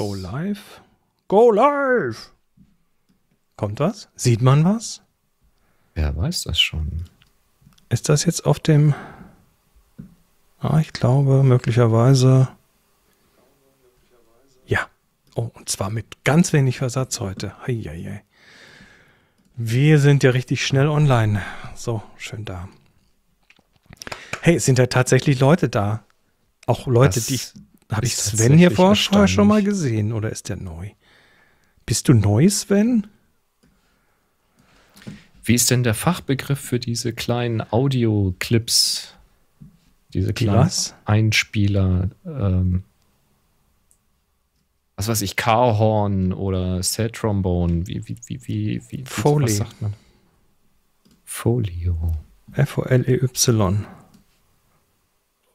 Go live. Go live! Kommt was? Sieht man was? Wer weiß das schon? Ist das jetzt auf dem. Ah, ich glaube, möglicherweise. Ja. Oh, und zwar mit ganz wenig Versatz heute. Heieiei. Wir sind ja richtig schnell online. So, schön da. Hey, es sind ja tatsächlich Leute da. Auch Leute, das die ich habe ich Sven hier vorher schon mal gesehen oder ist der neu? Bist du neu, Sven? Wie ist denn der Fachbegriff für diese kleinen Audio-Clips? Diese kleinen was? Einspieler. Ähm, was weiß ich, Carhorn oder Set Trombone. Wie, wie, wie, wie, wie Foley. Was sagt man? Folio. F-O-L-E-Y.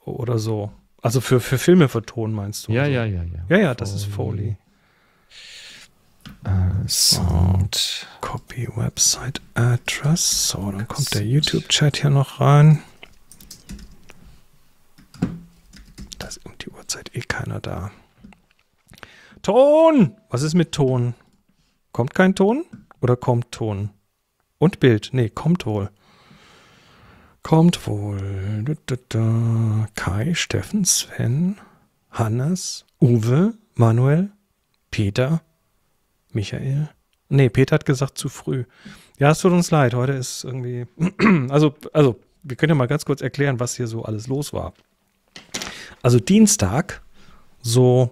Oder so. Also für, für Filme vertonen, meinst du? Ja, also ja, ja, ja. Ja, ja, das ist Foley. Uh, Sound. Copy Website Address. So, dann kommt der YouTube-Chat hier noch rein. Da ist um die Uhrzeit eh keiner da. Ton! Was ist mit Ton? Kommt kein Ton? Oder kommt Ton? Und Bild? Nee, kommt wohl. Kommt wohl. Da, da, da. Kai, Steffen, Sven, Hannes, Uwe, Manuel, Peter, Michael. Nee, Peter hat gesagt zu früh. Ja, es tut uns leid. Heute ist irgendwie. Also, also, wir können ja mal ganz kurz erklären, was hier so alles los war. Also Dienstag, so,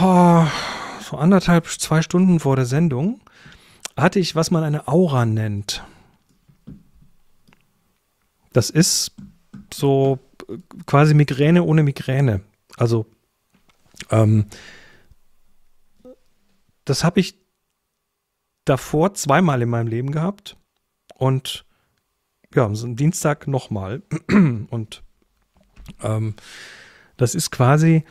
oh, so anderthalb, zwei Stunden vor der Sendung, hatte ich, was man eine Aura nennt. Das ist so äh, quasi Migräne ohne Migräne. Also ähm, das habe ich davor zweimal in meinem Leben gehabt und ja, am Dienstag nochmal. Und ähm, das ist quasi,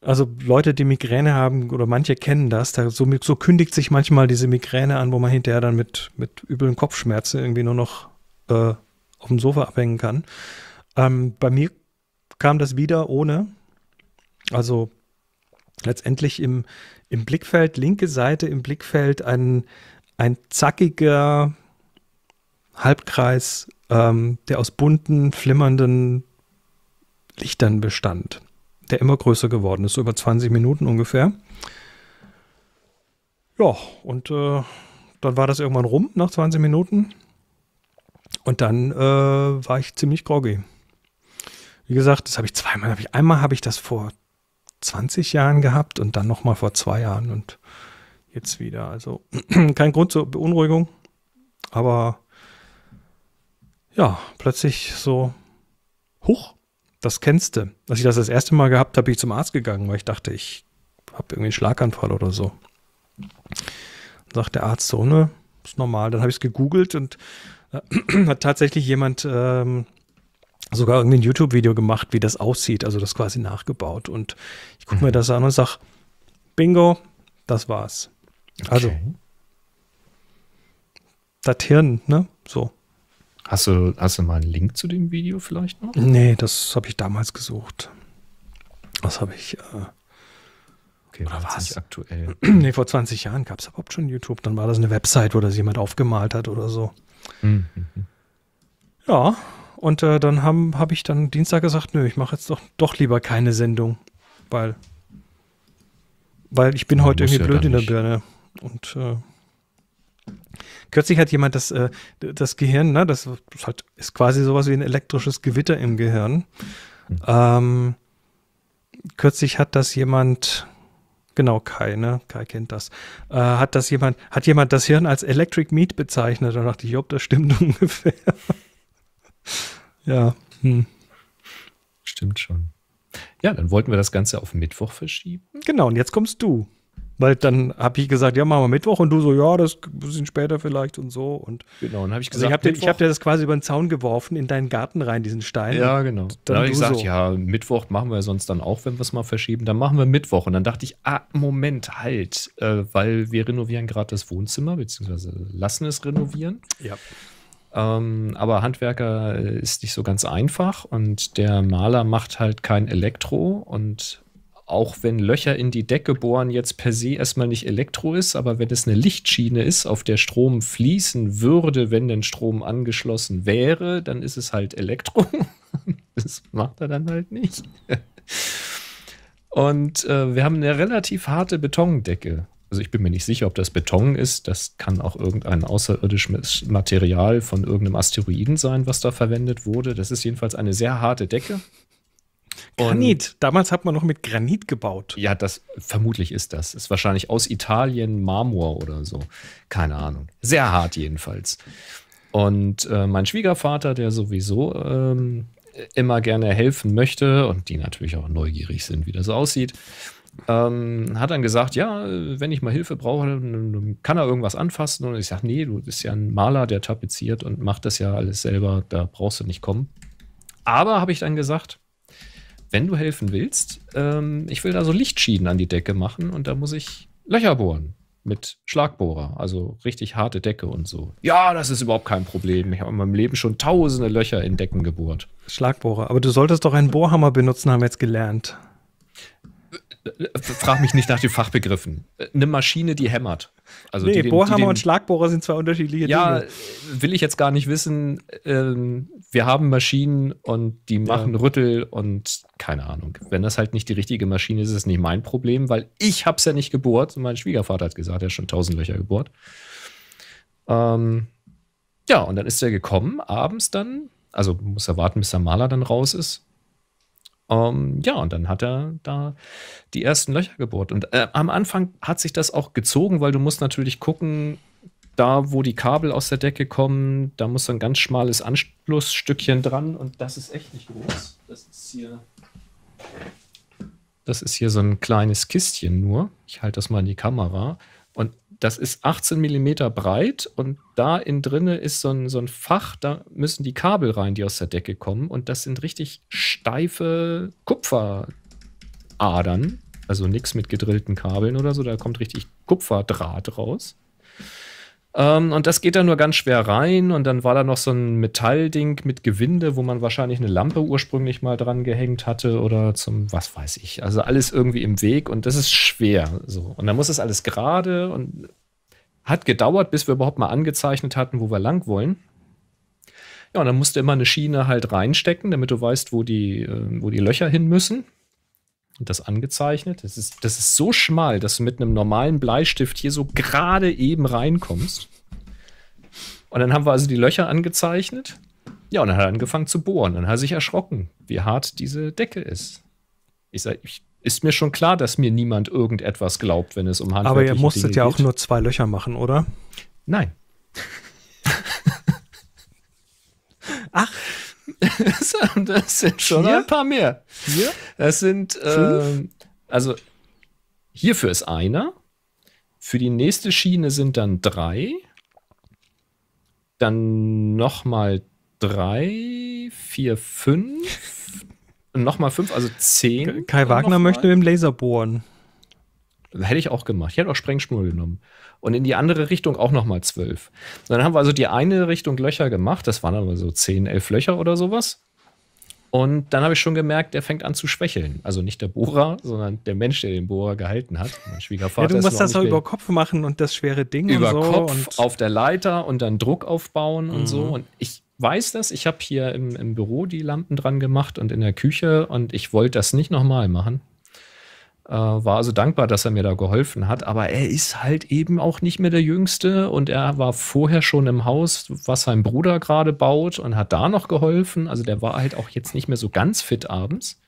also Leute, die Migräne haben oder manche kennen das, da so, so, kündigt sich manchmal diese Migräne an, wo man hinterher dann mit, mit üblen Kopfschmerzen irgendwie nur noch äh, auf dem Sofa abhängen kann. Ähm, bei mir kam das wieder ohne. Also letztendlich im, im Blickfeld, linke Seite im Blickfeld, ein, ein zackiger Halbkreis, ähm, der aus bunten, flimmernden Lichtern bestand, der immer größer geworden ist, so über 20 Minuten ungefähr. Ja, und äh, dann war das irgendwann rum nach 20 Minuten. Und dann äh, war ich ziemlich groggy. Wie gesagt, das habe ich zweimal. Hab ich, einmal habe ich das vor 20 Jahren gehabt und dann nochmal vor zwei Jahren und jetzt wieder. Also kein Grund zur Beunruhigung, aber ja, plötzlich so hoch. Das kennst du. Als ich das das erste Mal gehabt habe, bin ich zum Arzt gegangen, weil ich dachte, ich habe irgendwie einen Schlaganfall oder so. Dann sagt der Arzt so, ne, ist normal. Dann habe ich es gegoogelt und äh, hat tatsächlich jemand ähm, sogar irgendwie ein YouTube-Video gemacht, wie das aussieht, also das quasi nachgebaut. Und ich gucke mhm. mir das an und sage, bingo, das war's. Okay. Also, das Hirn, ne? So. Hast du, hast du mal einen Link zu dem Video vielleicht noch? Nee, das habe ich damals gesucht. Das habe ich äh, Okay, Oder war es aktuell? nee, vor 20 Jahren gab es überhaupt schon YouTube. Dann war das eine Website, wo das jemand aufgemalt hat oder so. Mhm. Ja, und äh, dann habe hab ich dann Dienstag gesagt, nö, ich mache jetzt doch, doch lieber keine Sendung, weil, weil ich bin Man heute irgendwie ja blöd in der Birne. Und äh, kürzlich hat jemand das, äh, das Gehirn, ne, das ist, halt, ist quasi sowas wie ein elektrisches Gewitter im Gehirn. Mhm. Ähm, kürzlich hat das jemand Genau, Kai, ne? Kai kennt das. Äh, hat das jemand, hat jemand das Hirn als Electric Meat bezeichnet? Da dachte ich, ob das stimmt ungefähr. ja. Hm. Stimmt schon. Ja, dann wollten wir das Ganze auf Mittwoch verschieben. Genau, und jetzt kommst du. Weil dann habe ich gesagt, ja, machen wir Mittwoch und du so, ja, das ein bisschen später vielleicht und so. Und genau, dann habe also ich gesagt, also ich habe dir, hab dir das quasi über den Zaun geworfen, in deinen Garten rein, diesen Stein. Ja, genau. Dann, dann habe ich gesagt, so. ja, Mittwoch machen wir sonst dann auch, wenn wir es mal verschieben, dann machen wir Mittwoch. Und dann dachte ich, ah, Moment, halt, äh, weil wir renovieren gerade das Wohnzimmer, beziehungsweise lassen es renovieren. Ja. Ähm, aber Handwerker äh, ist nicht so ganz einfach und der Maler macht halt kein Elektro und auch wenn Löcher in die Decke bohren jetzt per se erstmal nicht Elektro ist, aber wenn es eine Lichtschiene ist, auf der Strom fließen würde, wenn denn Strom angeschlossen wäre, dann ist es halt Elektro. das macht er dann halt nicht. Und äh, wir haben eine relativ harte Betondecke. Also ich bin mir nicht sicher, ob das Beton ist. Das kann auch irgendein außerirdisches Material von irgendeinem Asteroiden sein, was da verwendet wurde. Das ist jedenfalls eine sehr harte Decke. Granit. Und Damals hat man noch mit Granit gebaut. Ja, das vermutlich ist das. Ist wahrscheinlich aus Italien Marmor oder so. Keine Ahnung. Sehr hart jedenfalls. Und äh, mein Schwiegervater, der sowieso ähm, immer gerne helfen möchte und die natürlich auch neugierig sind, wie das aussieht, ähm, hat dann gesagt, ja, wenn ich mal Hilfe brauche, dann kann er irgendwas anfassen. Und ich sage, nee, du bist ja ein Maler, der tapeziert und macht das ja alles selber, da brauchst du nicht kommen. Aber habe ich dann gesagt, wenn du helfen willst, ähm, ich will da so Lichtschienen an die Decke machen und da muss ich Löcher bohren mit Schlagbohrer, also richtig harte Decke und so. Ja, das ist überhaupt kein Problem. Ich habe in meinem Leben schon tausende Löcher in Decken gebohrt. Schlagbohrer, aber du solltest doch einen Bohrhammer benutzen, haben wir jetzt gelernt. Äh, äh, frag mich nicht nach den Fachbegriffen. Äh, eine Maschine, die hämmert. Also nee, die den, Bohrhammer die den, und Schlagbohrer sind zwei unterschiedliche ja, Dinge. Ja, will ich jetzt gar nicht wissen. Ähm, wir haben Maschinen und die machen ja. Rüttel und keine Ahnung. Wenn das halt nicht die richtige Maschine ist, ist es nicht mein Problem, weil ich hab's ja nicht gebohrt. Und mein Schwiegervater hat gesagt, er hat schon tausend Löcher gebohrt. Ähm, ja, und dann ist er gekommen, abends dann. Also muss er warten, bis der Maler dann raus ist. Ähm, ja, und dann hat er da die ersten Löcher gebohrt. Und äh, am Anfang hat sich das auch gezogen, weil du musst natürlich gucken, da, wo die Kabel aus der Decke kommen, da muss so ein ganz schmales Anschlussstückchen dran und das ist echt nicht groß. Das ist hier, das ist hier so ein kleines Kistchen nur. Ich halte das mal in die Kamera. Und das ist 18 mm breit und da in drinne ist so ein, so ein Fach, da müssen die Kabel rein, die aus der Decke kommen. Und das sind richtig steife Kupferadern. Also nichts mit gedrillten Kabeln oder so, da kommt richtig Kupferdraht raus. Ähm, und das geht dann nur ganz schwer rein. Und dann war da noch so ein Metallding mit Gewinde, wo man wahrscheinlich eine Lampe ursprünglich mal dran gehängt hatte oder zum, was weiß ich. Also alles irgendwie im Weg und das ist schwer. So. Und dann muss das alles gerade und hat gedauert, bis wir überhaupt mal angezeichnet hatten, wo wir lang wollen. Ja, und dann musst du immer eine Schiene halt reinstecken, damit du weißt, wo die, äh, wo die Löcher hin müssen und das angezeichnet. Das ist, das ist so schmal, dass du mit einem normalen Bleistift hier so gerade eben reinkommst. Und dann haben wir also die Löcher angezeichnet. Ja, und dann hat er angefangen zu bohren. Dann hat er sich erschrocken, wie hart diese Decke ist. Ich sag, ich, ist mir schon klar, dass mir niemand irgendetwas glaubt, wenn es um Handwerk geht. Aber ihr musstet Dinge ja auch geht. nur zwei Löcher machen, oder? Nein. Ach, das sind schon ein paar mehr. Vier? Das sind, äh, also hierfür ist einer. Für die nächste Schiene sind dann drei. Dann nochmal drei, vier, fünf. nochmal fünf, also zehn. Kai Wagner möchte mit dem Laser bohren. Hätte ich auch gemacht. Ich hätte auch Sprengschnur genommen und in die andere Richtung auch nochmal zwölf. Und dann haben wir also die eine Richtung Löcher gemacht, das waren aber so zehn, elf Löcher oder sowas. Und dann habe ich schon gemerkt, der fängt an zu schwächeln. Also nicht der Bohrer, sondern der Mensch, der den Bohrer gehalten hat. Mein Schwiegervater. ja, du musst das so über Kopf machen und das schwere Ding über und so Kopf auf der Leiter und dann Druck aufbauen mhm. und so. Mhm. Und ich weiß das. Ich habe hier im, im, Büro die Lampen dran gemacht und in der Küche und ich wollte das nicht nochmal machen. Äh, war also dankbar, dass er mir da geholfen hat, aber er ist halt eben auch nicht mehr der Jüngste und er war vorher schon im Haus, was sein Bruder gerade baut und hat da noch geholfen. Also der war halt auch jetzt nicht mehr so ganz fit abends.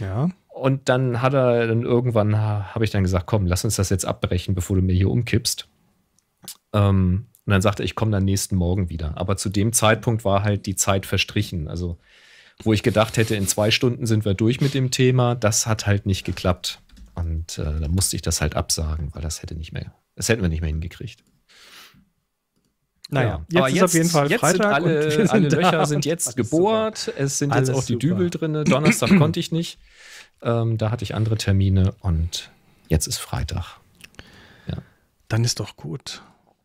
Ja. Und dann hat er dann irgendwann, habe ich dann gesagt, komm, lass uns das jetzt abbrechen, bevor du mir hier umkippst. Ähm, und dann sagte er, ich komme dann nächsten Morgen wieder. Aber zu dem Zeitpunkt war halt die Zeit verstrichen. Also, wo ich gedacht hätte, in zwei Stunden sind wir durch mit dem Thema, das hat halt nicht geklappt. Und äh, dann musste ich das halt absagen, weil das hätte nicht mehr, das hätten wir nicht mehr hingekriegt. Naja, ja. jetzt aber ist jetzt, auf jeden Fall jetzt Freitag sind alle, alle sind Löcher sind jetzt gebohrt. Es sind Alles jetzt auch die super. Dübel drin. Donnerstag konnte ich nicht. Ähm, da hatte ich andere Termine und jetzt ist Freitag. Ja. Dann ist doch gut.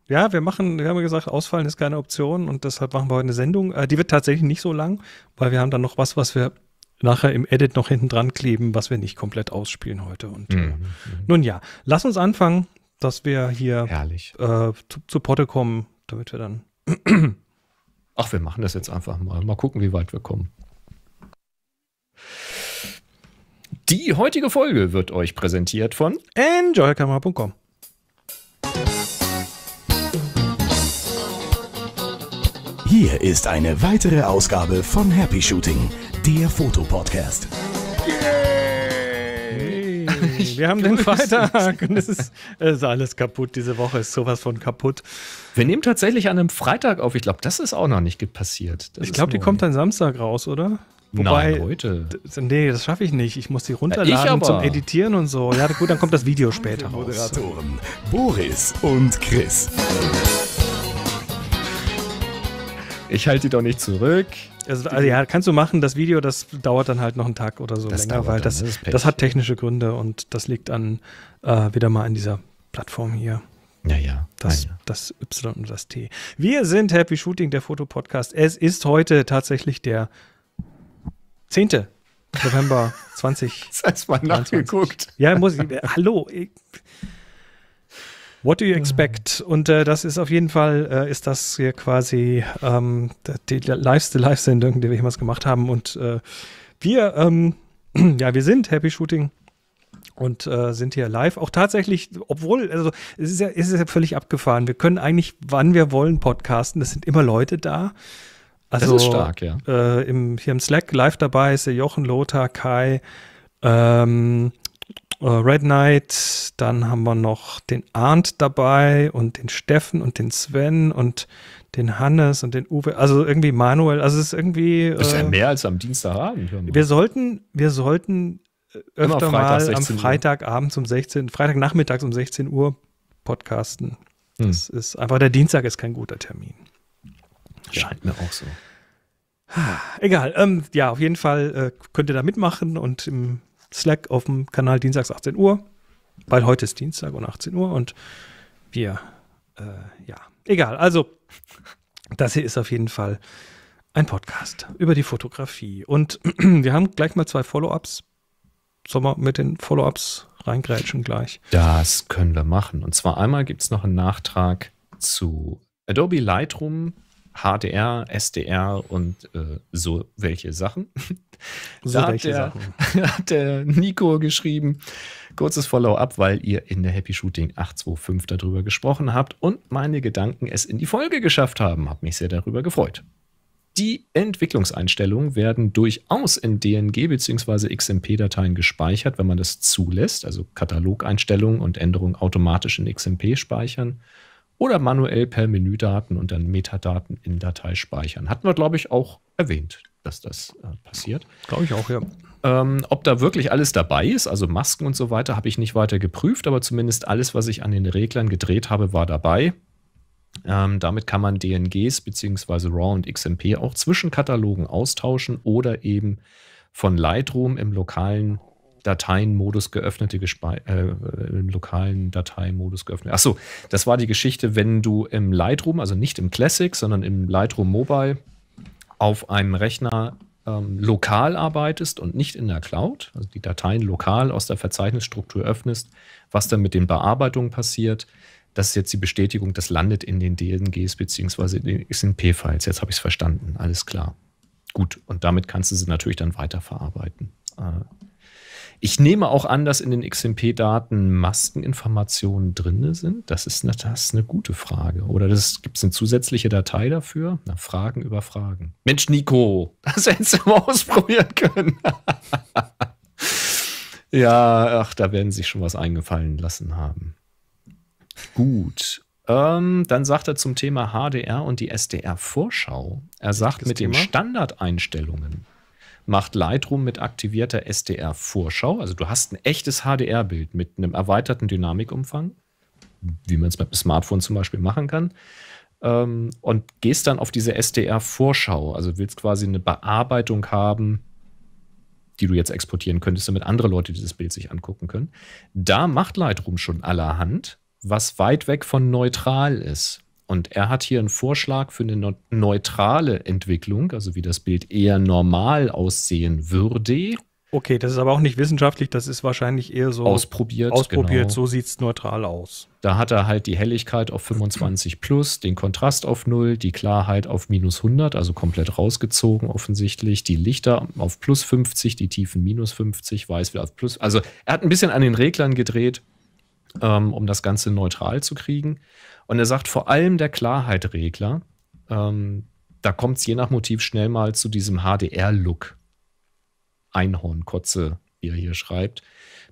Ja, wir machen, wir haben gesagt, ausfallen ist keine Option und deshalb machen wir heute eine Sendung. Äh, die wird tatsächlich nicht so lang, weil wir haben dann noch was, was wir nachher im Edit noch hinten dran kleben, was wir nicht komplett ausspielen heute. Und äh, mhm, mhm. nun ja, lass uns anfangen, dass wir hier äh, zu, zu Potte kommen, damit wir dann. Ach, wir machen das jetzt einfach mal. Mal gucken, wie weit wir kommen. Die heutige Folge wird euch präsentiert von enjoykamera.com. Hier ist eine weitere Ausgabe von Happy Shooting der Fotopodcast. Yay. Hey, wir haben den Freitag und es ist, ist, alles kaputt. Diese Woche ist sowas von kaputt. Wir nehmen tatsächlich an einem Freitag auf. Ich glaube, das ist auch noch nicht passiert. Das ich glaube, die kommt dann Samstag raus, oder? Wobei, Nein, heute. Nee, das schaffe ich nicht. Ich muss die runterladen zum Editieren und so. Ja, gut, dann kommt das Video später raus. Moderatoren Boris und Chris. Ich halte die doch nicht zurück. Also, also, ja, kannst du machen. Das Video, das dauert dann halt noch einen Tag oder so das länger, weil das, das, das, hat technische Gründe und das liegt an äh, wieder mal an dieser Plattform hier. Ja, ja. Das, ah, das Y und das T. Wir sind Happy Shooting, der Fotopodcast. Es ist heute tatsächlich der 10. November 20. das heißt, mal nachgeguckt. Ja, muss ich. Hallo. Ich, What do you expect? Und äh, das ist auf jeden Fall, äh, ist das hier quasi ähm, die live Live-Sendung, die wir jemals gemacht haben. Und äh, wir, ähm, ja, wir sind Happy Shooting und äh, sind hier live. Auch tatsächlich, obwohl, also es ist, ja, es ist ja völlig abgefahren. Wir können eigentlich, wann wir wollen, podcasten. Es sind immer Leute da. Also, das ist stark, ja. Äh, im, hier im Slack live dabei ist der Jochen, Lothar, Kai, ähm, äh, Red Knight, dann haben wir noch den Arndt dabei und den Steffen und den Sven und den Hannes und den Uwe, also irgendwie Manuel, also es ist irgendwie. Das ist ja äh, mehr als am Dienstagabend. Wir sollten, wir sollten äh, öfter mal am Freitagabend um 16, Freitagnachmittags um 16 Uhr podcasten. Hm. Das hm. ist einfach, der Dienstag ist kein guter Termin. Scheint ja. mir auch so. Ah. Egal, ähm, ja, auf jeden Fall äh, könnt ihr da mitmachen und im Slack auf dem Kanal Dienstags 18 Uhr, weil heute ist Dienstag und 18 Uhr und wir, äh, ja, egal. Also, das hier ist auf jeden Fall ein Podcast über die Fotografie. Und wir haben gleich mal zwei Follow-ups. Sollen wir mit den Follow-ups reingrätschen gleich? Das können wir machen. Und zwar einmal gibt es noch einen Nachtrag zu Adobe Lightroom HDR, SDR und äh, so welche Sachen. So da welche hat, der, Sachen. hat der Nico geschrieben, kurzes Follow-up, weil ihr in der Happy Shooting 825 darüber gesprochen habt und meine Gedanken es in die Folge geschafft haben. Hab mich sehr darüber gefreut. Die Entwicklungseinstellungen werden durchaus in DNG bzw. XMP-Dateien gespeichert, wenn man das zulässt, also Katalogeinstellungen und Änderungen automatisch in XMP speichern oder manuell per Menüdaten und dann Metadaten in Datei speichern. Hatten wir, glaube ich, auch erwähnt, dass das äh, passiert. Glaube ich auch, ja. Ähm, ob da wirklich alles dabei ist, also Masken und so weiter, habe ich nicht weiter geprüft, aber zumindest alles, was ich an den Reglern gedreht habe, war dabei. Ähm, damit kann man DNGs bzw. RAW und XMP auch zwischen Katalogen austauschen oder eben von Lightroom im lokalen Dateienmodus geöffnete, äh, im lokalen Dateienmodus geöffnet. Achso, das war die Geschichte, wenn du im Lightroom, also nicht im Classic, sondern im Lightroom Mobile auf einem Rechner ähm, lokal arbeitest und nicht in der Cloud, also die Dateien lokal aus der Verzeichnisstruktur öffnest, was dann mit den Bearbeitungen passiert. Das ist jetzt die Bestätigung, das landet in den DLNGs bzw. in den XMP-Files. Jetzt habe ich es verstanden, alles klar. Gut, und damit kannst du sie natürlich dann weiterverarbeiten. Äh, ich nehme auch an, dass in den XMP-Daten Maskeninformationen drin sind. Das ist, eine, das ist eine gute Frage. Oder gibt es eine zusätzliche Datei dafür? Na, Fragen über Fragen. Mensch, Nico, das hättest du mal ausprobieren können. ja, ach, da werden sich schon was eingefallen lassen haben. Gut. Ähm, dann sagt er zum Thema HDR und die SDR-Vorschau. Er sagt mit Thema? den Standardeinstellungen macht Lightroom mit aktivierter SDR-Vorschau. Also du hast ein echtes HDR-Bild mit einem erweiterten Dynamikumfang, wie man es mit einem Smartphone zum Beispiel machen kann. Ähm, und gehst dann auf diese SDR-Vorschau. Also willst quasi eine Bearbeitung haben, die du jetzt exportieren könntest, damit andere Leute dieses Bild sich angucken können. Da macht Lightroom schon allerhand, was weit weg von neutral ist. Und er hat hier einen Vorschlag für eine neutrale Entwicklung, also wie das Bild eher normal aussehen würde. Okay, das ist aber auch nicht wissenschaftlich, das ist wahrscheinlich eher so ausprobiert. Ausprobiert, genau. so sieht es neutral aus. Da hat er halt die Helligkeit auf 25 plus, den Kontrast auf 0, die Klarheit auf minus 100, also komplett rausgezogen offensichtlich, die Lichter auf plus 50, die Tiefen minus 50, weiß wieder auf plus. Also er hat ein bisschen an den Reglern gedreht, ähm, um das Ganze neutral zu kriegen. Und er sagt vor allem der Klarheit-Regler, ähm, da kommt es je nach Motiv schnell mal zu diesem HDR-Look. Einhornkotze, wie er hier schreibt.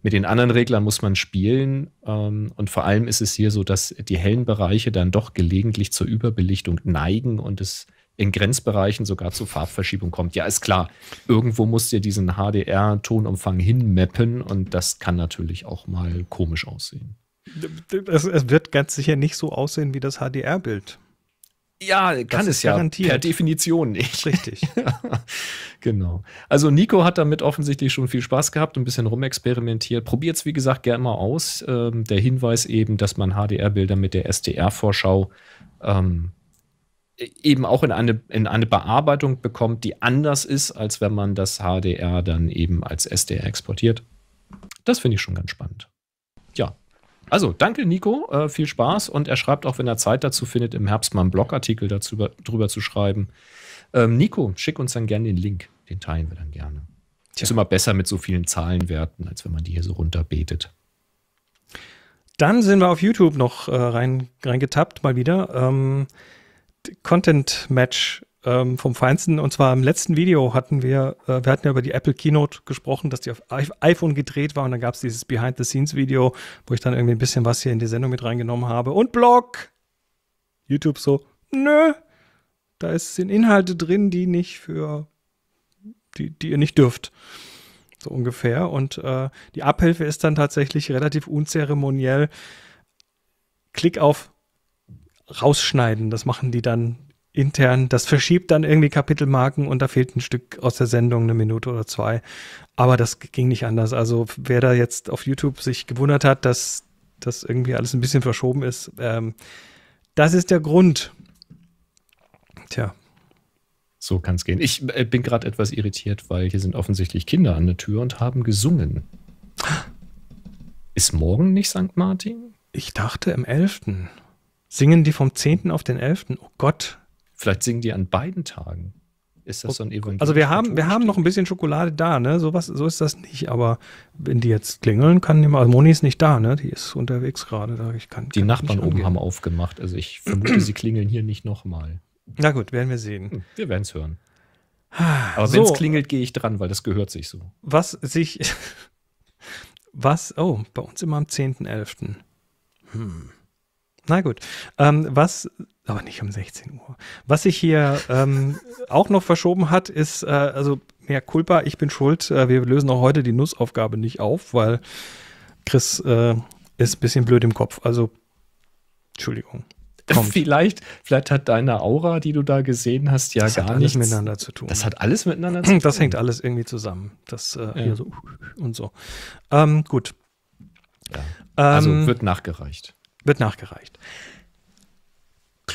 Mit den anderen Reglern muss man spielen. Ähm, und vor allem ist es hier so, dass die hellen Bereiche dann doch gelegentlich zur Überbelichtung neigen und es in Grenzbereichen sogar zur Farbverschiebung kommt. Ja, ist klar. Irgendwo musst ihr diesen HDR-Tonumfang hinmappen und das kann natürlich auch mal komisch aussehen. Es, es wird ganz sicher nicht so aussehen wie das HDR-Bild. Ja, kann das es ja garantiert. per Definition nicht. Richtig. genau. Also Nico hat damit offensichtlich schon viel Spaß gehabt, ein bisschen rumexperimentiert. Probiert es, wie gesagt, gerne mal aus. Ähm, der Hinweis eben, dass man HDR-Bilder mit der SDR-Vorschau ähm, eben auch in eine, in eine Bearbeitung bekommt, die anders ist, als wenn man das HDR dann eben als SDR exportiert. Das finde ich schon ganz spannend. Also, danke, Nico. Äh, viel Spaß. Und er schreibt auch, wenn er Zeit dazu findet, im Herbst mal einen Blogartikel dazu, drüber zu schreiben. Ähm, Nico, schick uns dann gerne den Link. Den teilen wir dann gerne. Tja. Ist immer besser mit so vielen Zahlenwerten, als wenn man die hier so runterbetet. Dann sind wir auf YouTube noch äh, rein, reingetappt, mal wieder. Ähm, Content Match ähm, vom Feinsten. Und zwar im letzten Video hatten wir, äh, wir hatten ja über die Apple Keynote gesprochen, dass die auf iPhone gedreht war. Und dann gab es dieses Behind-the-Scenes-Video, wo ich dann irgendwie ein bisschen was hier in die Sendung mit reingenommen habe. Und Blog! YouTube so, nö, da sind Inhalte drin, die nicht für, die, die ihr nicht dürft. So ungefähr. Und äh, die Abhilfe ist dann tatsächlich relativ unzeremoniell. Klick auf rausschneiden. Das machen die dann intern. Das verschiebt dann irgendwie Kapitelmarken und da fehlt ein Stück aus der Sendung, eine Minute oder zwei. Aber das ging nicht anders. Also wer da jetzt auf YouTube sich gewundert hat, dass das irgendwie alles ein bisschen verschoben ist, ähm, das ist der Grund. Tja. So kann es gehen. Ich äh, bin gerade etwas irritiert, weil hier sind offensichtlich Kinder an der Tür und haben gesungen. Ist morgen nicht St. Martin? Ich dachte am 11. Singen die vom 10. auf den 11.? Oh Gott, Vielleicht singen die an beiden Tagen. Ist das so ein Evangelium? Also wir haben, wir haben noch ein bisschen Schokolade da, ne? So, was, so ist das nicht. Aber wenn die jetzt klingeln, kann immer. Also Moni ist nicht da, ne? Die ist unterwegs gerade. Ich kann, die kann Nachbarn oben haben aufgemacht. Also ich vermute, sie klingeln hier nicht nochmal. Na gut, werden wir sehen. Hm, wir werden es hören. Ah, aber so. wenn es klingelt, gehe ich dran, weil das gehört sich so. Was sich. Was, oh, bei uns immer am 10.11. Hm. Na gut. Ähm, was aber nicht um 16 Uhr. Was sich hier ähm, auch noch verschoben hat, ist, äh, also mehr Culpa, ich bin schuld. Äh, wir lösen auch heute die Nussaufgabe nicht auf, weil Chris äh, ist ein bisschen blöd im Kopf. Also, Entschuldigung. Kommt. Vielleicht, vielleicht hat deine Aura, die du da gesehen hast, ja das gar hat nichts miteinander zu tun. Das hat alles miteinander zu tun. Das hängt alles irgendwie zusammen. Das äh, ja. so und so. Ähm, gut. Ja. Also ähm, wird nachgereicht. Wird nachgereicht.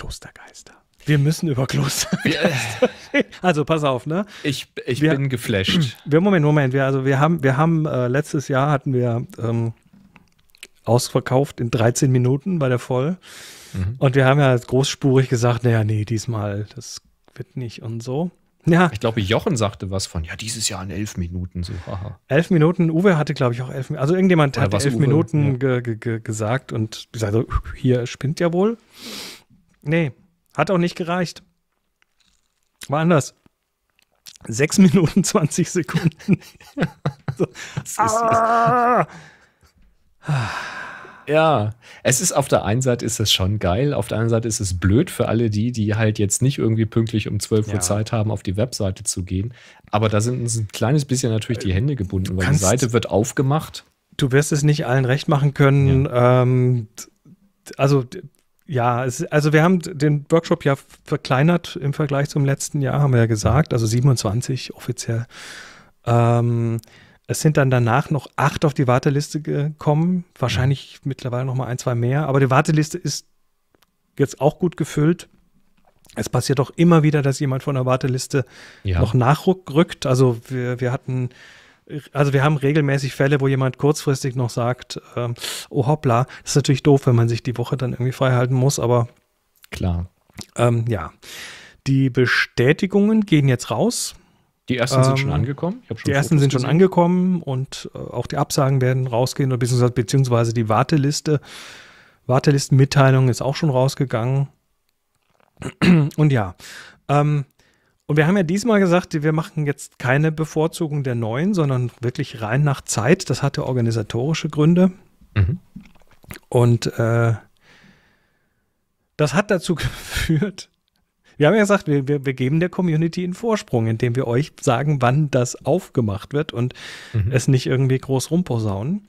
Klostergeister. Wir müssen über Klostergeister. also pass auf, ne? Ich, ich wir, bin geflasht. Wir, Moment, Moment. Wir, also wir haben, wir haben äh, letztes Jahr hatten wir ähm, ausverkauft in 13 Minuten bei der Voll. Mhm. Und wir haben ja großspurig gesagt, naja, nee, diesmal, das wird nicht und so. Ja. Ich glaube, Jochen sagte was von, ja, dieses Jahr in elf Minuten, so, haha. Elf Minuten, Uwe hatte, glaube ich, auch elf Minuten. Also irgendjemand Oder hat elf Uwe? Minuten ja. ge ge gesagt und gesagt, hier spinnt ja wohl. Nee, hat auch nicht gereicht. War anders. Sechs Minuten 20 Sekunden. ah. Ja, es ist auf der einen Seite ist es schon geil, auf der anderen Seite ist es blöd für alle die, die halt jetzt nicht irgendwie pünktlich um 12 Uhr ja. Zeit haben, auf die Webseite zu gehen. Aber da sind uns ein kleines bisschen natürlich die Hände gebunden, weil die Seite wird aufgemacht. Du wirst es nicht allen recht machen können. Ja. Ähm, also ja, es, also wir haben den Workshop ja verkleinert im Vergleich zum letzten Jahr, haben wir ja gesagt, also 27 offiziell. Ähm, es sind dann danach noch acht auf die Warteliste gekommen, wahrscheinlich mhm. mittlerweile noch mal ein, zwei mehr, aber die Warteliste ist jetzt auch gut gefüllt. Es passiert auch immer wieder, dass jemand von der Warteliste ja. noch nachrückt. Also wir, wir hatten also wir haben regelmäßig Fälle, wo jemand kurzfristig noch sagt, äh, oh hoppla, das ist natürlich doof, wenn man sich die Woche dann irgendwie freihalten muss, aber klar. Ähm, ja. Die Bestätigungen gehen jetzt raus. Die ersten ähm, sind schon ähm, angekommen. Schon die ersten Fotos sind schon angekommen und äh, auch die Absagen werden rausgehen, beziehungsweise, beziehungsweise die Warteliste, Wartelistenmitteilung ist auch schon rausgegangen. Und ja, ähm, und wir haben ja diesmal gesagt, wir machen jetzt keine Bevorzugung der neuen, sondern wirklich rein nach Zeit. Das hatte organisatorische Gründe. Mhm. Und äh, das hat dazu geführt, wir haben ja gesagt, wir, wir, wir, geben der Community einen Vorsprung, indem wir euch sagen, wann das aufgemacht wird und mhm. es nicht irgendwie groß rumposaunen.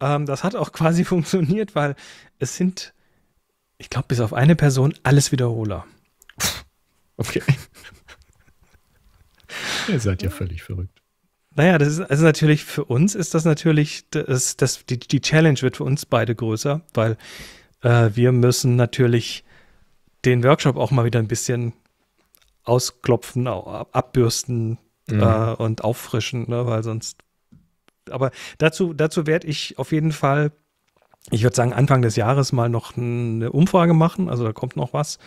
Ähm, das hat auch quasi funktioniert, weil es sind, ich glaube, bis auf eine Person alles Wiederholer. Okay. Ihr seid ja völlig verrückt. Naja, das ist also natürlich für uns ist das natürlich, das, das, die, die Challenge wird für uns beide größer, weil äh, wir müssen natürlich den Workshop auch mal wieder ein bisschen ausklopfen, abbürsten mhm. äh, und auffrischen, ne, weil sonst. Aber dazu, dazu werde ich auf jeden Fall, ich würde sagen, Anfang des Jahres mal noch eine Umfrage machen, also da kommt noch was,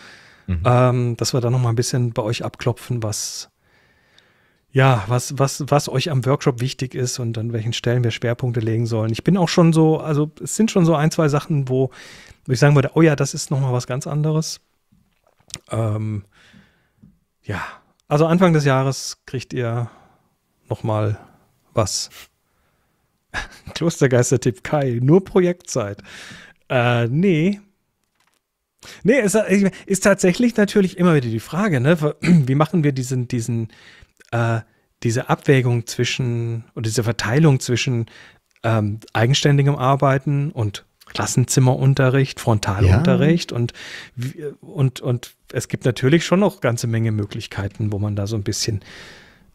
mhm. ähm, dass wir da noch mal ein bisschen bei euch abklopfen, was ja, was, was, was euch am Workshop wichtig ist und an welchen Stellen wir Schwerpunkte legen sollen. Ich bin auch schon so, also es sind schon so ein, zwei Sachen, wo, wo ich sagen würde, oh ja, das ist nochmal was ganz anderes. Ähm, ja, also Anfang des Jahres kriegt ihr nochmal was. Klostergeistertipp Kai, nur Projektzeit. Äh, nee. Nee, ist, ist tatsächlich natürlich immer wieder die Frage, ne? Wie machen wir diesen, diesen, äh, diese Abwägung zwischen oder diese Verteilung zwischen ähm, eigenständigem Arbeiten und Klassenzimmerunterricht, Frontalunterricht ja. und, und, und es gibt natürlich schon noch ganze Menge Möglichkeiten, wo man da so ein bisschen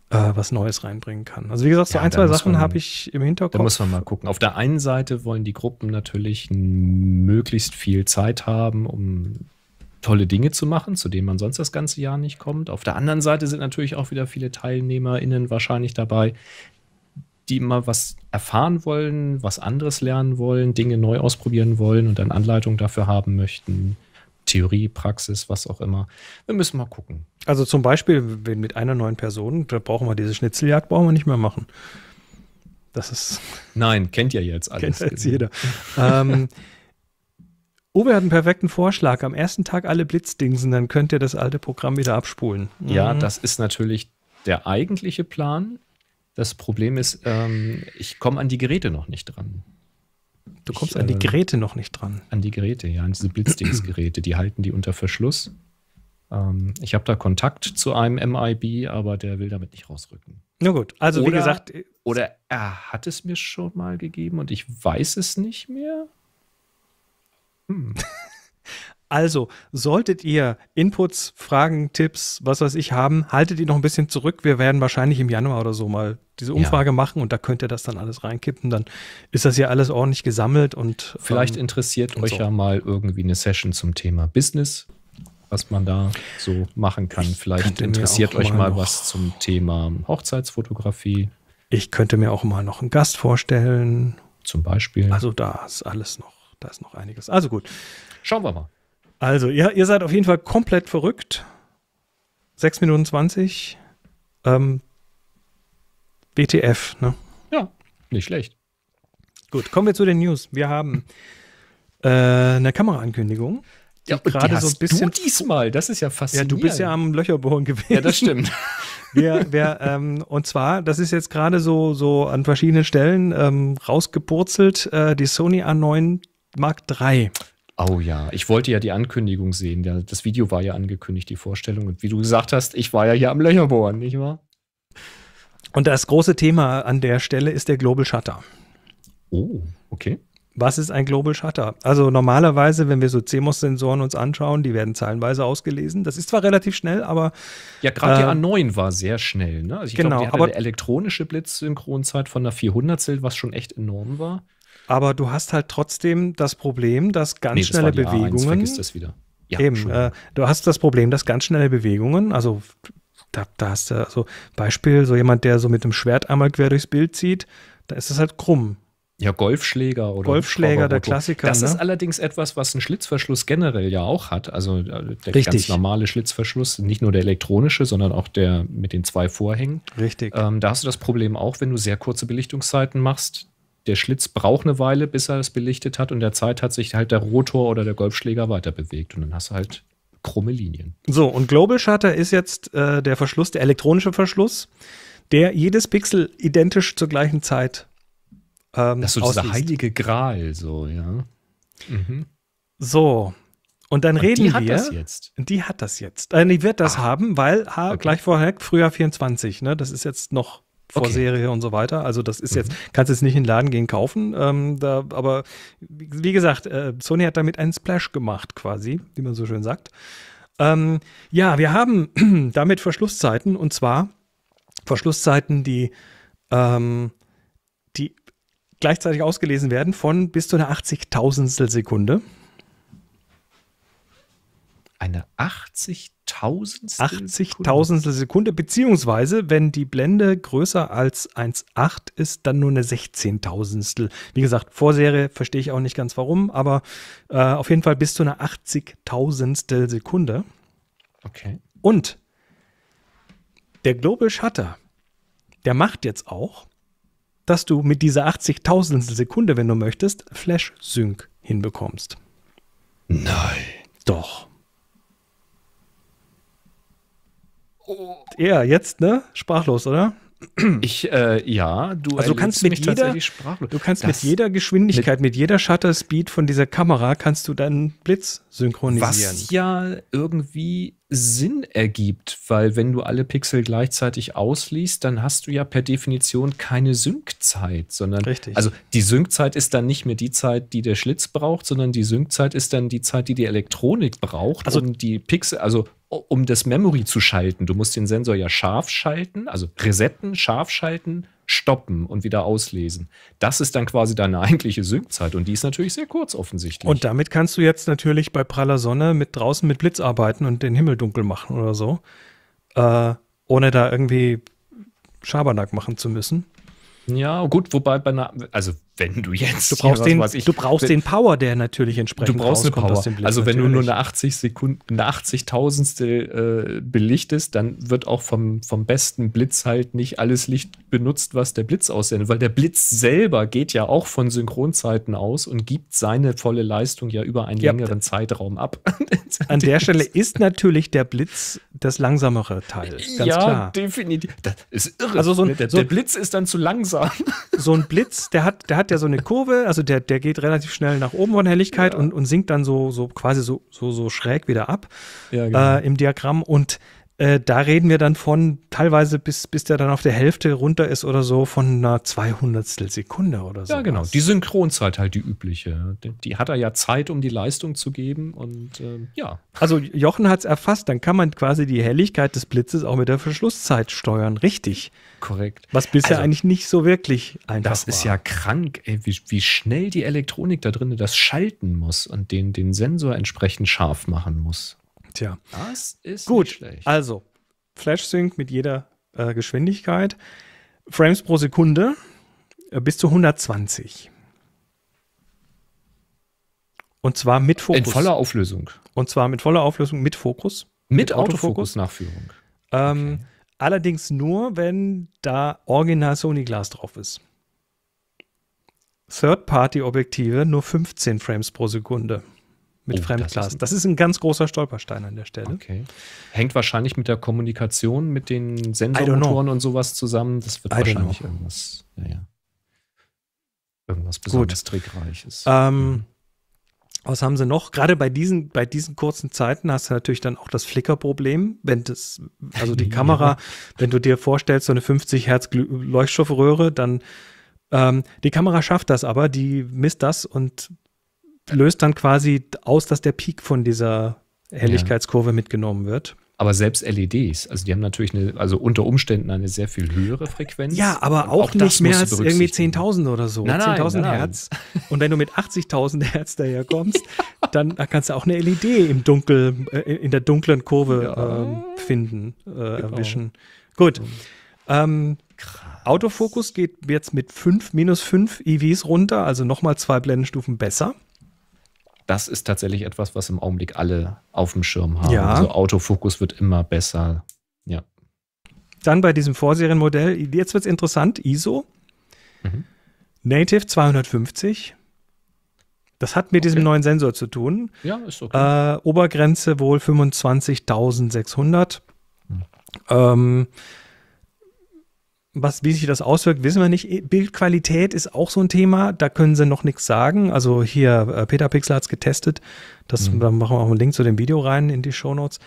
äh, was Neues reinbringen kann. Also wie gesagt, so ja, ein, zwei Sachen habe ich im Hinterkopf. Da muss man mal gucken. Auf der einen Seite wollen die Gruppen natürlich möglichst viel Zeit haben, um tolle Dinge zu machen, zu denen man sonst das ganze Jahr nicht kommt. Auf der anderen Seite sind natürlich auch wieder viele TeilnehmerInnen wahrscheinlich dabei, die mal was erfahren wollen, was anderes lernen wollen, Dinge neu ausprobieren wollen und dann Anleitung dafür haben möchten. Theorie, Praxis, was auch immer. Wir müssen mal gucken. Also zum Beispiel wenn mit einer neuen Person, da brauchen wir diese Schnitzeljagd, brauchen wir nicht mehr machen. Das ist. Nein, kennt ihr jetzt alles. Kennt jetzt genau. jeder. ähm, Oh, hat einen perfekten Vorschlag. Am ersten Tag alle Blitzdingsen, dann könnt ihr das alte Programm wieder abspulen. Mhm. Ja, das ist natürlich der eigentliche Plan. Das Problem ist, ähm, ich komme an die Geräte noch nicht dran. Du kommst ich, an die ähm, Geräte äh, noch nicht dran. An die Geräte, ja, an diese Blitzdingsgeräte. Die halten die unter Verschluss. Ähm, ich habe da Kontakt zu einem MIB, aber der will damit nicht rausrücken. Na gut, also oder, wie gesagt. Oder er hat es mir schon mal gegeben und ich weiß es nicht mehr. Hm. Also, solltet ihr Inputs, Fragen, Tipps, was weiß ich haben, haltet die noch ein bisschen zurück. Wir werden wahrscheinlich im Januar oder so mal diese Umfrage ja. machen und da könnt ihr das dann alles reinkippen. Dann ist das ja alles ordentlich gesammelt und. Vielleicht ähm, interessiert und euch so. ja mal irgendwie eine Session zum Thema Business, was man da so machen kann. Ich Vielleicht interessiert euch mal was zum Thema Hochzeitsfotografie. Ich könnte mir auch mal noch einen Gast vorstellen. Zum Beispiel. Also, da ist alles noch da ist noch einiges. Also gut. Schauen wir mal. Also, ihr, ihr seid auf jeden Fall komplett verrückt. 6 Minuten 20. Ähm, WTF, ne? Ja, nicht schlecht. Gut, kommen wir zu den News. Wir haben äh, eine Kameraankündigung. Ja, gerade so ein bisschen. Du diesmal, das ist ja faszinierend. Ja, du bist ja am Löcherbohren gewesen. Ja, das stimmt. wer, wer, ähm, und zwar, das ist jetzt gerade so, so an verschiedenen Stellen ähm, rausgepurzelt, äh, die Sony A9 Mark III. Oh ja, ich wollte ja die Ankündigung sehen. Das Video war ja angekündigt, die Vorstellung. Und wie du gesagt hast, ich war ja hier am Löcherbohren, nicht wahr? Und das große Thema an der Stelle ist der Global Shutter. Oh, okay. Was ist ein Global Shutter? Also normalerweise, wenn wir so CMOS-Sensoren uns anschauen, die werden zahlenweise ausgelesen. Das ist zwar relativ schnell, aber Ja, gerade äh, die A9 war sehr schnell. Ne? Also ich genau, glaube, die hatte aber eine elektronische Blitzsynchronzeit von einer 400 was schon echt enorm war. Aber du hast halt trotzdem das Problem, dass ganz nee, schnelle das Bewegungen. A1, das wieder. Ja, eben, äh, du hast das Problem, dass ganz schnelle Bewegungen, also da, da hast du, also Beispiel, so jemand, der so mit dem Schwert einmal quer durchs Bild zieht, da ist es halt krumm. Ja, Golfschläger oder Golfschläger, der Klassiker. Das ne? ist allerdings etwas, was ein Schlitzverschluss generell ja auch hat. Also äh, der Richtig. ganz normale Schlitzverschluss, nicht nur der elektronische, sondern auch der mit den zwei Vorhängen. Richtig. Ähm, da hast du das Problem auch, wenn du sehr kurze Belichtungszeiten machst, der Schlitz braucht eine Weile, bis er es belichtet hat und der Zeit hat sich halt der Rotor oder der Golfschläger weiter bewegt und dann hast du halt krumme Linien. So, und Global Shutter ist jetzt äh, der Verschluss, der elektronische Verschluss, der jedes Pixel identisch zur gleichen Zeit ähm, Das ist so ausliest. heilige Gral, so, ja. Mhm. So, und dann und reden die wir. Die hat das jetzt. Die hat das jetzt. Äh, die wird das ah, haben, weil ha, okay. gleich vorher, Frühjahr 24, ne? Das ist jetzt noch Vorserie okay. und so weiter. Also das ist jetzt, mhm. kannst jetzt nicht in den Laden gehen kaufen. Ähm, da, aber wie gesagt, äh, Sony hat damit einen Splash gemacht quasi, wie man so schön sagt. Ähm, ja, wir haben damit Verschlusszeiten und zwar Verschlusszeiten, die, ähm, die gleichzeitig ausgelesen werden von bis zu einer 80.000stel Sekunde eine 80.000 80 Sekunde. Sekunde, beziehungsweise wenn die Blende größer als 1,8 ist, dann nur eine 16.000. Wie gesagt, Vorserie verstehe ich auch nicht ganz warum, aber äh, auf jeden Fall bis zu einer 80.000 Sekunde. Okay. Und der Global Shutter, der macht jetzt auch, dass du mit dieser 80.000 Sekunde, wenn du möchtest, Flash-Sync hinbekommst. Nein. Doch. Oh. Ja, jetzt, ne? Sprachlos, oder? Ich, äh, ja, du also du kannst mit jeder, Du kannst das mit jeder Geschwindigkeit, mit, mit, jeder Shutter Speed von dieser Kamera kannst du deinen Blitz synchronisieren. Was ja irgendwie Sinn ergibt, weil wenn du alle Pixel gleichzeitig ausliest, dann hast du ja per Definition keine Synkzeit, sondern Richtig. also die Synkzeit ist dann nicht mehr die Zeit, die der Schlitz braucht, sondern die Synkzeit ist dann die Zeit, die die Elektronik braucht, also, um die Pixel, also um das Memory zu schalten. Du musst den Sensor ja scharf schalten, also resetten, scharf schalten, stoppen und wieder auslesen. Das ist dann quasi deine eigentliche Sync-Zeit und die ist natürlich sehr kurz offensichtlich. Und damit kannst du jetzt natürlich bei praller Sonne mit draußen mit Blitz arbeiten und den Himmel dunkel machen oder so, äh, ohne da irgendwie Schabernack machen zu müssen. Ja, gut, wobei bei einer, also wenn du jetzt. Du brauchst, den, ich, du brauchst den Power, der natürlich entsprechend Du brauchst eine Power. Blitz, also, wenn natürlich. du nur eine 80 Sekunden, eine 80 stel äh, belichtest, dann wird auch vom, vom besten Blitz halt nicht alles Licht benutzt, was der Blitz aussendet, weil der Blitz selber geht ja auch von Synchronzeiten aus und gibt seine volle Leistung ja über einen ja, längeren Zeitraum ab. An der Stelle ist natürlich der Blitz das langsamere Teil. ja, klar. definitiv. Das ist irre. Also, so ein, ne? der, so der Blitz ist dann zu langsam. So ein Blitz, der hat, der hat hat ja so eine Kurve, also der, der geht relativ schnell nach oben von Helligkeit ja. und, und sinkt dann so, so quasi so, so, so schräg wieder ab ja, genau. äh, im Diagramm. Und äh, da reden wir dann von teilweise bis, bis der dann auf der Hälfte runter ist oder so von einer 200 Sekunde oder so. Ja, genau. Die Synchronzeit halt die übliche. Die, die hat er ja Zeit, um die Leistung zu geben und äh, ja. Also Jochen hat es erfasst, dann kann man quasi die Helligkeit des Blitzes auch mit der Verschlusszeit steuern. Richtig. Korrekt. Was bisher also, eigentlich nicht so wirklich einfach Das ist war. ja krank, ey, wie, wie schnell die Elektronik da drin das schalten muss und den, den Sensor entsprechend scharf machen muss. Tja. Das ist Gut, nicht schlecht. Also, Flash Sync mit jeder äh, Geschwindigkeit. Frames pro Sekunde äh, bis zu 120. Und zwar mit Fokus. In voller Auflösung. Und zwar mit voller Auflösung mit Fokus. Mit, mit Autofokus-Nachführung. Ähm, okay. Allerdings nur, wenn da original Sony Glass drauf ist. Third-Party-Objektive nur 15 Frames pro Sekunde mit oh, Fremdglas. Das ist, das ist, ein ganz großer Stolperstein an der Stelle. Okay. Hängt wahrscheinlich mit der Kommunikation, mit den Sensormotoren und sowas zusammen. Das wird I wahrscheinlich irgendwas, ja, ja. irgendwas besonders Gut. Trickreiches. Ähm, was haben sie noch? Gerade bei diesen, bei diesen kurzen Zeiten hast du natürlich dann auch das Flickerproblem, wenn das, also die Kamera, wenn du dir vorstellst, so eine 50 Hertz Leuchtstoffröhre, dann ähm, die Kamera schafft das aber, die misst das und löst dann quasi aus, dass der Peak von dieser Helligkeitskurve ja. mitgenommen wird. Aber selbst LEDs, also die haben natürlich eine, also unter Umständen eine sehr viel höhere Frequenz. Ja, aber auch, auch nicht mehr als irgendwie 10.000 oder so. 10.000 Hertz. Und wenn du mit 80.000 Hertz daher kommst, dann kannst du auch eine LED im Dunkel, äh, in der dunklen Kurve ja. äh, finden, äh, genau. erwischen. Gut. Ähm, Autofokus geht jetzt mit 5, minus 5 EVs runter, also nochmal zwei Blendenstufen besser das ist tatsächlich etwas, was im Augenblick alle auf dem Schirm haben. Ja. Also Autofokus wird immer besser. Ja. Dann bei diesem Vorserienmodell, jetzt wird es interessant, ISO. Mhm. Native 250. Das hat mit okay. diesem neuen Sensor zu tun. Ja, ist okay. Äh, Obergrenze wohl 25.600. Mhm. Ähm, was, wie sich das auswirkt, wissen wir nicht. Bildqualität ist auch so ein Thema, da können sie noch nichts sagen. Also hier, äh, Peter Pixel hat es getestet. Das, mhm. Da machen wir auch einen Link zu dem Video rein in die Show Notes.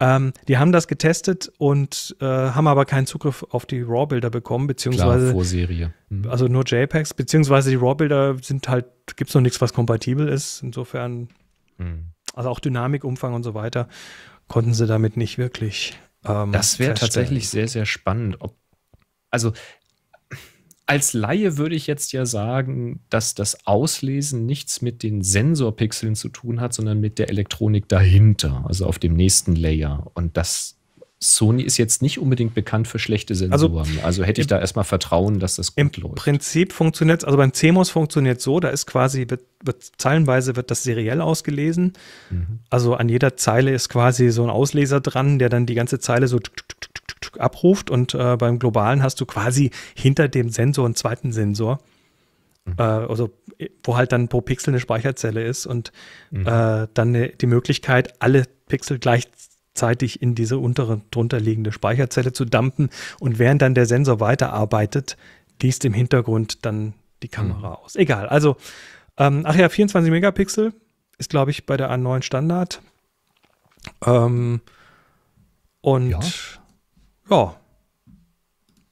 Ähm, die haben das getestet und äh, haben aber keinen Zugriff auf die RAW-Bilder bekommen, beziehungsweise. Klar, Vorserie. Mhm. Also nur JPEGs, beziehungsweise die RAW-Bilder sind halt, gibt es noch nichts, was kompatibel ist. Insofern, mhm. also auch Dynamik, Umfang und so weiter, konnten sie damit nicht wirklich. Ähm, das wäre tatsächlich sehr, sehr spannend, ob also als Laie würde ich jetzt ja sagen, dass das Auslesen nichts mit den Sensorpixeln zu tun hat, sondern mit der Elektronik dahinter, also auf dem nächsten Layer. Und das Sony ist jetzt nicht unbedingt bekannt für schlechte also Sensoren. Also, also hätte ich da erstmal Vertrauen, dass das gut im läuft. Im Prinzip funktioniert es, also beim CMOS funktioniert es so, da ist quasi, wird, wird zeilenweise wird das seriell ausgelesen. Mhm. Also an jeder Zeile ist quasi so ein Ausleser dran, der dann die ganze Zeile so tsch, tsch, tsch, abruft und äh, beim globalen hast du quasi hinter dem Sensor einen zweiten Sensor, mhm. äh, also wo halt dann pro Pixel eine Speicherzelle ist und mhm. äh, dann ne, die Möglichkeit, alle Pixel gleichzeitig in diese untere, liegende Speicherzelle zu dumpen und während dann der Sensor weiterarbeitet, liest im Hintergrund dann die Kamera mhm. aus. Egal, also ähm, ach ja, 24 Megapixel ist, glaube ich, bei der A9 Standard. Ähm, und ja ja,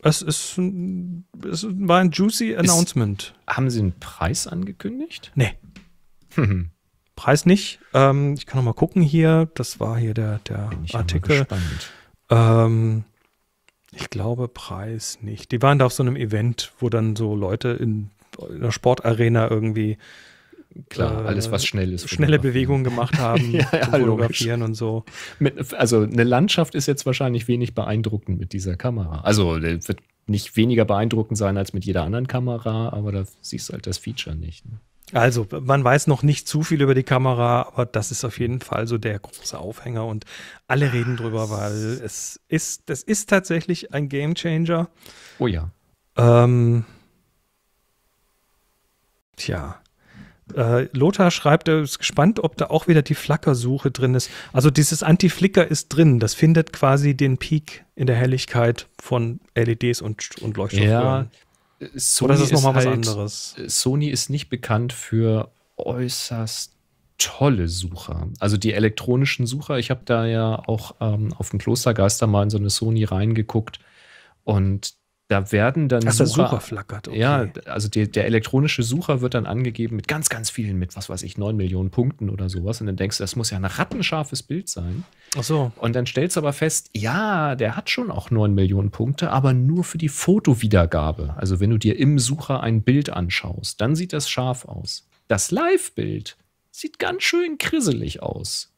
es, ist es war ein juicy ist, Announcement. haben Sie einen Preis angekündigt? Nee. Mhm. Preis nicht. Ähm, ich kann noch mal gucken hier. Das war hier der, der Bin ich Artikel. Ähm, ich glaube, Preis nicht. Die waren da auf so einem Event, wo dann so Leute in, in der Sportarena irgendwie Klar, äh, alles, was schnell ist. Schnelle Bewegungen gemacht haben, ja, ja, fotografieren logisch. und so. Mit, also eine Landschaft ist jetzt wahrscheinlich wenig beeindruckend mit dieser Kamera. Also äh, wird nicht weniger beeindruckend sein als mit jeder anderen Kamera, aber da siehst du halt das Feature nicht. Ne? Also, man weiß noch nicht zu viel über die Kamera, aber das ist auf jeden Fall so der große Aufhänger und alle reden drüber, ah, weil es ist, das ist tatsächlich ein Game Changer. Oh ja. Ähm, tja, äh, Lothar schreibt, er ist gespannt, ob da auch wieder die Flackersuche drin ist. Also dieses Anti-Flicker ist drin. Das findet quasi den Peak in der Helligkeit von LEDs und, und Leuchtstoffröhren. Ja, Sony Oder ist das nochmal was halt, anderes? Sony ist nicht bekannt für äußerst tolle Sucher. Also die elektronischen Sucher. Ich habe da ja auch ähm, auf dem Klostergeister mal in so eine Sony reingeguckt. Und da werden dann Ach, Sucher, Sucher flackert. Okay. Ja, also die, der elektronische Sucher wird dann angegeben mit ganz, ganz vielen, mit was weiß ich, 9 Millionen Punkten oder sowas. Und dann denkst du, das muss ja ein rattenscharfes Bild sein. Ach so. Und dann stellst du aber fest, ja, der hat schon auch 9 Millionen Punkte, aber nur für die Fotowiedergabe. Also wenn du dir im Sucher ein Bild anschaust, dann sieht das scharf aus. Das Live-Bild sieht ganz schön krisselig aus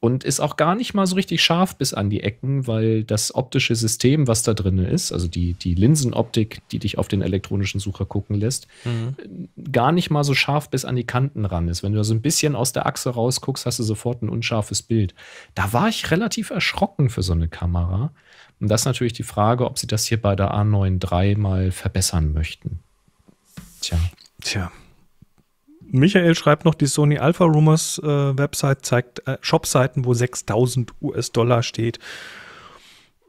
und ist auch gar nicht mal so richtig scharf bis an die Ecken, weil das optische System, was da drin ist, also die, die Linsenoptik, die dich auf den elektronischen Sucher gucken lässt, mhm. Äh, gar nicht mal so scharf bis an die Kanten ran ist. Wenn du so also ein bisschen aus der Achse rausguckst, hast du sofort ein unscharfes Bild. Da war ich relativ erschrocken für so eine Kamera. Und das ist natürlich die Frage, ob sie das hier bei der A9 III mal verbessern möchten. Tja. Tja. Michael schreibt noch, die Sony Alpha Rumors äh, Website zeigt äh, Shopseiten, wo 6000 US-Dollar steht.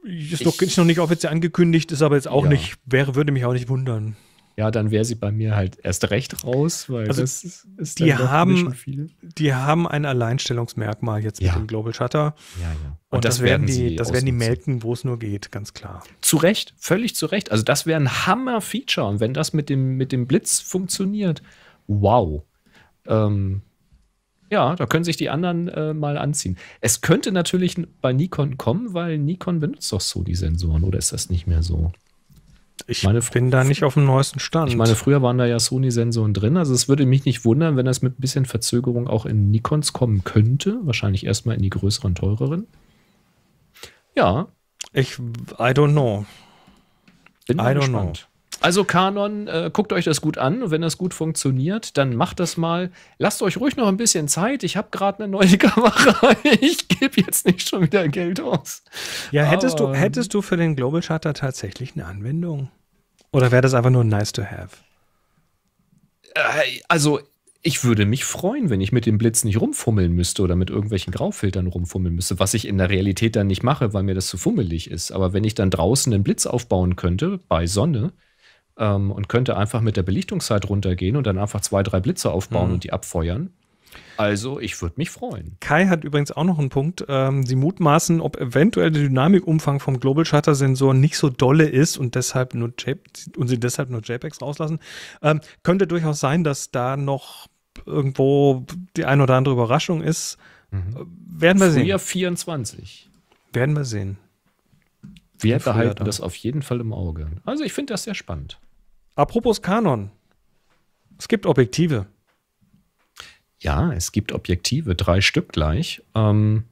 Ist, ich, noch, noch nicht offiziell angekündigt, ist aber jetzt auch ja. nicht, wäre, würde mich auch nicht wundern. Ja, dann wäre sie bei mir halt erst recht raus, weil also das ist, ist die haben, Die haben ein Alleinstellungsmerkmal jetzt ja. mit dem Global Shutter. Ja, ja. Und, Und das, das, werden die, das werden die melken, wo es nur geht, ganz klar. Zu Recht, völlig zu Recht. Also das wäre ein Hammer-Feature. Und wenn das mit dem, mit dem Blitz funktioniert, wow. Ähm, ja, da können sich die anderen äh, mal anziehen. Es könnte natürlich bei Nikon kommen, weil Nikon benutzt doch Sony-Sensoren, oder ist das nicht mehr so? Ich meine, bin da nicht auf dem neuesten Stand. Ich meine, früher waren da ja Sony-Sensoren drin, also es würde mich nicht wundern, wenn das mit ein bisschen Verzögerung auch in Nikons kommen könnte. Wahrscheinlich erstmal in die größeren, teureren. Ja. Ich, I don't know. Bin I don't gespannt. know. Also Kanon, äh, guckt euch das gut an. Und wenn das gut funktioniert, dann macht das mal. Lasst euch ruhig noch ein bisschen Zeit. Ich habe gerade eine neue Kamera. Ich gebe jetzt nicht schon wieder Geld aus. Ja, hättest, du, hättest du für den Global Shutter tatsächlich eine Anwendung? Oder wäre das einfach nur nice to have? Äh, also ich würde mich freuen, wenn ich mit dem Blitz nicht rumfummeln müsste oder mit irgendwelchen Graufiltern rumfummeln müsste, was ich in der Realität dann nicht mache, weil mir das zu fummelig ist. Aber wenn ich dann draußen einen Blitz aufbauen könnte, bei Sonne, ähm, und könnte einfach mit der Belichtungszeit runtergehen und dann einfach zwei, drei Blitze aufbauen mhm. und die abfeuern. Also, ich würde mich freuen. Kai hat übrigens auch noch einen Punkt. Ähm, sie mutmaßen, ob eventuell der Dynamikumfang vom Global Shutter Sensor nicht so dolle ist und deshalb nur und sie deshalb nur JPEGs rauslassen. Ähm, könnte durchaus sein, dass da noch irgendwo die ein oder andere Überraschung ist. Mhm. Werden wir Frühjahr sehen. 24. Werden wir sehen. Wir behalten das auf jeden Fall im Auge. Also ich finde das sehr spannend. Apropos Kanon. Es gibt Objektive. Ja, es gibt Objektive, drei Stück gleich. Ähm,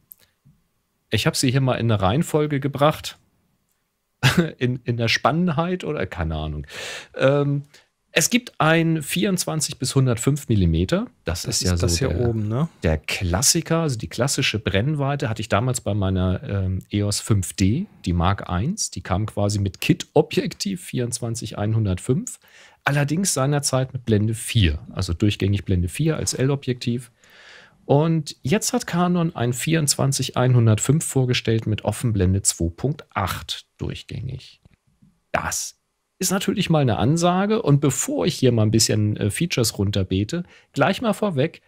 ich habe sie hier mal in eine Reihenfolge gebracht. in, in der Spannheit oder keine Ahnung. Ähm, es gibt ein 24 bis 105 mm. Das, das ist ja ist so das hier der, oben, ne? der Klassiker, also die klassische Brennweite hatte ich damals bei meiner ähm, EOS 5D, die Mark I. Die kam quasi mit Kit-Objektiv 24 105, allerdings seinerzeit mit Blende 4, also durchgängig Blende 4 als L-Objektiv. Und jetzt hat Canon ein 24 105 vorgestellt mit Offenblende 2.8 durchgängig. Das ist natürlich mal eine Ansage. Und bevor ich hier mal ein bisschen äh, Features runterbete, gleich mal vorweg,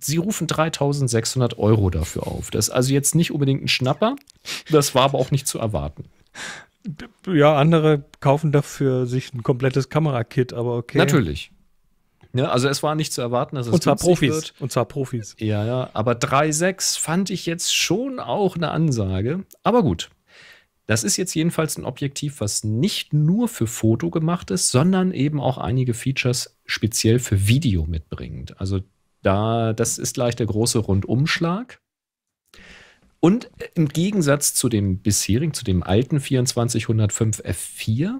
Sie rufen 3600 Euro dafür auf. Das ist also jetzt nicht unbedingt ein Schnapper, das war aber auch nicht zu erwarten. Ja, andere kaufen dafür sich ein komplettes Kamerakit, aber okay. Natürlich. Ja, ne, also es war nicht zu erwarten, dass es Und zwar Profis. Wird. Und zwar Profis. Ja, ja. Aber 3,6 fand ich jetzt schon auch eine Ansage. Aber gut, das ist jetzt jedenfalls ein Objektiv, was nicht nur für Foto gemacht ist, sondern eben auch einige Features speziell für Video mitbringt. Also da, das ist gleich der große Rundumschlag. Und im Gegensatz zu dem bisherigen, zu dem alten 2405 F4,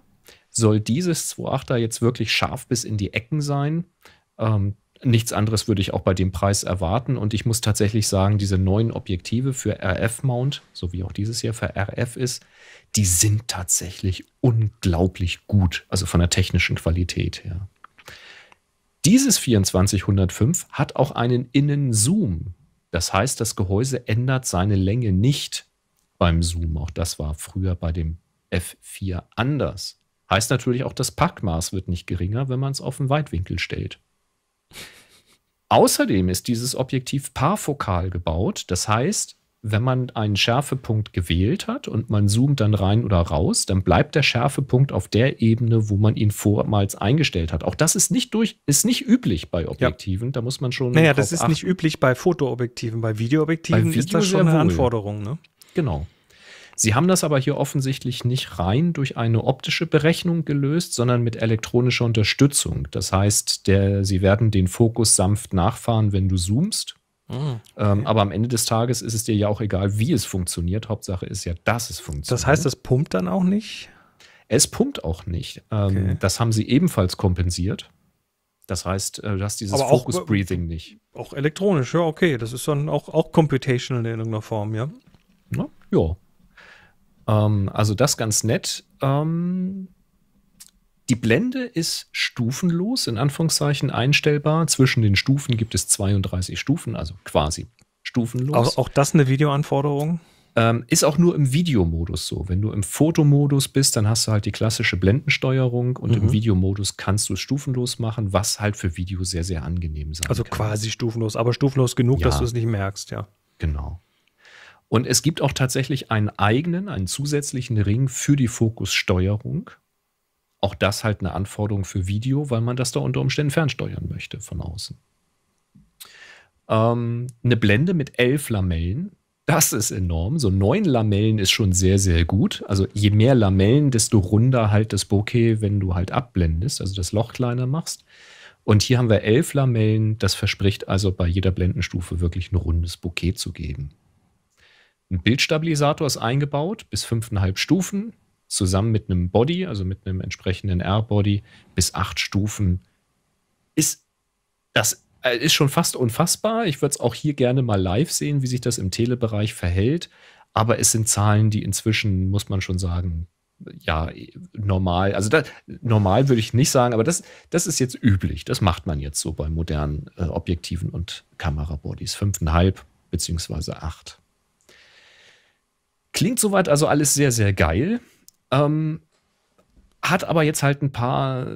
soll dieses 2.8er jetzt wirklich scharf bis in die Ecken sein. Ähm, nichts anderes würde ich auch bei dem Preis erwarten. Und ich muss tatsächlich sagen, diese neuen Objektive für RF-Mount, so wie auch dieses hier für RF ist, die sind tatsächlich unglaublich gut, also von der technischen Qualität her. Dieses 2405 hat auch einen Innenzoom. Das heißt, das Gehäuse ändert seine Länge nicht beim Zoom. Auch das war früher bei dem F4 anders. Heißt natürlich auch, das Packmaß wird nicht geringer, wenn man es auf den Weitwinkel stellt. Außerdem ist dieses Objektiv parfokal gebaut. Das heißt, wenn man einen Schärfepunkt gewählt hat und man zoomt dann rein oder raus, dann bleibt der Schärfepunkt auf der Ebene, wo man ihn vormals eingestellt hat. Auch das ist nicht durch, ist nicht üblich bei Objektiven. Ja. Da muss man schon. Naja, das ist achten. nicht üblich bei Fotoobjektiven. Bei Videoobjektiven bei Video ist das schon eine wohl. Anforderung. Ne? Genau. Sie haben das aber hier offensichtlich nicht rein durch eine optische Berechnung gelöst, sondern mit elektronischer Unterstützung. Das heißt, der, Sie werden den Fokus sanft nachfahren, wenn du zoomst. Ah, ähm, okay. Ähm, aber am Ende des Tages ist es dir ja auch egal, wie es funktioniert. Hauptsache ist ja, dass es funktioniert. Das heißt, es pumpt dann auch nicht? Es pumpt auch nicht. Ähm, okay. Das haben sie ebenfalls kompensiert. Das heißt, äh, du hast dieses Focus-Breathing nicht. Auch elektronisch, ja, okay. Das ist dann auch, auch computational in irgendeiner Form, ja. Na, ja. Ähm, also das ganz nett. Ähm, die Blende ist stufenlos, in Anführungszeichen einstellbar. Zwischen den Stufen gibt es 32 Stufen, also quasi stufenlos. Auch, auch das eine Videoanforderung? Ähm, ist auch nur im Videomodus so. Wenn du im Fotomodus bist, dann hast du halt die klassische Blendensteuerung und mhm. im Videomodus kannst du es stufenlos machen, was halt für Video sehr, sehr angenehm sein Also kann. quasi stufenlos, aber stufenlos genug, ja. dass du es nicht merkst, ja. Genau. Und es gibt auch tatsächlich einen eigenen, einen zusätzlichen Ring für die Fokussteuerung. Auch das halt eine Anforderung für Video, weil man das da unter Umständen fernsteuern möchte von außen. Ähm, eine Blende mit elf Lamellen, das ist enorm. So neun Lamellen ist schon sehr, sehr gut. Also je mehr Lamellen, desto runder halt das Bokeh, wenn du halt abblendest, also das Loch kleiner machst. Und hier haben wir elf Lamellen. Das verspricht also bei jeder Blendenstufe wirklich ein rundes Bouquet zu geben. Ein Bildstabilisator ist eingebaut bis 5,5 Stufen, zusammen mit einem Body, also mit einem entsprechenden R-Body, bis 8 Stufen. Ist, das äh, ist schon fast unfassbar. Ich würde es auch hier gerne mal live sehen, wie sich das im Telebereich verhält. Aber es sind Zahlen, die inzwischen, muss man schon sagen, ja, normal, also das, normal würde ich nicht sagen, aber das, das ist jetzt üblich. Das macht man jetzt so bei modernen äh, Objektiven und Kamerabodies. Fünfeinhalb beziehungsweise acht. Klingt soweit also alles sehr, sehr geil. Ähm, hat aber jetzt halt ein paar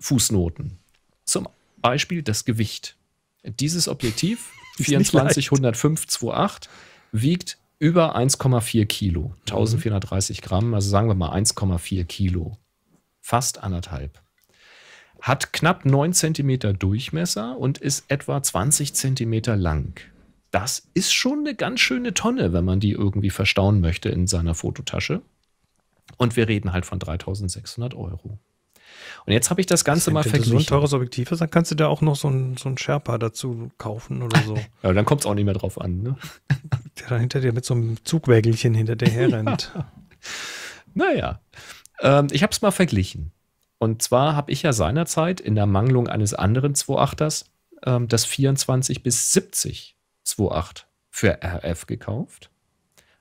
Fußnoten. Zum Beispiel das Gewicht. Dieses Objektiv, 24 105 28, wiegt über 1,4 Kilo. 1430 mhm. Gramm, also sagen wir mal 1,4 Kilo. Fast anderthalb. Hat knapp 9 Zentimeter Durchmesser und ist etwa 20 Zentimeter lang das ist schon eine ganz schöne Tonne, wenn man die irgendwie verstauen möchte in seiner Fototasche. Und wir reden halt von 3600 Euro. Und jetzt habe ich das Ganze mal verglichen. Wenn du so ein teures Objektiv hast, dann kannst du da auch noch so ein, so ein Sherpa dazu kaufen oder so. ja, dann kommt es auch nicht mehr drauf an. Ne? Der da hinter dir mit so einem Zugwägelchen hinter dir herrennt. ja. Naja, ähm, ich habe es mal verglichen. Und zwar habe ich ja seinerzeit in der Mangelung eines anderen 2.8ers ähm, das 24 bis 70 2.8 für RF gekauft.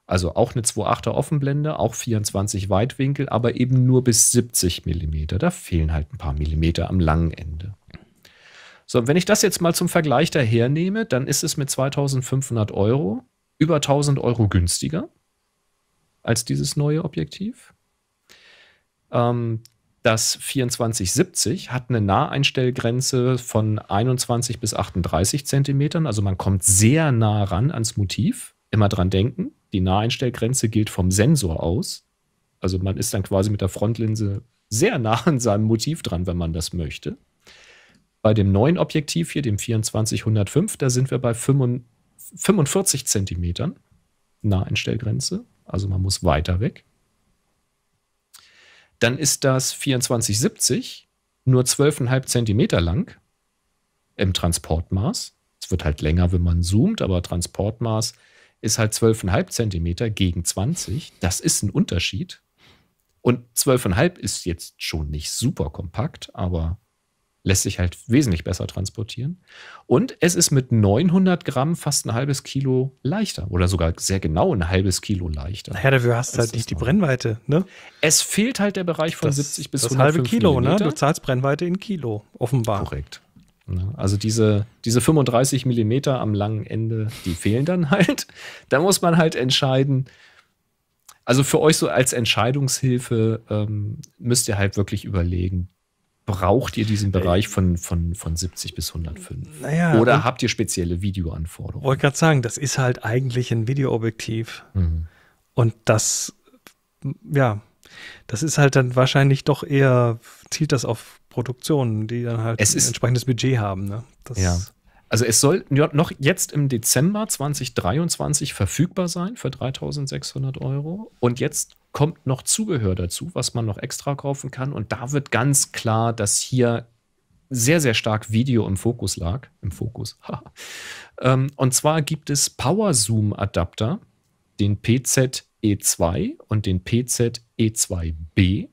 Also auch eine 2.8er Offenblende, auch 24 Weitwinkel, aber eben nur bis 70 mm. Da fehlen halt ein paar Millimeter am langen Ende. So, wenn ich das jetzt mal zum Vergleich dahernehme, dann ist es mit 2500 Euro über 1000 Euro günstiger als dieses neue Objektiv. Ähm, das 2470 hat eine Naheinstellgrenze von 21 bis 38 Zentimetern. Also man kommt sehr nah ran ans Motiv. Immer dran denken, die Naheinstellgrenze gilt vom Sensor aus. Also man ist dann quasi mit der Frontlinse sehr nah an seinem Motiv dran, wenn man das möchte. Bei dem neuen Objektiv hier, dem 2405, da sind wir bei 45 Zentimetern Naheinstellgrenze. Also man muss weiter weg dann ist das 2470 nur 12,5 Zentimeter lang im Transportmaß. Es wird halt länger, wenn man zoomt, aber Transportmaß ist halt 12,5 Zentimeter gegen 20. Das ist ein Unterschied. Und 12,5 ist jetzt schon nicht super kompakt, aber lässt sich halt wesentlich besser transportieren. Und es ist mit 900 Gramm fast ein halbes Kilo leichter oder sogar sehr genau ein halbes Kilo leichter. Naja, dafür hast du halt nicht die Brennweite, ne? Es fehlt halt der Bereich von das, 70 bis 100 105 halbe Kilo, ne? Millimeter. ne? Du zahlst Brennweite in Kilo, offenbar. Korrekt. Ne? Also diese, diese 35 Millimeter am langen Ende, die fehlen dann halt. Da muss man halt entscheiden, also für euch so als Entscheidungshilfe ähm, müsst ihr halt wirklich überlegen, braucht ihr diesen Bereich von, von, von 70 bis 105? Naja, Oder äh, habt ihr spezielle Videoanforderungen? Wollte gerade sagen, das ist halt eigentlich ein Videoobjektiv. Mhm. Und das, ja, das ist halt dann wahrscheinlich doch eher, zielt das auf Produktionen, die dann halt es ein ist, entsprechendes Budget haben. Ne? ja. Also es soll noch jetzt im Dezember 2023 verfügbar sein für 3600 Euro und jetzt kommt noch Zubehör dazu, was man noch extra kaufen kann. Und da wird ganz klar, dass hier sehr, sehr stark Video im Fokus lag. Im Fokus. Ähm, und zwar gibt es Power Zoom Adapter, den pze 2 und den pze 2 b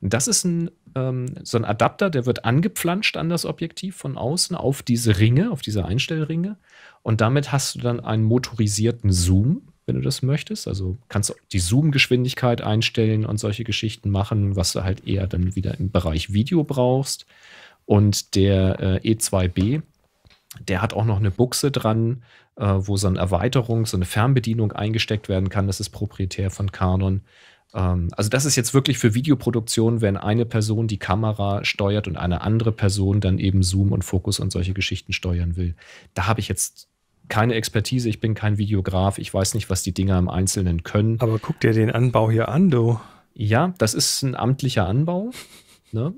Und das ist ein, ähm, so ein Adapter, der wird angepflanscht an das Objektiv von außen auf diese Ringe, auf diese Einstellringe. Und damit hast du dann einen motorisierten Zoom, wenn du das möchtest. Also kannst du die Zoom-Geschwindigkeit einstellen und solche Geschichten machen, was du halt eher dann wieder im Bereich Video brauchst. Und der äh, E2B, der hat auch noch eine Buchse dran, äh, wo so eine Erweiterung, so eine Fernbedienung eingesteckt werden kann. Das ist proprietär von Canon. Ähm, also das ist jetzt wirklich für Videoproduktion, wenn eine Person die Kamera steuert und eine andere Person dann eben Zoom und Fokus und solche Geschichten steuern will. Da habe ich jetzt keine Expertise, ich bin kein Videograf, ich weiß nicht, was die Dinger im Einzelnen können. Aber guck dir den Anbau hier an, du. Ja, das ist ein amtlicher Anbau. Ne?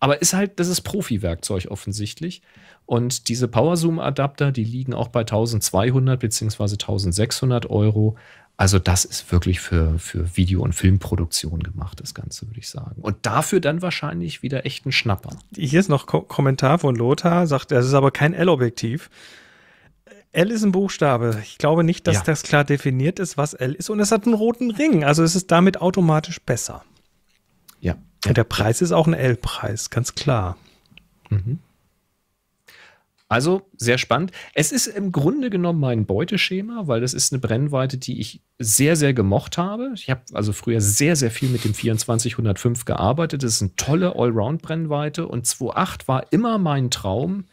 Aber ist halt, das ist Profi-Werkzeug offensichtlich. Und diese Power-Zoom-Adapter, die liegen auch bei 1200 bzw. 1600 Euro. Also das ist wirklich für, für Video- und Filmproduktion gemacht, das Ganze, würde ich sagen. Und dafür dann wahrscheinlich wieder echten Schnapper. Hier ist noch Ko Kommentar von Lothar, sagt, das ist aber kein L-Objektiv. L ist ein Buchstabe. Ich glaube nicht, dass ja. das klar definiert ist, was L ist. Und es hat einen roten Ring. Also es ist damit automatisch besser. Ja. ja. Und der Preis ist auch ein L-Preis, ganz klar. Mhm. Also sehr spannend. Es ist im Grunde genommen mein Beuteschema, weil das ist eine Brennweite, die ich sehr, sehr gemocht habe. Ich habe also früher sehr, sehr viel mit dem 2405 gearbeitet. Das ist eine tolle Allround-Brennweite und 2.8 war immer mein Traum,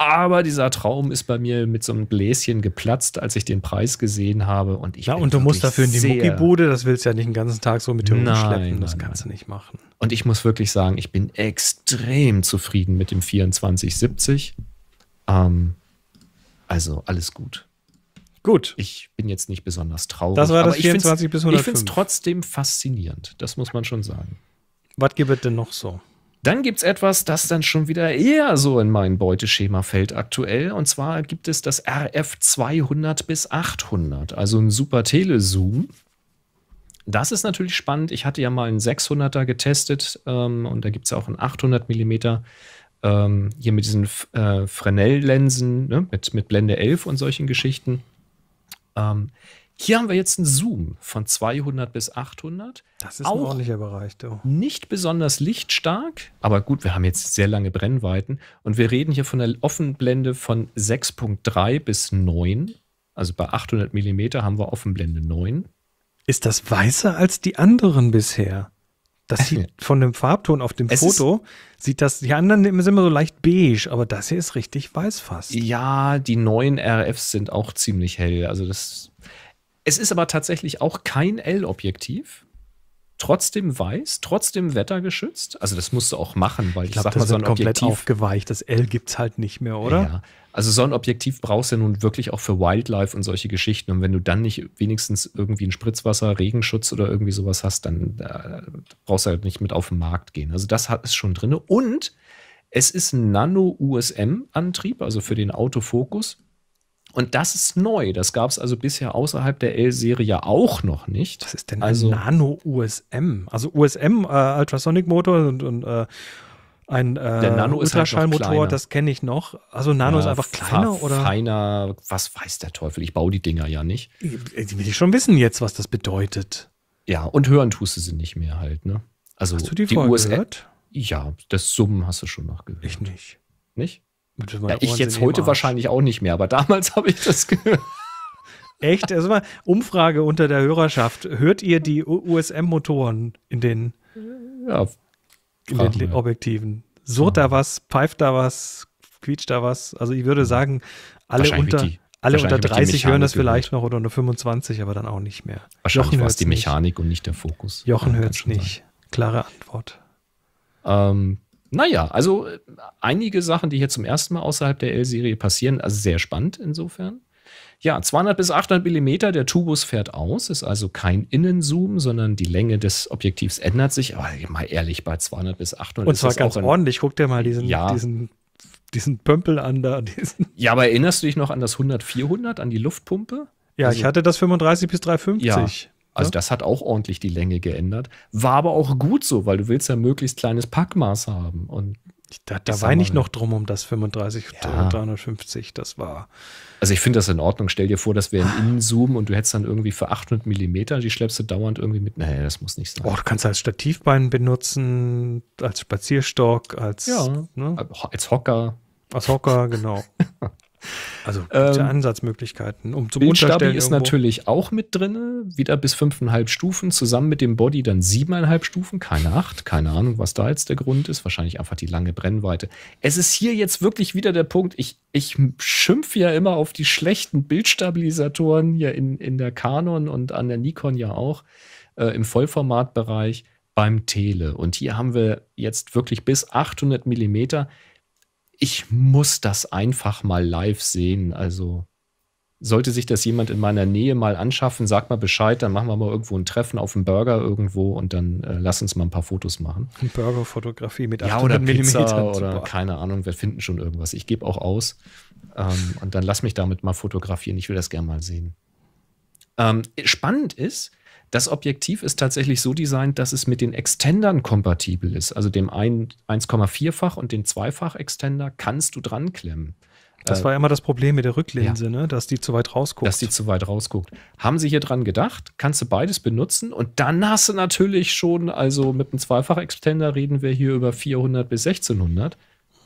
aber dieser Traum ist bei mir mit so einem Gläschen geplatzt, als ich den Preis gesehen habe. Und ich ja, und du musst dafür in die Muckibude, das willst du ja nicht den ganzen Tag so mit dir nein, rumschleppen, das nein, kannst nein. du nicht machen. Und ich muss wirklich sagen, ich bin extrem zufrieden mit dem 2470. Ähm, also alles gut. Gut. Ich bin jetzt nicht besonders traurig. Das war das 24 bis 105. Ich finde es trotzdem faszinierend, das muss man schon sagen. Was gibt es denn noch so? Dann gibt es etwas, das dann schon wieder eher so in mein Beuteschema fällt aktuell. Und zwar gibt es das RF 200 bis 800, also ein super Telezoom. Das ist natürlich spannend. Ich hatte ja mal einen 600er getestet ähm, und da gibt es ja auch einen 800 mm Ähm, hier mit diesen äh, Fresnel-Lensen, ne, mit, mit Blende 11 und solchen Geschichten. Ähm, hier haben wir jetzt einen Zoom von 200 bis 800. Das ist auch ein ordentlicher Bereich. Du. Nicht besonders lichtstark, aber gut, wir haben jetzt sehr lange Brennweiten. Und wir reden hier von einer Offenblende von 6.3 bis 9. Also bei 800 Millimeter haben wir Offenblende 9. Ist das weißer als die anderen bisher? Das äh, sieht von dem Farbton auf dem es Foto, sieht das, die anderen sind immer so leicht beige, aber das hier ist richtig weiß fast. Ja, die neuen RFs sind auch ziemlich hell. Also das, es ist aber tatsächlich auch kein L-Objektiv. Trotzdem weiß, trotzdem wettergeschützt. Also das musst du auch machen, weil ich, ich glaub, sag mal, so ein komplett Objektiv aufgeweicht. Das L gibt es halt nicht mehr, oder? Ja. Also so ein Objektiv brauchst du ja nun wirklich auch für Wildlife und solche Geschichten. Und wenn du dann nicht wenigstens irgendwie ein Spritzwasser, Regenschutz oder irgendwie sowas hast, dann äh, brauchst du halt nicht mit auf den Markt gehen. Also das hat es schon drin. Und es ist ein Nano-USM-Antrieb, also für den Autofokus. Und das ist neu. Das gab es also bisher außerhalb der L-Serie auch noch nicht. Was ist denn also, Nano-USM? Also USM, äh, Ultrasonic-Motor und, und äh, ein äh, der Nano halt Ultraschallmotor, halt das kenne ich noch. Also Nano ja, ist einfach kleiner oder? Feiner, was weiß der Teufel, ich baue die Dinger ja nicht. Die will ich schon wissen jetzt, was das bedeutet. Ja, und hören tust du sie nicht mehr halt, ne? Also hast du die, die vorher gehört? Ja, das Summen hast du schon noch gehört. Ich nicht. Nicht? Ja, ich jetzt heute wahrscheinlich auch nicht mehr, aber damals habe ich das gehört. Echt? Also mal Umfrage unter der Hörerschaft. Hört ihr die USM-Motoren in den, ja, in den Objektiven? Surrt ja. da was, pfeift da was, quietscht da was? Also ich würde mhm. sagen, alle unter, die, alle unter 30 hören das vielleicht noch oder nur 25, aber dann auch nicht mehr. Wahrscheinlich Jochen war es die Mechanik nicht. und nicht der Fokus. Jochen hört es nicht. Sein. Klare Antwort. Ähm, naja, also äh, einige Sachen, die hier zum ersten Mal außerhalb der L-Serie passieren, also sehr spannend insofern. Ja, 200 bis 800 Millimeter, der Tubus fährt aus, ist also kein Innenzoom, sondern die Länge des Objektivs ändert sich. Aber mal ehrlich, bei 200 bis 800 Und zwar ganz ein, ordentlich, guck dir mal diesen, ja. diesen, diesen Pömpel an da. Diesen. Ja, aber erinnerst du dich noch an das 100-400, an die Luftpumpe? Ja, also, ich hatte das 35 bis 350. Ja, also ja. das hat auch ordentlich die Länge geändert. War aber auch gut so, weil du willst ja möglichst kleines Packmaß haben. Und da, da weine ich noch drum um das 35 ja. 350. Das war. Also ich finde das in Ordnung. Stell dir vor, das wäre ein Innenzoom und du hättest dann irgendwie für 800 Millimeter, die schleppst du dauernd irgendwie mit. Nee, das muss nicht sein. Oh, du kannst als Stativbein benutzen, als Spazierstock, als, ja, ne? als Hocker. Als Hocker, genau. Also gute ähm, Ansatzmöglichkeiten, um zum Bildstabi ist irgendwo. natürlich auch mit drin, wieder bis fünfeinhalb Stufen, zusammen mit dem Body dann siebeneinhalb Stufen, keine acht, keine Ahnung, was da jetzt der Grund ist, wahrscheinlich einfach die lange Brennweite. Es ist hier jetzt wirklich wieder der Punkt, ich, ich schimpfe ja immer auf die schlechten Bildstabilisatoren hier in, in der Canon und an der Nikon ja auch, äh, im Vollformatbereich beim Tele. Und hier haben wir jetzt wirklich bis 800 Millimeter ich muss das einfach mal live sehen. Also sollte sich das jemand in meiner Nähe mal anschaffen, sag mal Bescheid, dann machen wir mal irgendwo ein Treffen auf dem Burger irgendwo und dann äh, lass uns mal ein paar Fotos machen. Burgerfotografie mit 800 ja, oder Pizza Millimeter oder Super. keine Ahnung, wir finden schon irgendwas. Ich gebe auch aus ähm, und dann lass mich damit mal fotografieren. Ich will das gerne mal sehen. Ähm, spannend ist, das Objektiv ist tatsächlich so designt, dass es mit den Extendern kompatibel ist. Also dem 1,4-fach und den 2-fach-Extender kannst du dran klemmen. Das äh, war ja immer das Problem mit der Rücklinse, ja. ne? dass die zu weit rausguckt. Dass die zu weit rausguckt. Haben sie hier dran gedacht? Kannst du beides benutzen? Und dann hast du natürlich schon, also mit einem Zweifach-Extender reden wir hier über 400 bis 1600.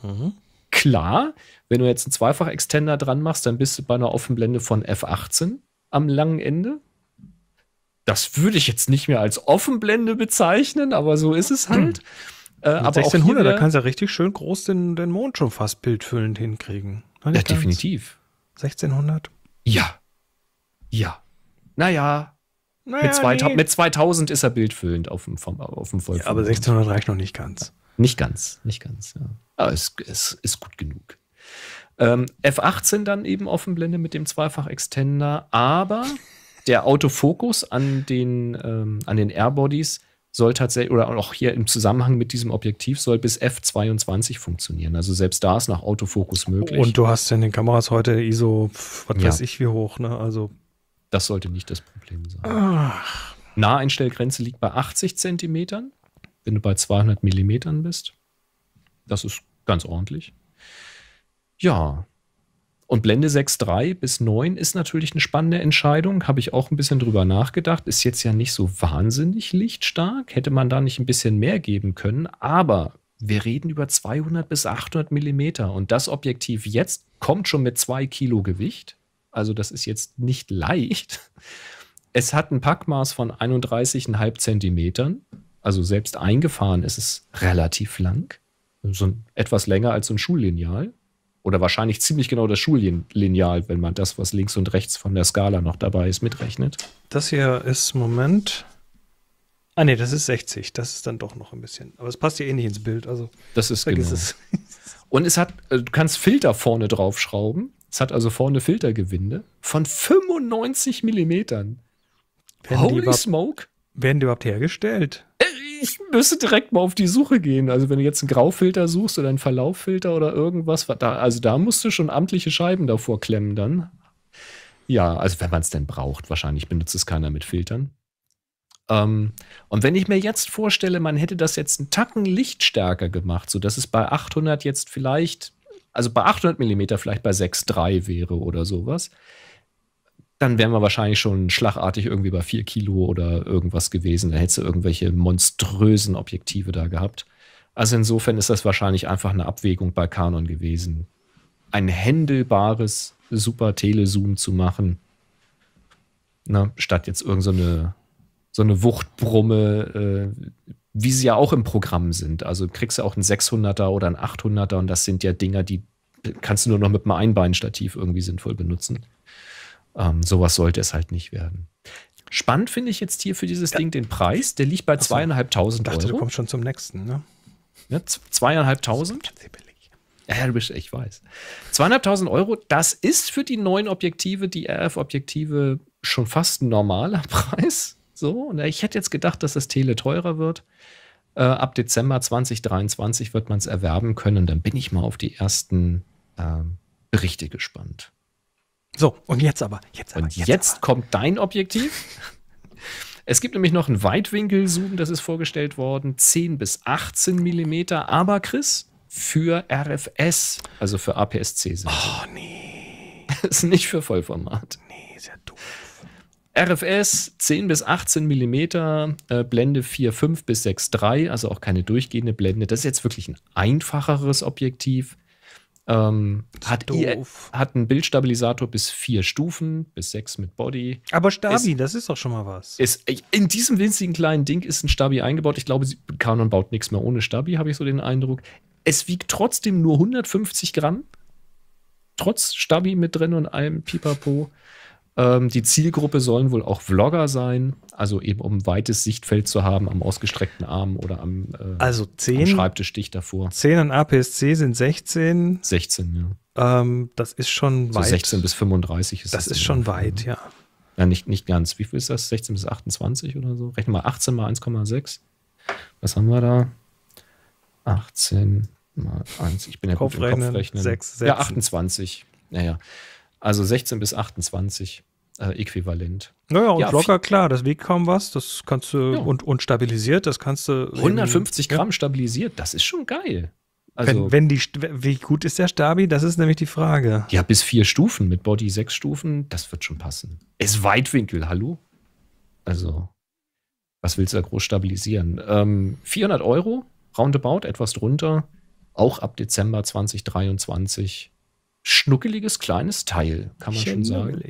Mhm. Klar, wenn du jetzt einen Zweifach-Extender dran machst, dann bist du bei einer Offenblende von F18 am langen Ende das würde ich jetzt nicht mehr als Offenblende bezeichnen, aber so ist es halt. Hm. Äh, aber 1600, da kannst du ja richtig schön groß den, den Mond schon fast bildfüllend hinkriegen. Ja, kann's. definitiv. 1600? Ja. Ja. Naja. naja mit, 2000, nee. mit 2000 ist er bildfüllend auf dem, vom, auf dem Vollfond. Ja, aber 1600 reicht noch nicht ganz. Nicht ganz, nicht ganz, ja. Aber es, es ist gut genug. Ähm, F18 dann eben Offenblende mit dem Zweifach-Extender, aber der Autofokus an den, ähm, an den Airbodies soll tatsächlich, oder auch hier im Zusammenhang mit diesem Objektiv, soll bis F22 funktionieren. Also selbst da ist nach Autofokus möglich. Und du hast ja in den Kameras heute ISO, was ja. weiß ich, wie hoch, ne? Also. Das sollte nicht das Problem sein. Ach. Naheinstellgrenze liegt bei 80 Zentimetern, wenn du bei 200 Millimetern bist. Das ist ganz ordentlich. Ja, und Blende 6.3 bis 9 ist natürlich eine spannende Entscheidung. Habe ich auch ein bisschen drüber nachgedacht. Ist jetzt ja nicht so wahnsinnig lichtstark. Hätte man da nicht ein bisschen mehr geben können. Aber wir reden über 200 bis 800 Millimeter. Und das Objektiv jetzt kommt schon mit 2 Kilo Gewicht. Also das ist jetzt nicht leicht. Es hat ein Packmaß von 31,5 Zentimetern. Also selbst eingefahren ist es relativ lang. So ein, etwas länger als so ein Schullineal oder wahrscheinlich ziemlich genau das Schullineal, wenn man das, was links und rechts von der Skala noch dabei ist, mitrechnet. Das hier ist, Moment. Ah, ne, das ist 60. Das ist dann doch noch ein bisschen. Aber es passt ja eh nicht ins Bild. Also, das ist genau. Es. und es hat, äh, du kannst Filter vorne draufschrauben. Es hat also vorne Filtergewinde von 95 Millimetern. Holy Smoke werden die überhaupt hergestellt? Ich müsste direkt mal auf die Suche gehen. Also, wenn du jetzt einen Graufilter suchst oder einen Verlauffilter oder irgendwas, also da musst du schon amtliche Scheiben davor klemmen dann. Ja, also wenn man es denn braucht, wahrscheinlich benutzt es keiner mit Filtern. Ähm, und wenn ich mir jetzt vorstelle, man hätte das jetzt einen Tacken lichtstärker gemacht, sodass es bei 800 jetzt vielleicht, also bei 800 Millimeter vielleicht bei 6,3 wäre oder sowas, dann wären wir wahrscheinlich schon schlagartig irgendwie bei 4 Kilo oder irgendwas gewesen. Da hättest du irgendwelche monströsen Objektive da gehabt. Also insofern ist das wahrscheinlich einfach eine Abwägung bei Canon gewesen. Ein händelbares super Telezoom zu machen, na, ne, statt jetzt irgendeine so so eine Wuchtbrumme, äh, wie sie ja auch im Programm sind. Also kriegst du auch einen 600er oder einen 800er und das sind ja Dinger, die kannst du nur noch mit einem Einbeinstativ irgendwie sinnvoll benutzen. Ähm, sowas sollte es halt nicht werden. Spannend finde ich jetzt hier für dieses ja. Ding den Preis. Der liegt bei Achso, zweieinhalbtausend Euro. Ich dachte, du kommst schon zum nächsten, ne? ne zweieinhalbtausend? Ja, ich weiß. Zweieinhalbtausend Euro, das ist für die neuen Objektive, die RF-Objektive, schon fast ein normaler Preis. So, ich hätte jetzt gedacht, dass das Tele teurer wird. Äh, ab Dezember 2023 wird man es erwerben können. Dann bin ich mal auf die ersten äh, Berichte gespannt. So, und jetzt aber. Jetzt aber, und jetzt, jetzt aber. kommt dein Objektiv. Es gibt nämlich noch einen Weitwinkel-Zoom, das ist vorgestellt worden, 10 bis 18 Millimeter, aber Chris, für RFS, also für APS-C. Oh nee. Das ist nicht für Vollformat. Nee, ist ja doof. RFS 10 bis 18 Millimeter, äh, Blende 4,5 bis 6,3, also auch keine durchgehende Blende. Das ist jetzt wirklich ein einfacheres Objektiv. Ähm, hat, I, hat einen Bildstabilisator bis vier Stufen, bis sechs mit Body. Aber Stabi, ist, das ist doch schon mal was. Ist, äh, in diesem winzigen kleinen Ding ist ein Stabi eingebaut. Ich glaube, Canon baut nichts mehr ohne Stabi, habe ich so den Eindruck. Es wiegt trotzdem nur 150 Gramm. Trotz Stabi mit drin und allem Pipapo. Ähm, die Zielgruppe sollen wohl auch Vlogger sein, also eben um ein weites Sichtfeld zu haben am ausgestreckten Arm oder am, äh, also 10, am Schreibtisch davor. 10 an APS-C sind 16. 16, ja. Ähm, das ist schon so weit. 16 bis 35 ist das. Das ist schon Fall, weit, ne? ja. ja. nicht, nicht ganz. Wie viel ist das? 16 bis 28 oder so? Rechnen wir 18 mal 1,6. Was haben wir da? 18 mal 1. Ich bin ja Kopfrechnen, gut im Kopfrechnen. 6, 6. Ja, 28. Naja. Also 16 bis 28 äh, äquivalent. Naja, und ja, locker, klar, das wiegt kaum was, das kannst du, ja. und, und stabilisiert, das kannst du. 150 Gramm ja. stabilisiert, das ist schon geil. Also, wenn, wenn die, wie gut ist der Stabi? Das ist nämlich die Frage. Ja, bis vier Stufen, mit Body sechs Stufen, das wird schon passen. Ist Weitwinkel, hallo? Also, was willst du da groß stabilisieren? Ähm, 400 Euro, roundabout, etwas drunter, auch ab Dezember 2023 schnuckeliges kleines Teil, kann man schon sagen.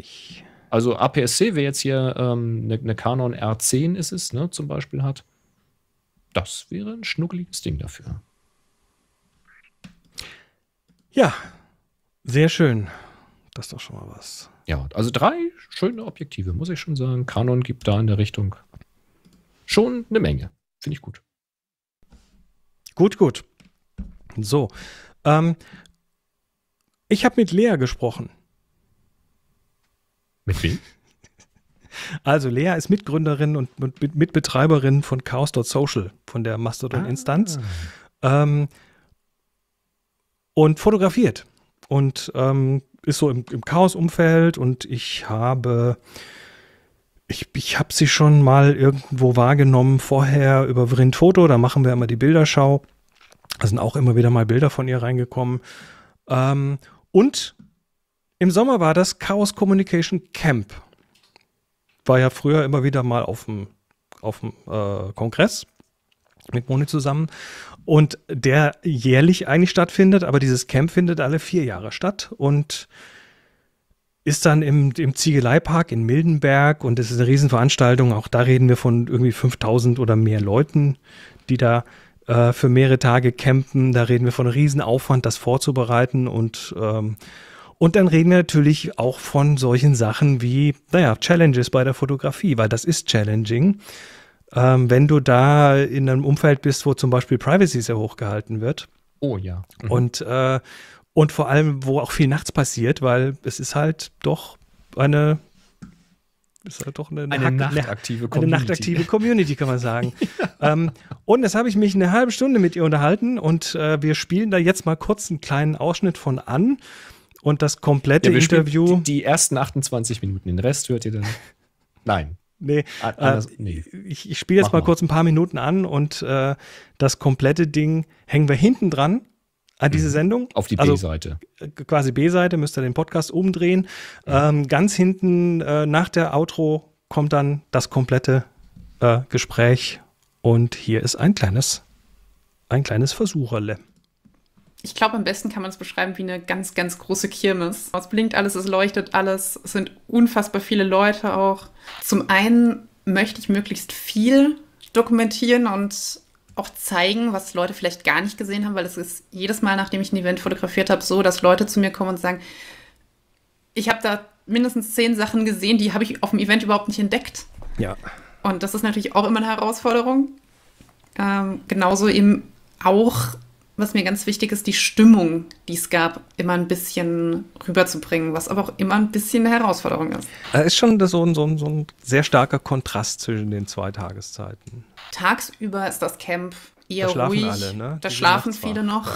Also APS-C, wer jetzt hier eine ähm, ne, ne Canon R10 ist es, ne, zum Beispiel hat, das wäre ein schnuckeliges Ding dafür. Ja, sehr schön. Das ist doch schon mal was. Ja, also drei schöne Objektive, muss ich schon sagen. Canon gibt da in der Richtung schon eine Menge. Finde ich gut. Gut, gut. So. Ähm, ich habe mit Lea gesprochen. Mit wem? Also Lea ist Mitgründerin und Mitbetreiberin von Chaos.social, von der Mastodon-Instanz. Ah. Ähm, und fotografiert. Und ähm, ist so im, im Chaos-Umfeld und ich habe ich, ich habe sie schon mal irgendwo wahrgenommen vorher über Vrind Foto, da machen wir immer die Bilderschau. Da sind auch immer wieder mal Bilder von ihr reingekommen. Ähm, und im Sommer war das Chaos Communication Camp. War ja früher immer wieder mal auf dem, auf dem äh, Kongress mit Moni zusammen und der jährlich eigentlich stattfindet, aber dieses Camp findet alle vier Jahre statt und ist dann im, im Ziegeleipark in Mildenberg und es ist eine Riesenveranstaltung. Auch da reden wir von irgendwie 5000 oder mehr Leuten, die da äh, für mehrere Tage campen. Da reden wir von Riesenaufwand, das vorzubereiten und ähm, und dann reden wir natürlich auch von solchen Sachen wie, naja, Challenges bei der Fotografie, weil das ist challenging. Ähm, wenn du da in einem Umfeld bist, wo zum Beispiel Privacy sehr hochgehalten wird. Oh ja. Mhm. Und, äh, und vor allem, wo auch viel nachts passiert, weil es ist halt doch eine ist halt doch eine, eine Nacht nachtaktive Community. nachtaktive Community, kann man sagen. ja. ähm, und jetzt habe ich mich eine halbe Stunde mit ihr unterhalten und äh, wir spielen da jetzt mal kurz einen kleinen Ausschnitt von an und das komplette ja, Interview. Die, die ersten 28 Minuten, den Rest hört ihr dann. Nein. Nee, ah, Anders, äh, nee, ich, ich spiele jetzt mal, mal, kurz ein paar Minuten an und äh, das komplette Ding hängen wir hinten dran an ah, diese mhm. Sendung. Auf die also, B-Seite. Also, quasi B-Seite, müsst ihr den Podcast umdrehen. Ja. Ähm, ganz hinten äh, nach der Outro kommt dann das komplette äh, Gespräch. Und hier ist ein kleines, ein kleines Versucherle. Ich glaube, am besten kann man es beschreiben wie eine ganz, ganz große Kirmes. Es blinkt alles, es leuchtet alles, es sind unfassbar viele Leute auch. Zum einen möchte ich möglichst viel dokumentieren und auch zeigen, was Leute vielleicht gar nicht gesehen haben, weil es ist jedes Mal, nachdem ich ein Event fotografiert habe, so, dass Leute zu mir kommen und sagen, ich habe da mindestens zehn Sachen gesehen, die habe ich auf dem Event überhaupt nicht entdeckt. Ja. Und das ist natürlich auch immer eine Herausforderung. Ähm, genauso eben auch was mir ganz wichtig ist, die Stimmung, die es gab, immer ein bisschen rüberzubringen, was aber auch immer ein bisschen eine Herausforderung ist. Es äh, ist schon so ein, so, ein, so ein sehr starker Kontrast zwischen den zwei Tageszeiten. Tagsüber ist das Camp eher da ruhig. Alle, ne? Da schlafen viele noch.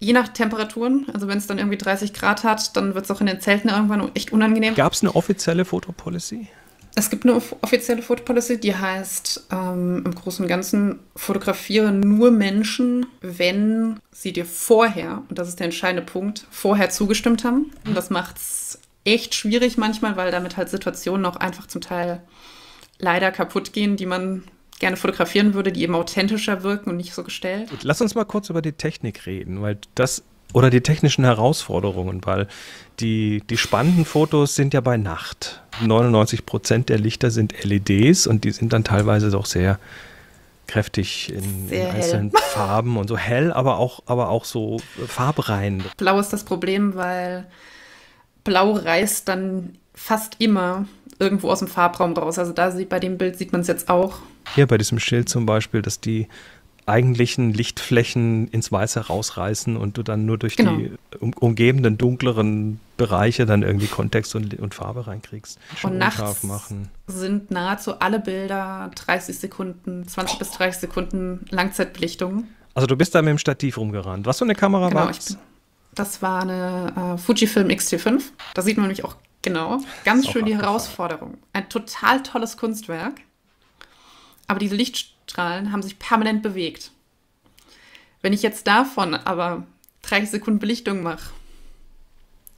Je nach Temperaturen, also wenn es dann irgendwie 30 Grad hat, dann wird es auch in den Zelten irgendwann echt unangenehm. Gab es eine offizielle Fotopolicy? es gibt eine offizielle Fotopolicy, die heißt ähm, im Großen und Ganzen, fotografiere nur Menschen, wenn sie dir vorher, und das ist der entscheidende Punkt, vorher zugestimmt haben. Und das macht es echt schwierig manchmal, weil damit halt Situationen auch einfach zum Teil leider kaputt gehen, die man gerne fotografieren würde, die eben authentischer wirken und nicht so gestellt. lass uns mal kurz über die Technik reden, weil das oder die technischen Herausforderungen, weil die, die spannenden Fotos sind ja bei Nacht. 99 Prozent der Lichter sind LEDs und die sind dann teilweise auch sehr kräftig in, in einzelnen hell. Farben und so hell, aber auch, aber auch so farbrein. Blau ist das Problem, weil Blau reißt dann fast immer irgendwo aus dem Farbraum raus. Also da sieht bei dem Bild sieht man es jetzt auch. Hier bei diesem Schild zum Beispiel, dass die eigentlichen Lichtflächen ins Weiße rausreißen und du dann nur durch genau. die um, umgebenden dunkleren Bereiche dann irgendwie Kontext und, und Farbe reinkriegst. Schön und nachts sind nahezu alle Bilder 30 Sekunden, 20 oh. bis 30 Sekunden Langzeitbelichtung. Also du bist da mit dem Stativ rumgerannt. Was für eine Kamera genau, war das? Das war eine äh, Fujifilm X-T5. Da sieht man nämlich auch genau ganz schön die Herausforderung. Ein total tolles Kunstwerk. Aber diese Licht Lichtstrahlen haben sich permanent bewegt. Wenn ich jetzt davon aber 30 Sekunden Belichtung mache,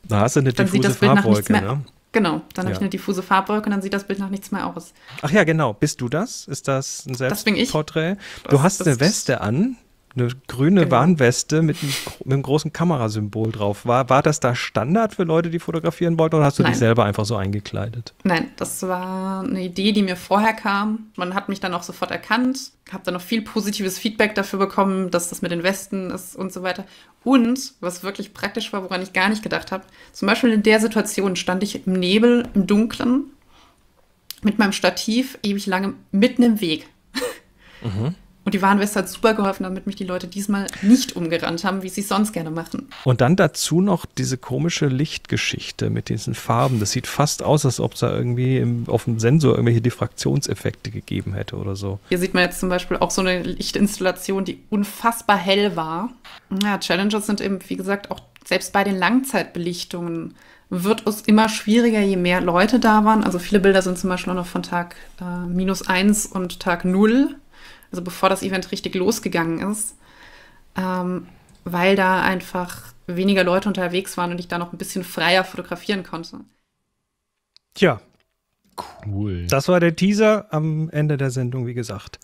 da hast du eine dann diffuse sieht das Bild Farbwolke, nach nichts mehr. Ne? Genau, dann ja. habe ich eine diffuse Farbwolke und dann sieht das Bild nach nichts mehr aus. Ach ja, genau. Bist du das? Ist das ein Selbstporträt? Du hast eine Weste an, eine grüne genau. Warnweste mit einem, mit einem, großen Kamerasymbol drauf. War, war das da Standard für Leute, die fotografieren wollten, oder hast du Nein. dich selber einfach so eingekleidet? Nein, das war eine Idee, die mir vorher kam. Man hat mich dann auch sofort erkannt, habe dann noch viel positives Feedback dafür bekommen, dass das mit den Westen ist und so weiter. Und was wirklich praktisch war, woran ich gar nicht gedacht habe, zum Beispiel in der Situation stand ich im Nebel, im Dunklen, mit meinem Stativ ewig lange mitten im Weg. Mhm. Und die Warnweste hat super geholfen, damit mich die Leute diesmal nicht umgerannt haben, wie sie es sonst gerne machen. Und dann dazu noch diese komische Lichtgeschichte mit diesen Farben. Das sieht fast aus, als ob es da irgendwie im, auf dem Sensor irgendwelche Diffraktionseffekte gegeben hätte oder so. Hier sieht man jetzt zum Beispiel auch so eine Lichtinstallation, die unfassbar hell war. Ja, Challenges sind eben, wie gesagt, auch selbst bei den Langzeitbelichtungen wird es immer schwieriger, je mehr Leute da waren. Also viele Bilder sind zum Beispiel auch noch von Tag äh, minus äh, eins und Tag null also bevor das Event richtig losgegangen ist, ähm, weil da einfach weniger Leute unterwegs waren und ich da noch ein bisschen freier fotografieren konnte. Tja. Cool. Das war der Teaser am Ende der Sendung, wie gesagt.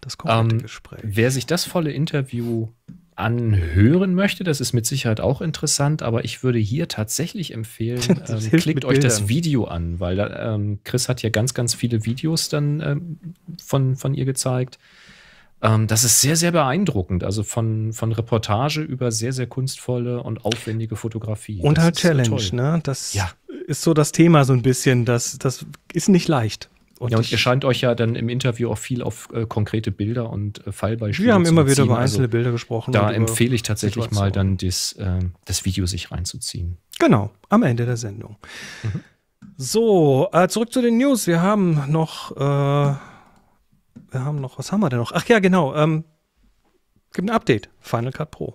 Das komplette um, ähm, Gespräch. Wer sich das volle Interview anhören möchte, das ist mit Sicherheit auch interessant, aber ich würde hier tatsächlich empfehlen, ähm, klickt euch Bildern. das Video an, weil ähm, Chris hat ja ganz, ganz viele Videos dann ähm, von, von ihr gezeigt. Ähm, das ist sehr, sehr beeindruckend. Also von, von Reportage über sehr, sehr kunstvolle und aufwendige Fotografie. Und halt Challenge, ne? Das ja. ist so das Thema so ein bisschen. Das, das ist nicht leicht. Und ja, und ihr scheint euch ja dann im Interview auch viel auf äh, konkrete Bilder und äh, Fallbeispiele zu Wir haben immer wieder über also einzelne Bilder gesprochen. Da empfehle ich tatsächlich Situation. mal dann das, äh, das Video sich reinzuziehen. Genau, am Ende der Sendung. Mhm. So, äh, zurück zu den News. Wir haben noch äh, wir haben noch, was haben wir denn noch? Ach ja, genau. Ähm, gibt ein Update. Final Cut Pro.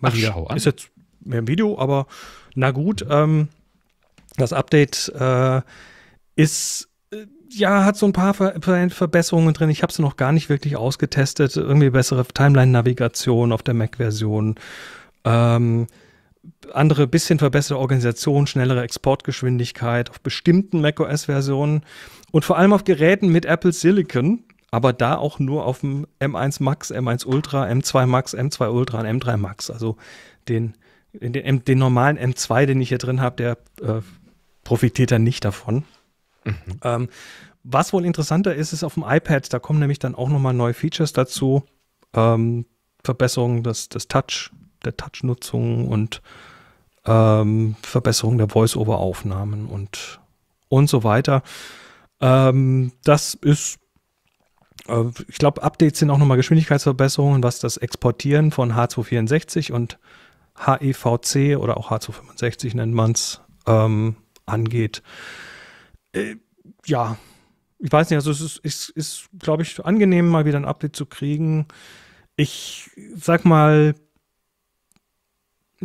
Mal Ach, wieder. schau an. Ist jetzt mehr im Video, aber na gut. Ähm, das Update äh, ist äh, ja, hat so ein paar Ver Verbesserungen drin. Ich habe sie noch gar nicht wirklich ausgetestet. Irgendwie bessere Timeline-Navigation auf der Mac-Version. Ähm, andere bisschen verbesserte Organisation, schnellere Exportgeschwindigkeit auf bestimmten macOS-Versionen. Und vor allem auf Geräten mit Apple Silicon, aber da auch nur auf dem M1 Max, M1 Ultra, M2 Max, M2 Ultra und M3 Max. Also den, den, den normalen M2, den ich hier drin habe, der äh, profitiert dann nicht davon. Mhm. Ähm, was wohl interessanter ist, ist auf dem iPad, da kommen nämlich dann auch nochmal neue Features dazu. Ähm, Verbesserung des, des Touch, der Touch-Nutzung und ähm, Verbesserung der Voice-Over-Aufnahmen und, und so weiter. Ähm, das ist, äh, ich glaube, Updates sind auch nochmal Geschwindigkeitsverbesserungen, was das Exportieren von H264 und HEVC oder auch H265 nennt man es, ähm, angeht. Äh, ja, ich weiß nicht, also es ist, ist, ist glaube ich, angenehm, mal wieder ein Update zu kriegen. Ich sag mal,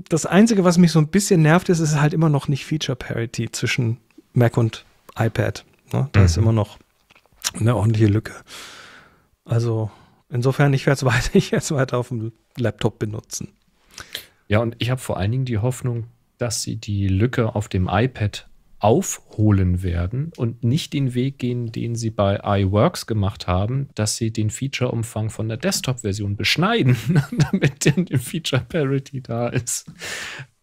das Einzige, was mich so ein bisschen nervt, ist, ist halt immer noch nicht Feature Parity zwischen Mac und iPad. Ne? Da mhm. ist immer noch eine ordentliche Lücke. Also insofern, ich werde es weiter, weiter auf dem Laptop benutzen. Ja, und ich habe vor allen Dingen die Hoffnung, dass sie die Lücke auf dem iPad aufholen werden und nicht den Weg gehen, den sie bei iWorks gemacht haben, dass sie den Feature-Umfang von der Desktop-Version beschneiden, damit dann die Feature-Parity da ist.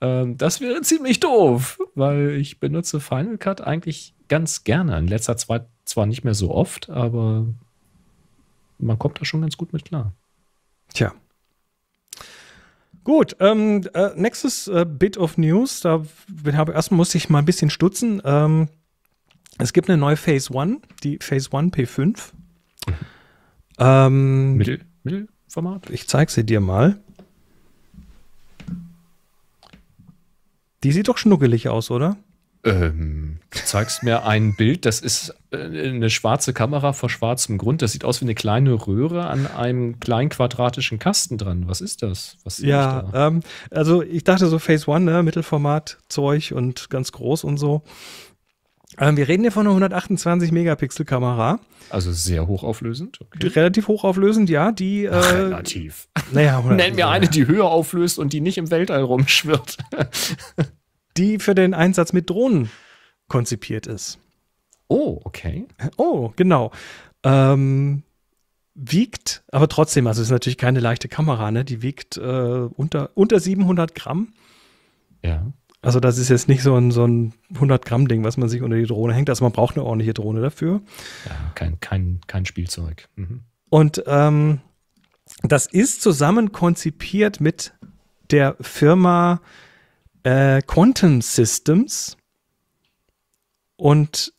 Ähm, das wäre ziemlich doof, weil ich benutze Final Cut eigentlich ganz gerne. In letzter Zeit zwar nicht mehr so oft, aber man kommt da schon ganz gut mit klar. Tja. Gut, ähm, äh, nächstes äh, Bit of News. Da hab, erstmal musste ich mal ein bisschen stutzen. Ähm, es gibt eine neue Phase One, die Phase One P5. Mhm. Ähm, Mittel, Mittelformat? Ich zeige sie dir mal. Die sieht doch schnuckelig aus, oder? Ähm, du zeigst mir ein Bild, das ist äh, eine schwarze Kamera vor schwarzem Grund. Das sieht aus wie eine kleine Röhre an einem kleinen quadratischen Kasten dran. Was ist das? Was ja, ich da? ähm, also ich dachte so Phase One, ne? Mittelformat-Zeug und ganz groß und so. Ähm, wir reden hier von einer 128 Megapixel Kamera. Also sehr hochauflösend. Okay. Relativ hochauflösend, ja. Die, äh, relativ. Naja, Nenn mir eine, die höher auflöst und die nicht im Weltall rumschwirrt die für den Einsatz mit Drohnen konzipiert ist. Oh, okay. Oh, genau. Ähm, wiegt, aber trotzdem, also ist natürlich keine leichte Kamera, ne? Die wiegt äh, unter, unter 700 Gramm. Ja. Also das ist jetzt nicht so ein, so ein 100 Gramm Ding, was man sich unter die Drohne hängt. Also man braucht eine ordentliche Drohne dafür. Ja, kein, kein, kein Spielzeug. Mhm. Und ähm, das ist zusammen konzipiert mit der Firma äh, Quantum Systems und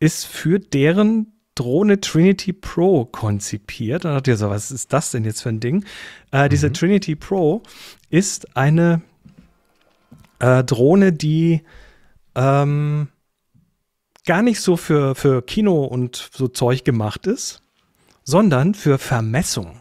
ist für deren Drohne Trinity Pro konzipiert. Und da dachte ich so, was ist das denn jetzt für ein Ding? Äh, diese mhm. Trinity Pro ist eine äh, Drohne, die ähm, gar nicht so für, für Kino und so Zeug gemacht ist, sondern für Vermessung.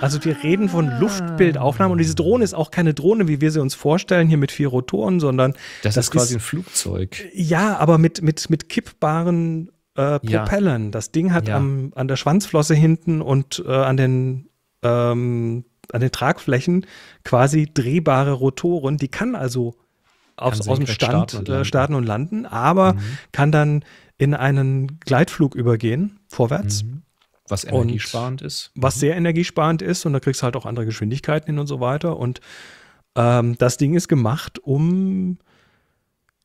Also wir reden von ah. Luftbildaufnahmen und diese Drohne ist auch keine Drohne, wie wir sie uns vorstellen, hier mit vier Rotoren, sondern das, das ist quasi ist, ein Flugzeug. Ja, aber mit, mit, mit kippbaren äh, Propellern. Ja. Das Ding hat ja. am, an der Schwanzflosse hinten und äh, an den ähm, an den Tragflächen quasi drehbare Rotoren. Die kann also aus, kann aus dem Stand starten und, äh, starten und, landen, aber mhm. kann dann in einen Gleitflug übergehen, vorwärts. Mhm. Was energiesparend und ist. Was mhm. sehr energiesparend ist und da kriegst du halt auch andere Geschwindigkeiten hin und so weiter. Und ähm, das Ding ist gemacht, um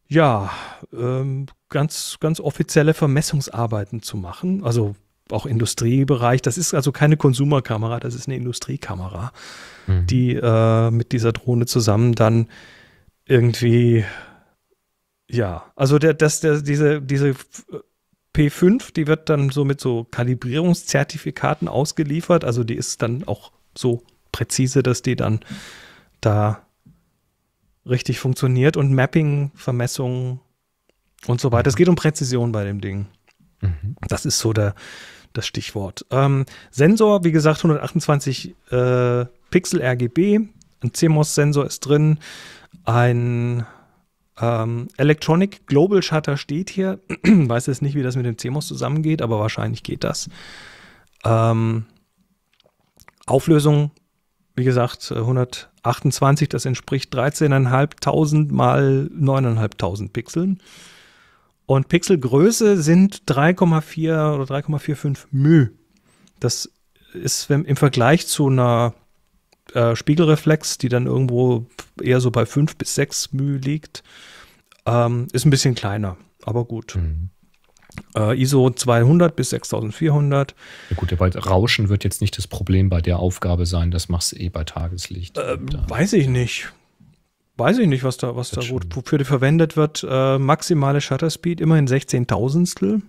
ja, ähm, ganz, ganz offizielle Vermessungsarbeiten zu machen. Also auch Industriebereich. Das ist also keine Konsumerkamera, das ist eine Industriekamera, mhm. die äh, mit dieser Drohne zusammen dann irgendwie, ja, also der, das, der, diese, diese äh, P5, die wird dann so mit so Kalibrierungszertifikaten ausgeliefert. Also die ist dann auch so präzise, dass die dann da richtig funktioniert und Mapping, Vermessung und so weiter. Es geht um Präzision bei dem Ding. Mhm. Das ist so der, das Stichwort. Ähm, Sensor, wie gesagt, 128 äh, Pixel RGB. Ein CMOS-Sensor ist drin. Ein ähm, Electronic Global Shutter steht hier. Weiß jetzt nicht, wie das mit dem CMOS zusammengeht, aber wahrscheinlich geht das. Ähm, Auflösung, wie gesagt, 128, äh, das entspricht 13.500 mal 9.500 Pixeln. Und Pixelgröße sind 3,4 oder 3,45 μ. Das ist im Vergleich zu einer äh, Spiegelreflex, die dann irgendwo eher so bei 5 bis 6 μ liegt. Ähm, ist ein bisschen kleiner, aber gut. Mhm. Uh, ISO 200 bis 6400. Ja gut, aber Rauschen wird jetzt nicht das Problem bei der Aufgabe sein, das machst du eh bei Tageslicht. Äh, weiß ich nicht. Weiß ich nicht, was da, was da gut wofür die verwendet wird. Äh, maximale Shutter Speed, immerhin 16.000stel.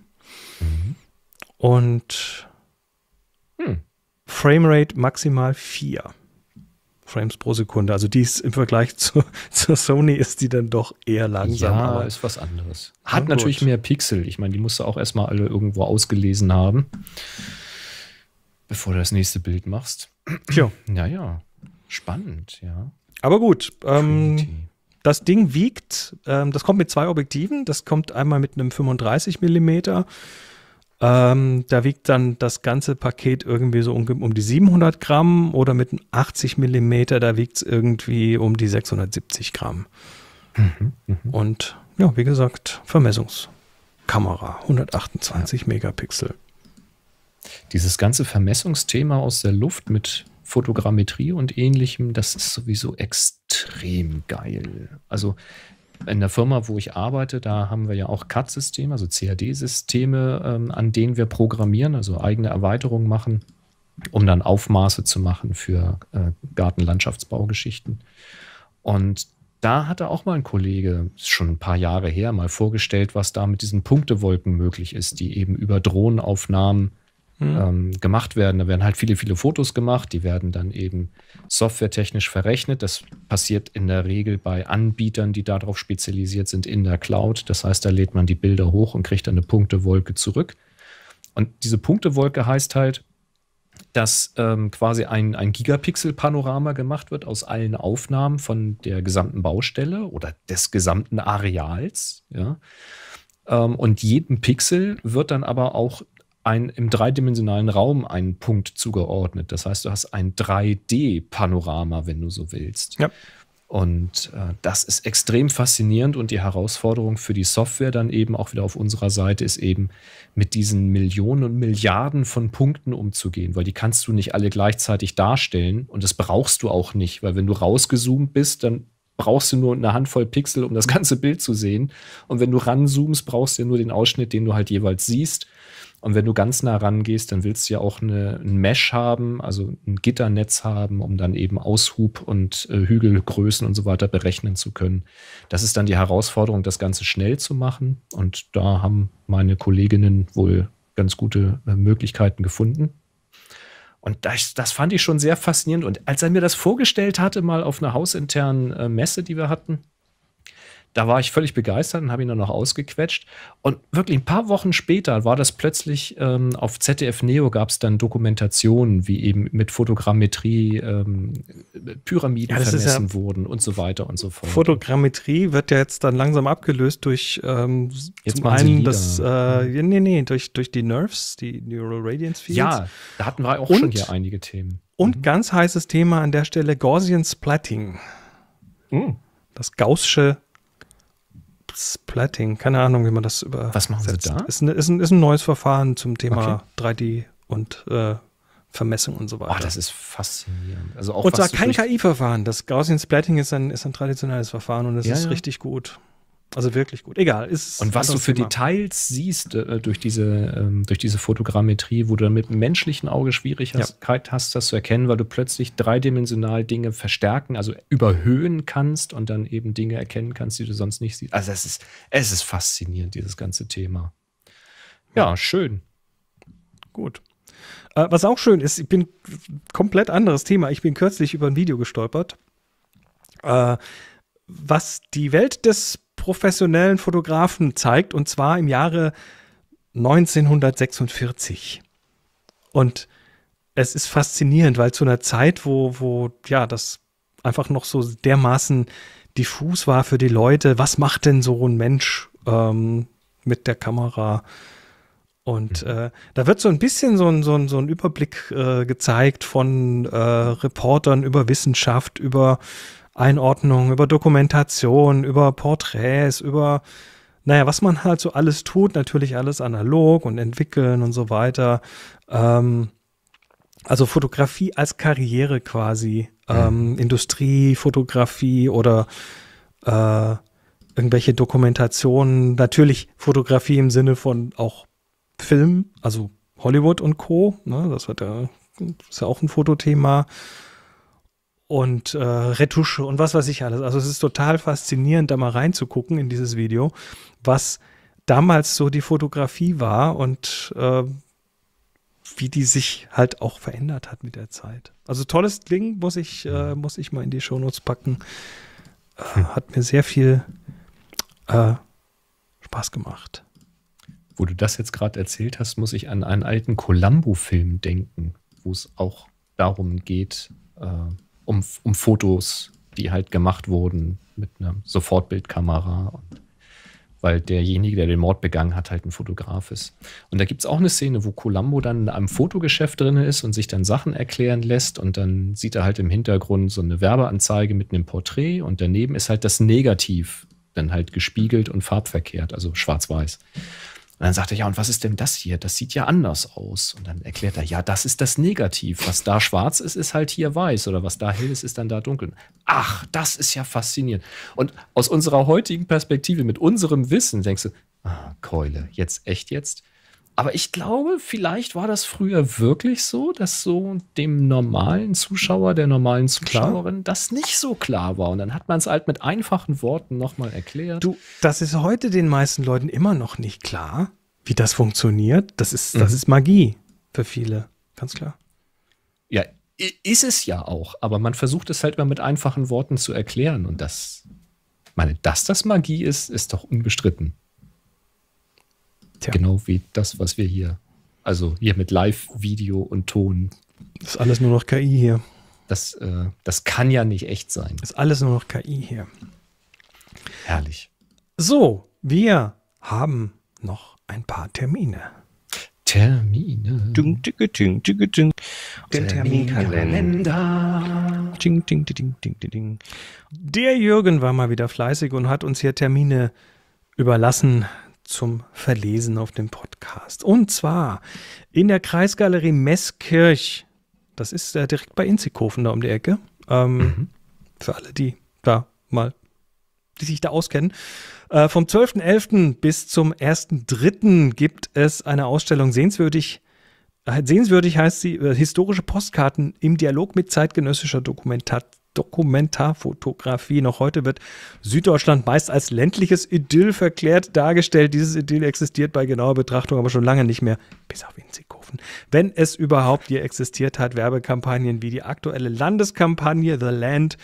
Mhm. Und hm. Framerate maximal 4. Frames pro Sekunde. Also die ist im Vergleich zu, zu Sony ist die dann doch eher langsam. Ja, aber ist was anderes. Hat natürlich gut. mehr Pixel. Ich meine, die musst du auch erstmal alle irgendwo ausgelesen haben, bevor du das nächste Bild machst. Ja. Naja, spannend, ja. Aber gut, ähm, das Ding wiegt, ähm, das kommt mit zwei Objektiven. Das kommt einmal mit einem 35 Millimeter ähm, da wiegt dann das ganze Paket irgendwie so um, um die 700 Gramm oder mit 80 Millimeter, da wiegt es irgendwie um die 670 Gramm. Mhm, mh. Und ja, wie gesagt, Vermessungskamera, 128 ja. Megapixel. Dieses ganze Vermessungsthema aus der Luft mit Fotogrammetrie und ähnlichem, das ist sowieso extrem geil. Also in der Firma, wo ich arbeite, da haben wir ja auch CAD-Systeme, also CAD-Systeme, ähm, an denen wir programmieren, also eigene Erweiterungen machen, um dann Aufmaße zu machen für äh, garten Und da hatte auch mal ein Kollege, schon ein paar Jahre her, mal vorgestellt, was da mit diesen Punktewolken möglich ist, die eben über Drohnenaufnahmen mhm. ähm, gemacht werden. Da werden halt viele, viele Fotos gemacht, die werden dann eben softwaretechnisch verrechnet. Das passiert in der Regel bei Anbietern, die darauf spezialisiert sind, in der Cloud. Das heißt, da lädt man die Bilder hoch und kriegt dann eine Punktewolke zurück. Und diese Punktewolke heißt halt, dass ähm, quasi ein, ein Gigapixel-Panorama gemacht wird aus allen Aufnahmen von der gesamten Baustelle oder des gesamten Areals. Ja? Ähm, und jeden Pixel wird dann aber auch ein, im dreidimensionalen Raum einen Punkt zugeordnet. Das heißt, du hast ein 3D-Panorama, wenn du so willst. Ja. Und äh, das ist extrem faszinierend und die Herausforderung für die Software dann eben auch wieder auf unserer Seite ist eben mit diesen Millionen und Milliarden von Punkten umzugehen, weil die kannst du nicht alle gleichzeitig darstellen und das brauchst du auch nicht, weil wenn du rausgezoomt bist, dann brauchst du nur eine Handvoll Pixel, um das ganze Bild zu sehen. Und wenn du ranzoomst, brauchst du ja nur den Ausschnitt, den du halt jeweils siehst. Und wenn du ganz nah rangehst, dann willst du ja auch eine, ein Mesh haben, also ein Gitternetz haben, um dann eben Aushub und äh, Hügelgrößen und so weiter berechnen zu können. Das ist dann die Herausforderung, das Ganze schnell zu machen. Und da haben meine Kolleginnen wohl ganz gute äh, Möglichkeiten gefunden. Und das, das fand ich schon sehr faszinierend. Und als er mir das vorgestellt hatte, mal auf einer hausinternen äh, Messe, die wir hatten, da war ich völlig begeistert und habe ihn dann noch ausgequetscht. Und wirklich ein paar Wochen später war das plötzlich ähm, auf ZDF Neo gab es dann Dokumentationen, wie eben mit Fotogrammetrie ähm, Pyramiden ja, vermessen ja wurden und so weiter und so fort. Fotogrammetrie wird ja jetzt dann langsam abgelöst durch ähm, jetzt zum einen das, äh, mhm. nee, nee, durch, durch die Nerves, die Neural Radiance Fields. Ja, da hatten wir auch und, schon hier einige Themen. Und mhm. ganz heißes Thema an der Stelle Gaussian Splatting. Mhm. Das Gaussische Splatting, keine Ahnung, wie man das über. Was machen Sie da? Ist ne, ist ein, ist ein neues Verfahren zum Thema okay. 3D und äh, Vermessung und so weiter. Oh, das ist faszinierend. Also auch und zwar kein KI-Verfahren. Das Gaussian Splatting ist ein, ist ein traditionelles Verfahren und es ja, ist ja. richtig gut. Also wirklich gut. Egal. Ist und was du für Thema. Details siehst äh, durch, diese, ähm, durch diese Fotogrammetrie, wo du dann mit dem menschlichen Auge Schwierigkeit ja. hast, das zu erkennen, weil du plötzlich dreidimensional Dinge verstärken, also überhöhen kannst und dann eben Dinge erkennen kannst, die du sonst nicht siehst. Also es ist, es ist faszinierend, dieses ganze Thema. Ja, schön. Gut. Äh, was auch schön ist, ich bin komplett anderes Thema. Ich bin kürzlich über ein Video gestolpert. Äh, was die Welt des professionellen Fotografen zeigt, und zwar im Jahre 1946. Und es ist faszinierend, weil zu einer Zeit, wo, wo ja, das einfach noch so dermaßen diffus war für die Leute, was macht denn so ein Mensch ähm, mit der Kamera? Und mhm. äh, da wird so ein bisschen so ein, so ein, so ein Überblick äh, gezeigt von äh, Reportern über Wissenschaft, über Einordnung, über Dokumentation, über Porträts, über, naja, was man halt so alles tut, natürlich alles analog und entwickeln und so weiter. Ähm, also Fotografie als Karriere quasi, mhm. ähm, Industriefotografie oder äh, irgendwelche Dokumentationen, natürlich Fotografie im Sinne von auch Film, also Hollywood und Co. Ne, das hat ja, ist ja auch ein Fotothema und äh, Retusche und was weiß ich alles. Also es ist total faszinierend, da mal reinzugucken in dieses Video, was damals so die Fotografie war und äh, wie die sich halt auch verändert hat mit der Zeit. Also tolles Ding muss ich, äh, mhm. muss ich mal in die Shownotes packen. Äh, hm. hat mir sehr viel äh, Spaß gemacht. Wo du das jetzt gerade erzählt hast, muss ich an einen alten Columbo-Film denken, wo es auch darum geht, äh, um, um Fotos, die halt gemacht wurden mit einer Sofortbildkamera und weil derjenige, der den Mord begangen hat, halt ein Fotograf ist. Und da gibt es auch eine Szene, wo Columbo dann in einem Fotogeschäft drin ist und sich dann Sachen erklären lässt und dann sieht er halt im Hintergrund so eine Werbeanzeige mit einem Porträt und daneben ist halt das Negativ dann halt gespiegelt und farbverkehrt, also schwarz-weiß. Und dann sagt er, ja, und was ist denn das hier? Das sieht ja anders aus. Und dann erklärt er, ja, das ist das Negativ. Was da schwarz ist, ist halt hier weiß. Oder was da hell ist, ist dann da dunkel. Ach, das ist ja faszinierend. Und aus unserer heutigen Perspektive, mit unserem Wissen, denkst du, ah, Keule, jetzt, echt jetzt? Aber ich glaube, vielleicht war das früher wirklich so, dass so dem normalen Zuschauer, der normalen Zuschauerin das nicht so klar war. Und dann hat man es halt mit einfachen Worten nochmal erklärt. Du, das ist heute den meisten Leuten immer noch nicht klar, wie das funktioniert. Das ist, das mhm. ist Magie für viele, ganz klar. Ja, ist es ja auch. Aber man versucht es halt immer mit einfachen Worten zu erklären. Und das, meine, dass das Magie ist, ist doch unbestritten. Tja. Genau wie das, was wir hier, also hier mit Live, Video und Ton. Das ist alles nur noch KI hier. Das, äh, das kann ja nicht echt sein. Das ist alles nur noch KI hier. Herrlich. So, wir haben noch ein paar Termine. Termine. Ding, ding, ding, ding, ding. Den Terminkalender. Ding, ding, ding, ding, ding, ding. Der Jürgen war mal wieder fleißig und hat uns hier Termine überlassen, zum Verlesen auf dem Podcast. Und zwar in der Kreisgalerie Meßkirch. Das ist äh, direkt bei Inzikofen da um die Ecke. Ähm, mhm. Für alle, die da mal, die sich da auskennen. Äh, vom 12.11. bis zum 1.3. gibt es eine Ausstellung sehenswürdig. Äh, sehenswürdig heißt sie, äh, historische Postkarten im Dialog mit zeitgenössischer Dokumentation. Dokumentarfotografie. Noch heute wird Süddeutschland meist als ländliches Idyll verklärt dargestellt. Dieses Idyll existiert bei genauer Betrachtung aber schon lange nicht mehr, bis auf Inzighofen. Wenn es überhaupt je existiert hat, Werbekampagnen wie die aktuelle Landeskampagne The Land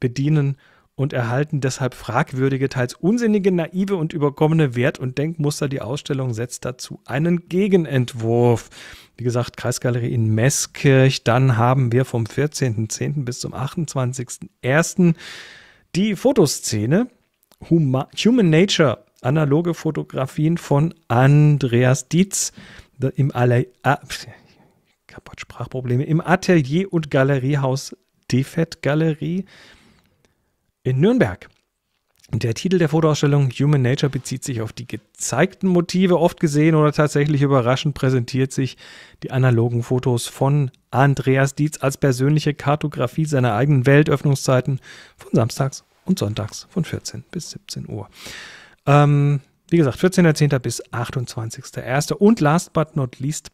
bedienen und erhalten deshalb fragwürdige, teils unsinnige, naive und überkommene Wert- und Denkmuster. Die Ausstellung setzt dazu einen Gegenentwurf. Wie gesagt, Kreisgalerie in Meßkirch. Dann haben wir vom 14.10. bis zum 28.01. die Fotoszene Huma Human Nature, analoge Fotografien von Andreas Dietz im Alle ah, Sprachprobleme im Atelier und Galeriehaus Defett Galerie in Nürnberg. Der Titel der Fotoausstellung Human Nature bezieht sich auf die gezeigten Motive. Oft gesehen oder tatsächlich überraschend präsentiert sich die analogen Fotos von Andreas Dietz als persönliche Kartografie seiner eigenen Weltöffnungszeiten von samstags und sonntags von 14 bis 17 Uhr. Ähm, wie gesagt, 14.10. bis 28.01. Und last but not least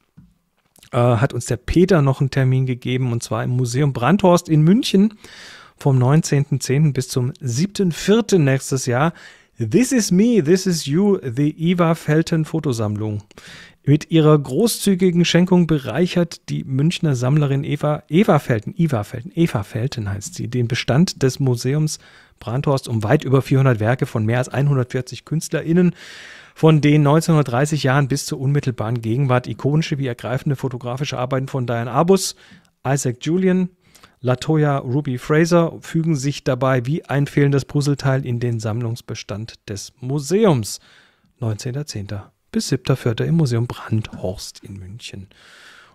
äh, hat uns der Peter noch einen Termin gegeben und zwar im Museum Brandhorst in München vom 19.10. bis zum 7.4. nächstes Jahr. This is me, this is you, the Eva Felten Fotosammlung. Mit ihrer großzügigen Schenkung bereichert die Münchner Sammlerin Eva, Eva Felten, Eva Felten, Eva Felten heißt sie, den Bestand des Museums Brandhorst um weit über 400 Werke von mehr als 140 KünstlerInnen, von den 1930 Jahren bis zur unmittelbaren Gegenwart ikonische wie ergreifende fotografische Arbeiten von Diane Arbus, Isaac Julian, Latoya Ruby Fraser fügen sich dabei wie ein fehlendes Puzzleteil in den Sammlungsbestand des Museums. 19.10. bis 7.4. im Museum Brandhorst in München.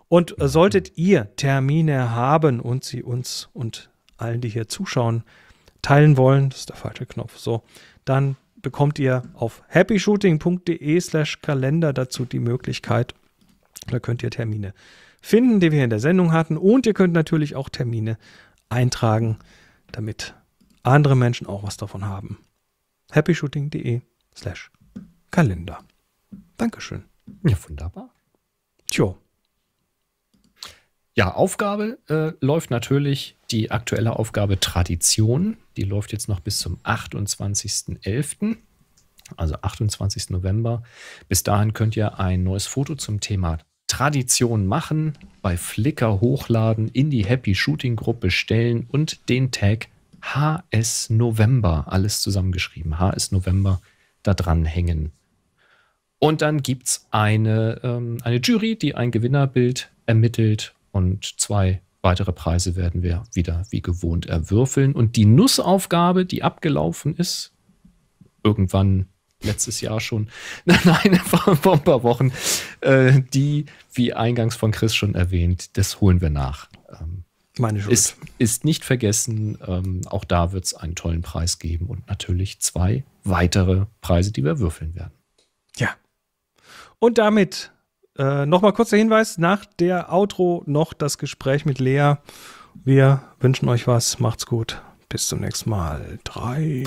Und äh, solltet ihr Termine haben und sie uns und allen, die hier zuschauen, teilen wollen, das ist der falsche Knopf, so, dann bekommt ihr auf happyshooting.de slash Kalender dazu die Möglichkeit, da könnt ihr Termine äh, finden, den wir in der Sendung hatten. Und ihr könnt natürlich auch Termine eintragen, damit andere Menschen auch was davon haben. happyshooting.de slash Kalender. Dankeschön. Ja, wunderbar. Tjo. Ja, Aufgabe äh, läuft natürlich die aktuelle Aufgabe Tradition. Die läuft jetzt noch bis zum 28.11., also 28. November. Bis dahin könnt ihr ein neues Foto zum Thema Tradition machen, bei Flickr hochladen, in die Happy Shooting Gruppe stellen und den Tag HS November, alles zusammengeschrieben, HS November, da dran hängen. Und dann gibt es eine, ähm, eine Jury, die ein Gewinnerbild ermittelt und zwei weitere Preise werden wir wieder wie gewohnt erwürfeln. Und die Nussaufgabe, die abgelaufen ist, irgendwann letztes Jahr schon, nein, vor ein paar Wochen, äh, die, wie eingangs von Chris schon erwähnt, das holen wir nach. Ähm, Meine Schuld. Ist, ist nicht vergessen, ähm, auch da wird es einen tollen Preis geben und natürlich zwei weitere Preise, die wir würfeln werden. Ja. Und damit äh, nochmal kurzer Hinweis, nach der Outro noch das Gespräch mit Lea. Wir wünschen euch was, macht's gut. Bis zum nächsten Mal. 3,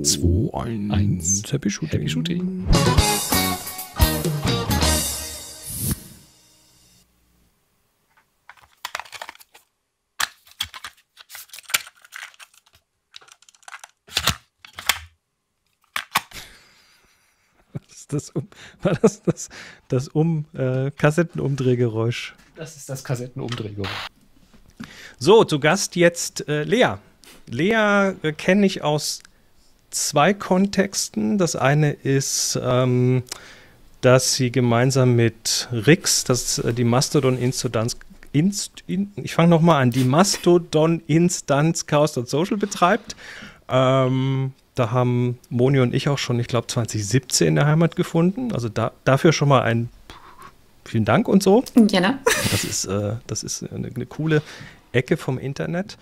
2, 1. Happy Shooting. Happy Shooting. das um, war das das, das um äh, Kassettenumdrehgeräusch. Das ist das Kassettenumdrehgeräusch. So, zu Gast jetzt äh, Lea. Lea äh, kenne ich aus zwei Kontexten. Das eine ist, ähm, dass sie gemeinsam mit Rix, das äh, die Mastodon-Instanz Inst, in, ich fange nochmal an, die Mastodon-Instanz Chaos Social betreibt. Ähm, da haben Moni und ich auch schon, ich glaube, 2017 in der Heimat gefunden. Also da, dafür schon mal ein vielen Dank und so. Gerne. Das ist, äh, das ist eine, eine coole Ecke vom Internet.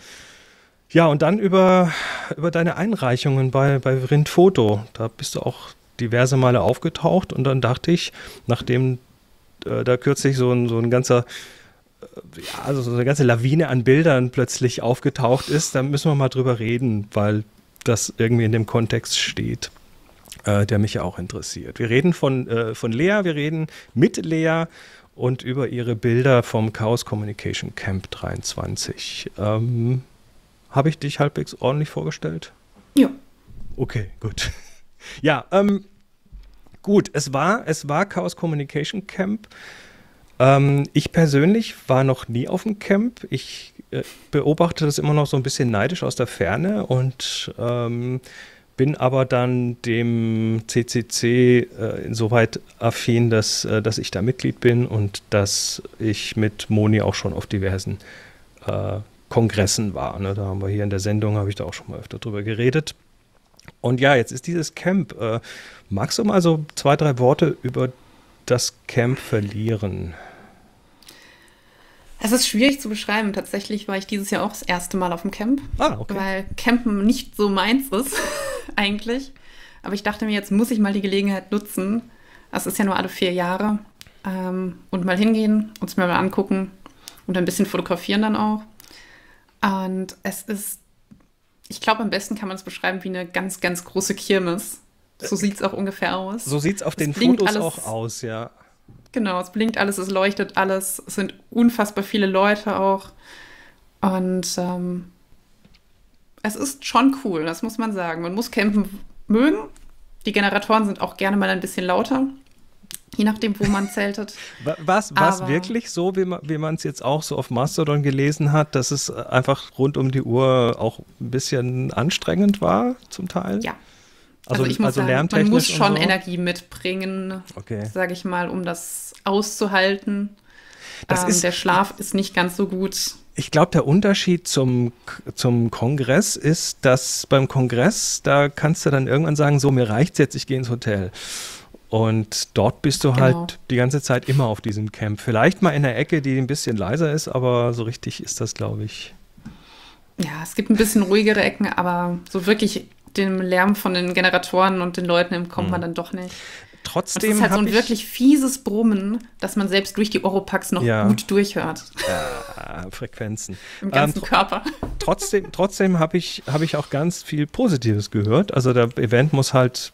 Ja, und dann über, über deine Einreichungen bei, bei Rindfoto. Da bist du auch diverse Male aufgetaucht und dann dachte ich, nachdem äh, da kürzlich so ein, so ein ganzer, äh, ja, also so eine ganze Lawine an Bildern plötzlich aufgetaucht ist, dann müssen wir mal drüber reden, weil das irgendwie in dem Kontext steht, äh, der mich ja auch interessiert. Wir reden von, äh, von Lea, wir reden mit Lea und über ihre Bilder vom Chaos Communication Camp 23. Ähm, habe ich dich halbwegs ordentlich vorgestellt? Ja. Okay, gut. Ja, ähm, gut, es war, es war Chaos Communication Camp. Ähm, ich persönlich war noch nie auf dem Camp. Ich äh, beobachte das immer noch so ein bisschen neidisch aus der Ferne und ähm, bin aber dann dem CCC äh, insoweit affin, dass, äh, dass ich da Mitglied bin und dass ich mit Moni auch schon auf diversen äh, Kongressen war. Ne? Da haben wir hier in der Sendung, habe ich da auch schon mal öfter drüber geredet. Und ja, jetzt ist dieses Camp. Äh, magst du mal so zwei, drei Worte über das Camp verlieren? Es ist schwierig zu beschreiben. Tatsächlich war ich dieses Jahr auch das erste Mal auf dem Camp, ah, okay. weil Campen nicht so meins ist eigentlich. Aber ich dachte mir, jetzt muss ich mal die Gelegenheit nutzen. Es ist ja nur alle vier Jahre. Ähm, und mal hingehen, uns mal, mal angucken und ein bisschen fotografieren dann auch. Und es ist, ich glaube, am besten kann man es beschreiben wie eine ganz, ganz große Kirmes. So äh, sieht es auch ungefähr aus. So sieht es auf den Fotos alles, auch aus, ja. Genau, es blinkt alles, es leuchtet alles, es sind unfassbar viele Leute auch. Und ähm, es ist schon cool, das muss man sagen. Man muss kämpfen mögen. Die Generatoren sind auch gerne mal ein bisschen lauter. Je nachdem, wo man zeltet. Was, was wirklich so, wie man es jetzt auch so auf Mastodon gelesen hat, dass es äh, einfach rund um die Uhr auch ein bisschen anstrengend war, zum Teil? Ja. Also, also ich muss also sagen, man muss schon so? Energie mitbringen, okay. sage ich mal, um das auszuhalten. Das ähm, ist, der Schlaf ist nicht ganz so gut. Ich glaube, der Unterschied zum, zum Kongress ist, dass beim Kongress, da kannst du dann irgendwann sagen, so, mir reicht's jetzt, ich gehe ins Hotel. Und dort bist du halt genau. halt die ganze Zeit immer auf diesem Camp. Vielleicht mal in der Ecke, die ein bisschen leiser ist, aber so richtig ist das, glaube ich. Ja, es gibt ein bisschen ruhigere Ecken, aber so wirklich dem Lärm von den Generatoren und den Leuten kommt hm. man dann doch nicht. Trotzdem. Und es ist halt so ein wirklich fieses Brummen, dass man selbst durch die Oropax noch ja. gut durchhört. Ja, Frequenzen. Im ganzen ähm, tr Körper. Trotzdem, trotzdem habe ich, hab ich auch ganz viel Positives gehört. Also der Event muss halt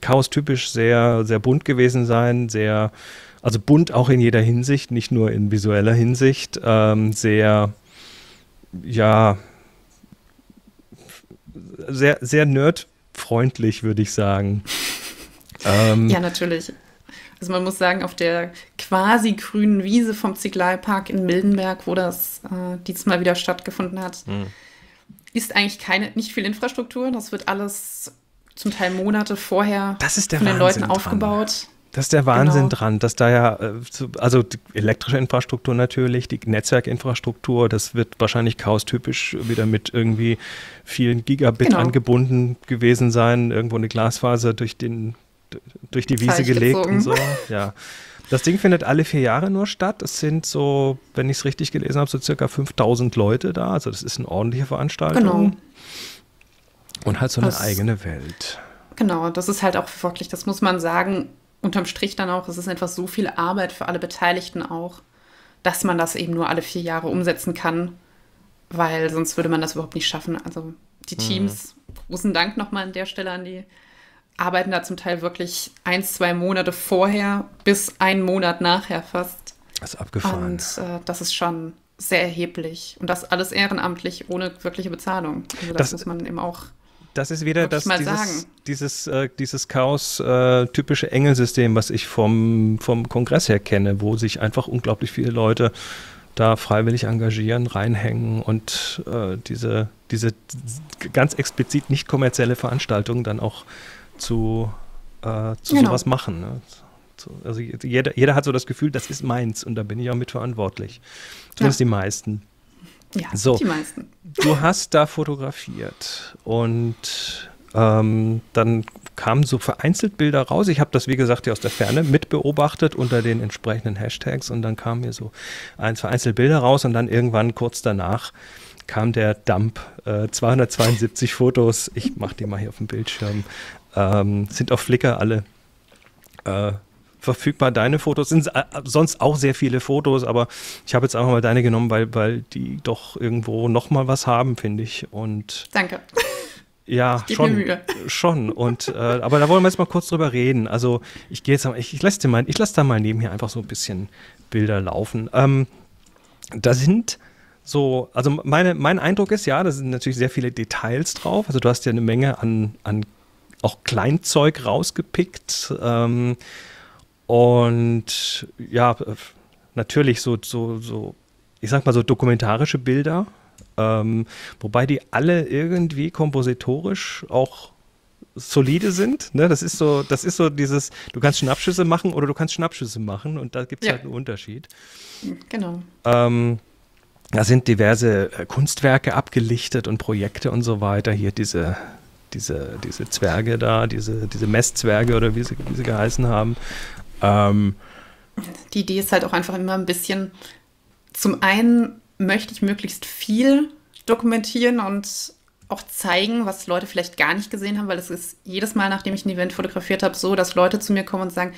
chaostypisch sehr, sehr bunt gewesen sein, sehr, also bunt auch in jeder Hinsicht, nicht nur in visueller Hinsicht, ähm, sehr, ja, sehr, sehr nerdfreundlich, würde ich sagen. ähm, ja, natürlich. Also man muss sagen, auf der quasi grünen Wiese vom Ziglalpark in Mildenberg, wo das äh, diesmal wieder stattgefunden hat, mhm. ist eigentlich keine, nicht viel Infrastruktur. Das wird alles zum Teil Monate vorher das ist der von den Wahnsinn Leuten aufgebaut. Dran. Das ist der Wahnsinn genau. dran, dass da ja, äh, also die elektrische Infrastruktur natürlich, die Netzwerkinfrastruktur, das wird wahrscheinlich chaostypisch wieder mit irgendwie vielen Gigabit genau. angebunden gewesen sein, irgendwo eine Glasfaser durch, den, durch die Wiese gelegt gezogen. und so. Ja. Das Ding findet alle vier Jahre nur statt. Es sind so, wenn ich es richtig gelesen habe, so circa 5000 Leute da. Also das ist eine ordentliche Veranstaltung. Genau. Und hat so eine das, eigene Welt. Genau, das ist halt auch wirklich, das muss man sagen, unterm Strich dann auch, es ist einfach so viel Arbeit für alle Beteiligten auch, dass man das eben nur alle vier Jahre umsetzen kann, weil sonst würde man das überhaupt nicht schaffen. Also die mhm. Teams, mhm. großen Dank nochmal an der Stelle an die, arbeiten da zum Teil wirklich ein, zwei Monate vorher bis einen Monat nachher fast. Das ist abgefahren. Und äh, das ist schon sehr erheblich. Und das alles ehrenamtlich, ohne wirkliche Bezahlung. Also das, das muss man eben auch das ist wieder das, dieses, sagen. dieses, äh, dieses Chaos-typische äh, Engelsystem, was ich vom, vom Kongress her kenne, wo sich einfach unglaublich viele Leute da freiwillig engagieren, reinhängen und äh, diese, diese ganz explizit nicht kommerzielle Veranstaltung dann auch zu, äh, zu genau. sowas machen. Ne? Also jeder, jeder hat so das Gefühl, das ist meins und da bin ich auch mitverantwortlich. Zumindest ja. die meisten. Ja, so, die meisten. Du hast da fotografiert und ähm, dann kamen so vereinzelt Bilder raus. Ich habe das, wie gesagt, hier aus der Ferne mitbeobachtet unter den entsprechenden Hashtags und dann kamen mir so ein, vereinzelt Bilder raus und dann irgendwann kurz danach kam der Dump, äh, 272 Fotos, ich mache die mal hier auf dem Bildschirm, ähm, sind auf Flickr alle äh, verfügbar. Deine Fotos sind äh, sonst auch sehr viele Fotos, aber ich habe jetzt einfach mal deine genommen, weil, weil die doch irgendwo nochmal was haben, finde ich. Und Danke. Ja, schon. Schon. Und, äh, aber da wollen wir jetzt mal kurz drüber reden. Also ich gehe jetzt mal, ich, ich lasse lass da mal nebenher einfach so ein bisschen Bilder laufen. Ähm, da sind so, also meine, mein Eindruck ist ja, da sind natürlich sehr viele Details drauf. Also du hast ja eine Menge an, an auch Kleinzeug rausgepickt. Ähm, und ja, natürlich so, so, so, ich sag mal so dokumentarische Bilder, ähm, wobei die alle irgendwie kompositorisch auch solide sind. Ne? Das ist so, das ist so dieses, du kannst Schnappschüsse machen oder du kannst Schnappschüsse machen und da gibt es ja. halt einen Unterschied. Genau. Ähm, da sind diverse äh, Kunstwerke abgelichtet und Projekte und so weiter. Hier diese, diese, diese Zwerge da, diese, diese Messzwerge oder wie sie, wie sie geheißen haben. Ähm, die Idee ist halt auch einfach immer ein bisschen, zum einen möchte ich möglichst viel dokumentieren und auch zeigen, was Leute vielleicht gar nicht gesehen haben, weil es ist jedes Mal, nachdem ich ein Event fotografiert habe, so, dass Leute zu mir kommen und sagen,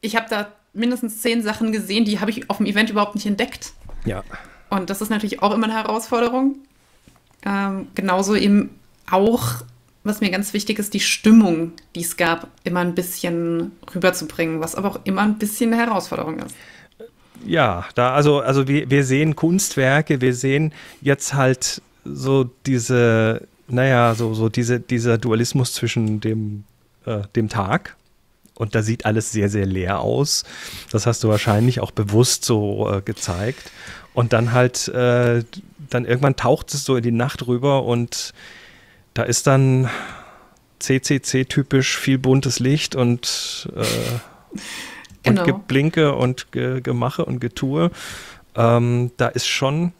ich habe da mindestens zehn Sachen gesehen, die habe ich auf dem Event überhaupt nicht entdeckt. Ja. Und das ist natürlich auch immer eine Herausforderung. Ähm, genauso eben auch was mir ganz wichtig ist, die Stimmung, die es gab, immer ein bisschen rüberzubringen, was aber auch immer ein bisschen eine Herausforderung ist. Ja, da, also, also wir, wir sehen Kunstwerke, wir sehen jetzt halt so diese, naja, so, so diese, dieser Dualismus zwischen dem, äh, dem Tag, und da sieht alles sehr, sehr leer aus. Das hast du wahrscheinlich auch bewusst so äh, gezeigt. Und dann halt, äh, dann irgendwann taucht es so in die Nacht rüber und da ist dann CCC-typisch viel buntes Licht und, äh, genau. und Geblinke und Ge Gemache und Getue. Ähm, da ist schon,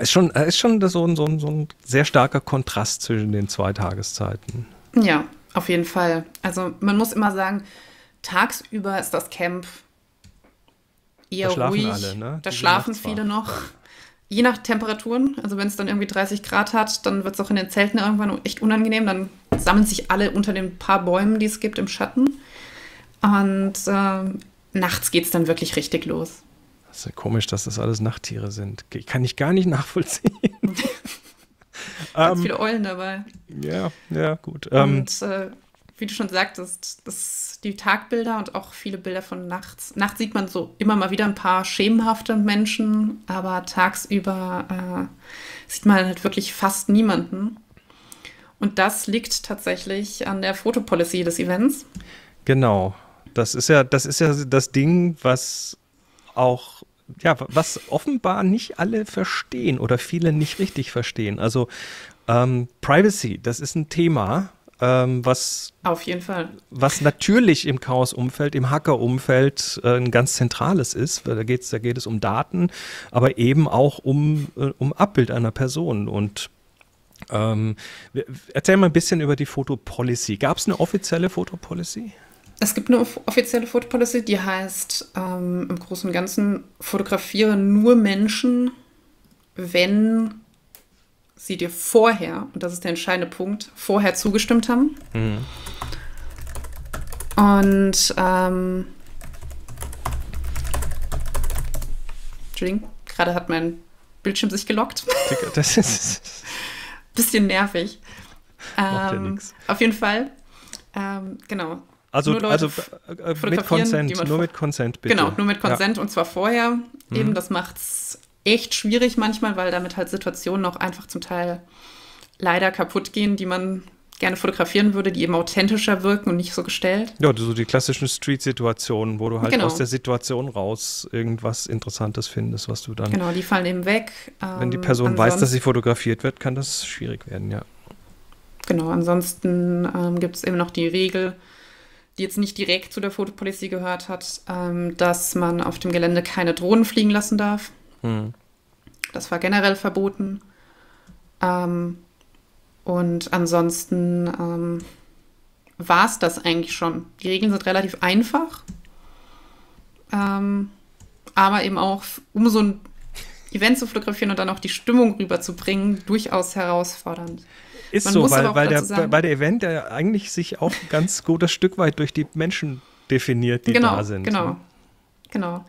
ist schon, ist schon so ein, so, ein, so ein sehr starker Kontrast zwischen den zwei Tageszeiten. Ja, auf jeden Fall. Also man muss immer sagen, tagsüber ist das Camp eher da schlafen ruhig. Alle, ne? Da schlafen viele noch je nach Temperaturen, also wenn es dann irgendwie 30 Grad hat, dann wird es auch in den Zelten irgendwann echt unangenehm. Dann sammeln sich alle unter den paar Bäumen, die es gibt, im Schatten. Und äh, nachts geht es dann wirklich richtig los. Das ist ja komisch, dass das alles Nachttiere sind. Kann ich gar nicht nachvollziehen. Ganz ähm, viele Eulen dabei. Ja, ja, gut. Und ähm, äh, wie du schon sagtest, das die Tagbilder und auch viele Bilder von nachts. Nachts sieht man so immer mal wieder ein paar schemenhafte Menschen, aber tagsüber äh, sieht man halt wirklich fast niemanden. Und das liegt tatsächlich an der Fotopolicy des Events. Genau. Das ist ja, das ist ja das Ding, was auch ja, was offenbar nicht alle verstehen oder viele nicht richtig verstehen. Also ähm, Privacy, das ist ein Thema, ähm, was auf jeden Fall. Was natürlich im Chaos-Umfeld, im Hacker-Umfeld äh, ein ganz zentrales ist. Da, geht's, da geht es um Daten, aber eben auch um, äh, um Abbild einer Person. Und ähm, erzähl mal ein bisschen über die Fotopolicy. Gab es eine offizielle Fotopolicy? Es gibt eine offizielle Fotopolicy, die heißt ähm, im Großen und Ganzen fotografiere nur Menschen, wenn sie dir vorher, und das ist der entscheidende Punkt, vorher zugestimmt haben. Mhm. Und ähm, Entschuldigung, gerade hat mein Bildschirm sich gelockt. Das ist bisschen nervig. Ähm, auf jeden Fall. Ähm, genau. Also, nur Leute also äh, äh, mit Consent, nur mit Consent bitte. Genau, nur mit Consent ja. und zwar vorher. Mhm. Eben, das macht's echt schwierig manchmal, weil damit halt Situationen auch einfach zum Teil leider kaputt gehen, die man gerne fotografieren würde, die eben authentischer wirken und nicht so gestellt. Ja, so die klassischen Street-Situationen, wo du halt genau. aus der Situation raus irgendwas Interessantes findest, was du dann. Genau, die fallen eben weg. wenn die ähm, Person weiß, dass sie fotografiert wird, kann das schwierig werden, ja. Genau, ansonsten ähm, gibt es eben noch die Regel, die jetzt nicht direkt zu der Fotopolicy gehört hat, ähm, dass man auf dem Gelände keine Drohnen fliegen lassen darf. Hm. Das war generell verboten. Ähm, und ansonsten ähm, war es das eigentlich schon. Die Regeln sind relativ einfach, ähm, aber eben auch, um so ein Event zu fotografieren und dann auch die Stimmung rüberzubringen, durchaus herausfordernd. Ist Man so, weil, weil, der, sagen, weil der Event der eigentlich sich auch ganz gutes Stück weit durch die Menschen definiert, die genau, da sind. Genau, ne? genau.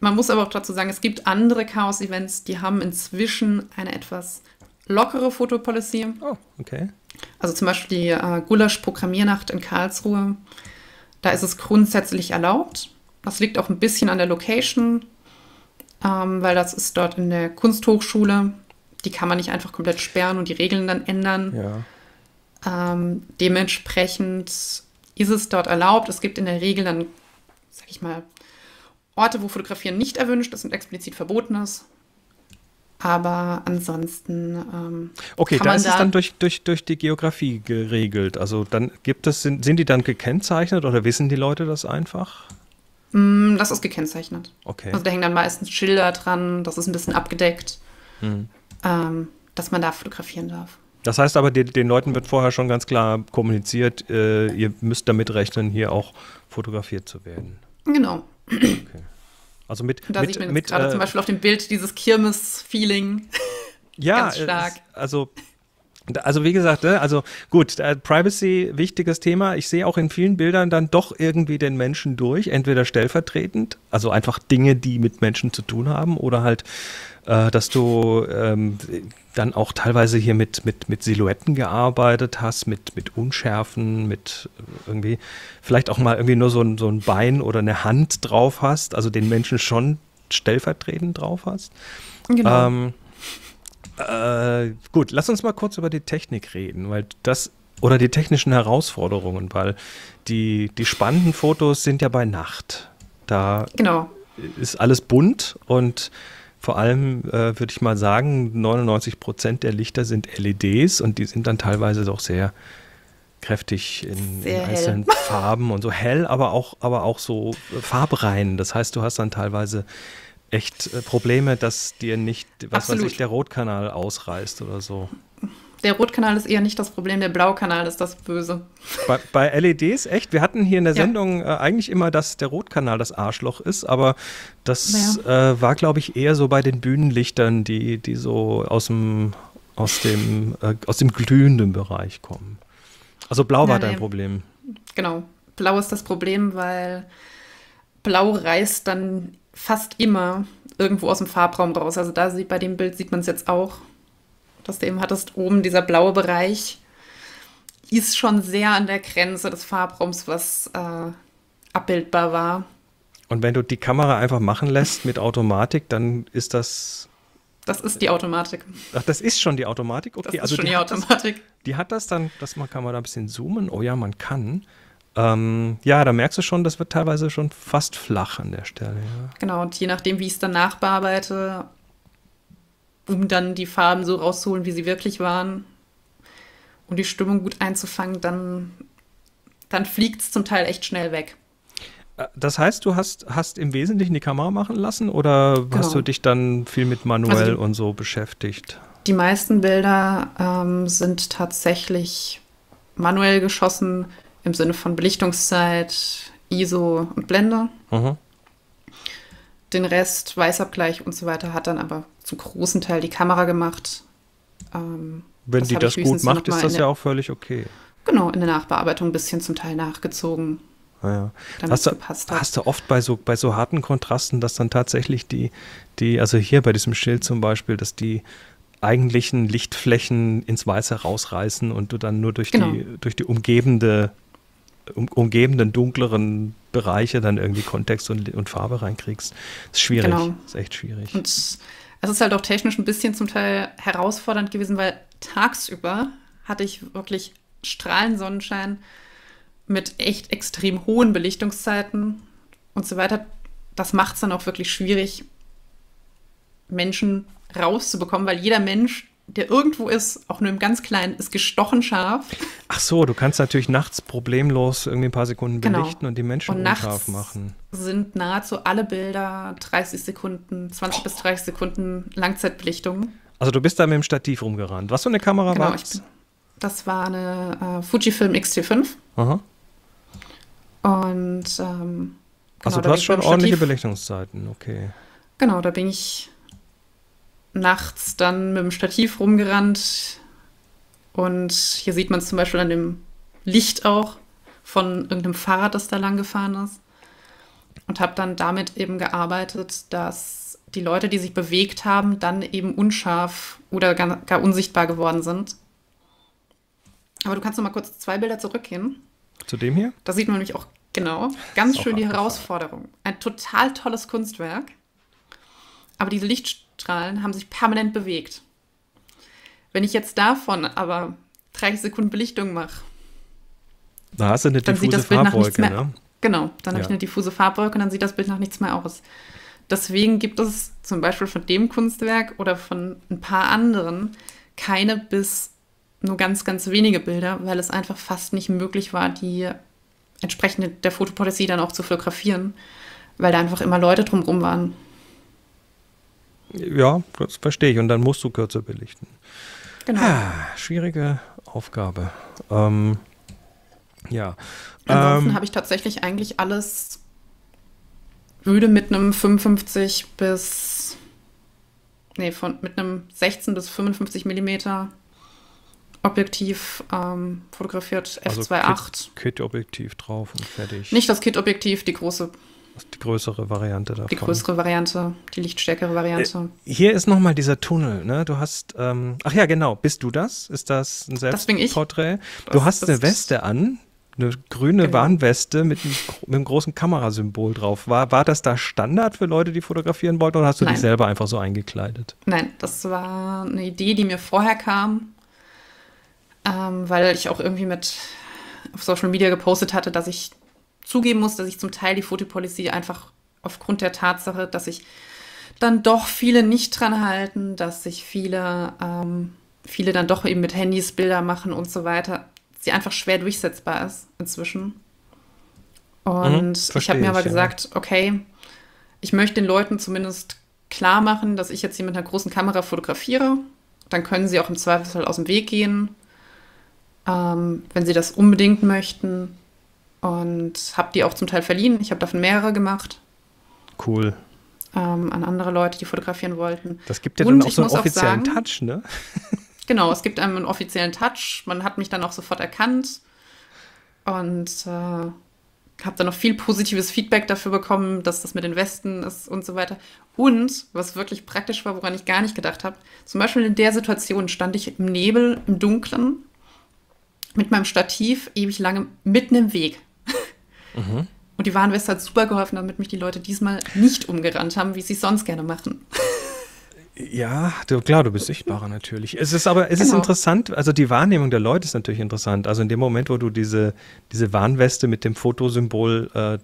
Man muss aber auch dazu sagen, es gibt andere Chaos-Events, die haben inzwischen eine etwas lockere Fotopolicy. Oh, okay. Also zum Beispiel die äh, Gulasch-Programmiernacht in Karlsruhe. Da ist es grundsätzlich erlaubt. Das liegt auch ein bisschen an der Location, ähm, weil das ist dort in der Kunsthochschule. Die kann man nicht einfach komplett sperren und die Regeln dann ändern. Ja. Ähm, dementsprechend ist es dort erlaubt. Es gibt in der Regel dann, sag ich mal, Orte, wo Fotografieren nicht erwünscht ist und explizit verboten ist. Aber ansonsten. Ähm, okay, da ist da es dann durch, durch, durch die Geografie geregelt. Also dann gibt es, sind, sind die dann gekennzeichnet oder wissen die Leute das einfach? Mm, das ist gekennzeichnet. Okay. Also da hängen dann meistens Schilder dran, das ist ein bisschen abgedeckt, hm. ähm, dass man da fotografieren darf. Das heißt aber, die, den Leuten wird vorher schon ganz klar kommuniziert, äh, ihr müsst damit rechnen, hier auch fotografiert zu werden. Genau. Okay. Also mit. Und da mit, sieht man mit, gerade äh, zum Beispiel auf dem Bild dieses Kirmes-Feeling. Ja, ganz stark. Es, also also wie gesagt, ne, also gut, Privacy, wichtiges Thema. Ich sehe auch in vielen Bildern dann doch irgendwie den Menschen durch, entweder stellvertretend, also einfach Dinge, die mit Menschen zu tun haben, oder halt, äh, dass du ähm, dann auch teilweise hier mit, mit, mit Silhouetten gearbeitet hast, mit, mit Unschärfen, mit irgendwie, vielleicht auch mal irgendwie nur so ein, so ein Bein oder eine Hand drauf hast, also den Menschen schon stellvertretend drauf hast. Genau. Ähm, äh, gut, lass uns mal kurz über die Technik reden, weil das oder die technischen Herausforderungen, weil die, die spannenden Fotos sind ja bei Nacht. Da genau. ist alles bunt und vor allem äh, würde ich mal sagen, 99 Prozent der Lichter sind LEDs und die sind dann teilweise auch sehr kräftig in, in einzelnen Farben und so hell, aber auch, aber auch so farbrein. Das heißt, du hast dann teilweise echt äh, Probleme, dass dir nicht, was Absolut. weiß ich, der Rotkanal ausreißt oder so. Der Rotkanal ist eher nicht das Problem, der Blaukanal ist das Böse. Bei, bei LEDs echt? Wir hatten hier in der Sendung ja. äh, eigentlich immer, dass der Rotkanal das Arschloch ist, aber das ja. äh, war, glaube ich, eher so bei den Bühnenlichtern, die, die so aus dem, aus dem, äh, aus dem glühenden Bereich kommen. Also blau Nein, war dein nee. Problem. Genau. Blau ist das Problem, weil Blau reißt dann fast immer irgendwo aus dem Farbraum raus. Also da sieht bei dem Bild sieht man es jetzt auch, dass du eben hattest, oben dieser blaue Bereich ist schon sehr an der Grenze des Farbraums, was äh, abbildbar war. Und wenn du die Kamera einfach machen lässt mit Automatik, dann ist das. Das ist die Automatik. Ach, das ist schon die Automatik? Okay, das ist also schon die, die Automatik. Hat das, die hat das dann, das man, kann man da ein bisschen zoomen. Oh ja, man kann. Ähm, ja, da merkst du schon, das wird teilweise schon fast flach an der Stelle. Ja. Genau, und je nachdem, wie ich es dann nachbearbeite, um dann die Farben so rauszuholen, wie sie wirklich waren und die Stimmung gut einzufangen, dann, dann fliegt es zum Teil echt schnell weg. Äh, das heißt, du hast, hast im Wesentlichen die Kamera machen lassen oder genau. hast du dich dann viel mit manuell also die, und so beschäftigt? Die meisten Bilder ähm, sind tatsächlich manuell geschossen im Sinne von Belichtungszeit, ISO und Blende. Mhm. Den Rest, Weißabgleich und so weiter, hat dann aber zum großen Teil die Kamera gemacht. Ähm, Wenn die das gut macht, ist das ja auch völlig okay. Genau, in der Nachbearbeitung ein bisschen zum Teil nachgezogen. Ah ja. Hast, du, hast du oft bei so, bei so harten Kontrasten, dass dann tatsächlich die, die, also hier bei diesem Schild zum Beispiel, dass die eigentlichen Lichtflächen ins Weiße rausreißen und du dann nur durch, genau. die, durch die umgebende um, umgebenden dunkleren Bereiche dann irgendwie Kontext und, und Farbe reinkriegst. Ist schwierig. Genau. Ist echt schwierig. Und es ist halt auch technisch ein bisschen zum Teil herausfordernd gewesen, weil tagsüber hatte ich wirklich strahlend Sonnenschein mit echt extrem hohen Belichtungszeiten und so weiter. Das macht es dann auch wirklich schwierig, Menschen rauszubekommen, weil jeder Mensch der irgendwo ist, auch nur im ganz Kleinen, ist gestochen scharf. Ach so, du kannst natürlich nachts problemlos irgendwie ein paar Sekunden genau. belichten genau. und die Menschen und unscharf machen. Sind nahezu alle Bilder 30 Sekunden, 20 oh. bis 30 Sekunden Langzeitbelichtung. Also du bist da mit dem Stativ rumgerannt. Was für eine Kamera genau, war das? Das war eine äh, Fujifilm XT5. Aha. Und ähm, genau, also du hast schon ordentliche Belichtungszeiten, okay. Genau, da bin ich nachts dann mit dem Stativ rumgerannt. Und hier sieht man es zum Beispiel an dem Licht auch von irgendeinem Fahrrad, das da lang gefahren ist. Und habe dann damit eben gearbeitet, dass die Leute, die sich bewegt haben, dann eben unscharf oder gar, gar unsichtbar geworden sind. Aber du kannst noch mal kurz zwei Bilder zurückgehen. Zu dem hier? Da sieht man nämlich auch genau ganz schön die Herausforderung. Ein total tolles Kunstwerk. Aber diese Licht Lichtstrahlen haben sich permanent bewegt. Wenn ich jetzt davon aber 30 Sekunden Belichtung mache, da hast du eine dann nichts mehr. ne? Genau, dann ja. habe ich eine diffuse Farbwolke und dann sieht das Bild nach nichts mehr aus. Deswegen gibt es zum Beispiel von dem Kunstwerk oder von ein paar anderen keine bis nur ganz, ganz wenige Bilder, weil es einfach fast nicht möglich war, die entsprechende der Fotopoesie dann auch zu fotografieren, weil da einfach immer Leute drumherum waren. Ja, das verstehe ich. Und dann musst du kürzer belichten. Genau. Ah, schwierige Aufgabe. Ähm, ja. Ansonsten ähm, habe ich tatsächlich eigentlich alles, würde mit einem 55 bis, nee, von, mit einem 16 bis 55 Millimeter Objektiv ähm, fotografiert, F2.8. Also Kit-Objektiv Kit drauf und fertig. Nicht das Kit-Objektiv, die große die größere Variante davon. Die größere Variante, die lichtstärkere Variante. Äh, hier ist nochmal dieser Tunnel, ne? Du hast, ähm, ach ja, genau, bist du das? Ist das ein Selbstporträt? Du das, hast das, eine Weste an, eine grüne genau. Warnweste mit einem, mit einem großen Kamerasymbol drauf. War, war das da Standard für Leute, die fotografieren wollten, oder hast du Nein. dich selber einfach so eingekleidet? Nein, das war eine Idee, die mir vorher kam, ähm, weil ich auch irgendwie mit auf Social Media gepostet hatte, dass ich zugeben muss, dass ich zum Teil die Fotopolicy einfach aufgrund der Tatsache, dass sich dann doch viele nicht dran halten, dass sich viele, ähm, viele dann doch eben mit Handys Bilder machen und so weiter, sie einfach schwer durchsetzbar ist inzwischen. Und mhm, ich habe mir aber ich, gesagt, ja. okay, ich möchte den Leuten zumindest klar machen, dass ich jetzt hier mit einer großen Kamera fotografiere. Dann können sie auch im Zweifelsfall aus dem Weg gehen, ähm, wenn sie das unbedingt möchten und habe die auch zum Teil verliehen. Ich habe davon mehrere gemacht. Cool. Ähm, an andere Leute, die fotografieren wollten. Das gibt ja und dann auch so einen offiziellen sagen, Touch, ne? genau, es gibt einem einen offiziellen Touch. Man hat mich dann auch sofort erkannt und äh, habe dann noch viel positives Feedback dafür bekommen, dass das mit den Westen ist und so weiter. Und was wirklich praktisch war, woran ich gar nicht gedacht habe, zum Beispiel in der Situation stand ich im Nebel, im Dunkeln, mit meinem Stativ ewig lange mitten im Weg. Mhm. Und die Warnweste hat super geholfen, damit mich die Leute diesmal nicht umgerannt haben, wie sie es sonst gerne machen. Ja, du, klar, du bist sichtbarer natürlich. Es ist aber, es genau. ist interessant, also die Wahrnehmung der Leute ist natürlich interessant. Also in dem Moment, wo du diese, diese Warnweste mit dem Fotosymbol äh,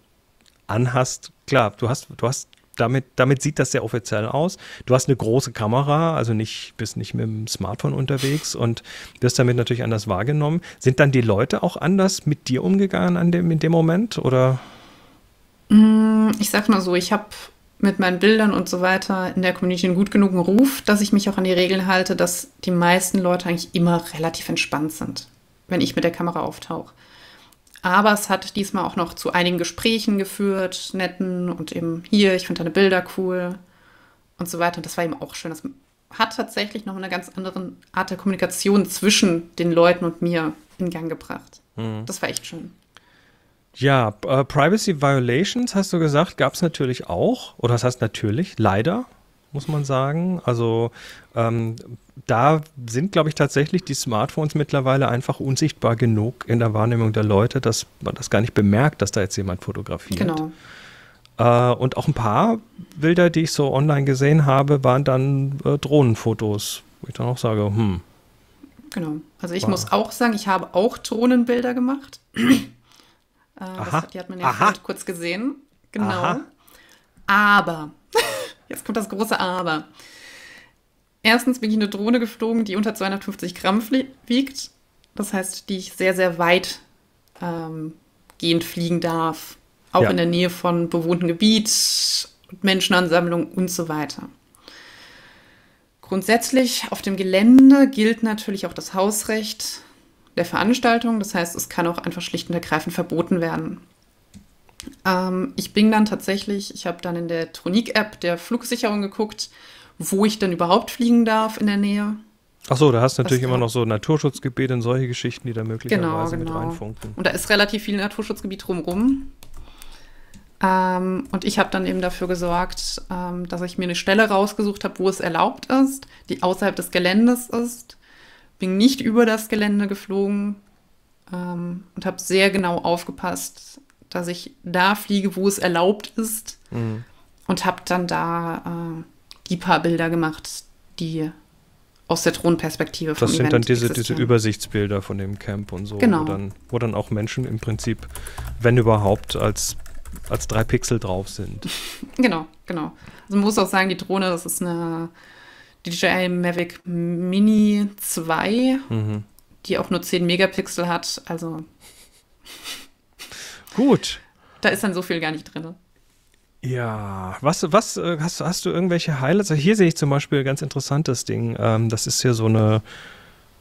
anhast, klar, du hast, du hast damit, damit sieht das sehr offiziell aus. Du hast eine große Kamera, also nicht, bist nicht mit dem Smartphone unterwegs und wirst damit natürlich anders wahrgenommen. Sind dann die Leute auch anders mit dir umgegangen an dem, in dem Moment? Oder? Mm, ich sag mal so, ich habe mit meinen Bildern und so weiter in der Community einen gut genug Ruf, dass ich mich auch an die Regeln halte, dass die meisten Leute eigentlich immer relativ entspannt sind, wenn ich mit der Kamera auftauche. Aber es hat diesmal auch noch zu einigen Gesprächen geführt, netten und eben hier, ich finde deine Bilder cool und so weiter. Und das war eben auch schön. Das hat tatsächlich noch eine ganz andere Art der Kommunikation zwischen den Leuten und mir in Gang gebracht. Mhm. Das war echt schön. Ja, äh, Privacy Violations hast du gesagt, gab es natürlich auch. Oder das heißt natürlich, leider, muss man sagen. Also ähm, da sind, glaube ich, tatsächlich die Smartphones mittlerweile einfach unsichtbar genug in der Wahrnehmung der Leute, dass man das gar nicht bemerkt, dass da jetzt jemand fotografiert. Genau. Äh, und auch ein paar Bilder, die ich so online gesehen habe, waren dann äh, Drohnenfotos, wo ich dann auch sage, hm. Genau. Also ich wow. muss auch sagen, ich habe auch Drohnenbilder gemacht. Äh, Aha. Das, die hat man ja kurz gesehen. Genau. Aha. Aber Jetzt kommt das große Aber. Erstens bin ich eine Drohne geflogen, die unter 250 Gramm wiegt. Das heißt, die ich sehr, sehr weit ähm, gehend fliegen darf. Auch ja. in der Nähe von bewohntem Gebiet, Menschenansammlungen und so weiter. Grundsätzlich auf dem Gelände gilt natürlich auch das Hausrecht der Veranstaltung. Das heißt, es kann auch einfach schlicht und ergreifend verboten werden. Ähm, ich bin dann tatsächlich, ich habe dann in der Tronik-App der Flugsicherung geguckt, wo ich denn überhaupt fliegen darf in der Nähe. Ach so, da hast du natürlich immer noch so Naturschutzgebiete und solche Geschichten, die da möglicherweise genau, genau. mit reinfunken. Und da ist relativ viel Naturschutzgebiet drumherum. Ähm, und ich habe dann eben dafür gesorgt, ähm, dass ich mir eine Stelle rausgesucht habe, wo es erlaubt ist, die außerhalb des Geländes ist. Bin nicht über das Gelände geflogen ähm, und habe sehr genau aufgepasst, dass ich da fliege, wo es erlaubt ist. Mhm. Und habe dann da äh, die paar Bilder gemacht, die aus der Thronperspektive Das sind Event dann diese, diese Übersichtsbilder von dem Camp und so, genau. wo, dann, wo dann auch Menschen im Prinzip, wenn überhaupt, als, als drei Pixel drauf sind. genau, genau. Also man muss auch sagen, die Drohne, das ist eine DJI Mavic Mini 2, mhm. die auch nur 10 Megapixel hat, also Gut. Da ist dann so viel gar nicht drin. Ja, was, was äh, hast, hast du irgendwelche Highlights? Also hier sehe ich zum Beispiel ein ganz interessantes Ding. Ähm, das ist hier so eine,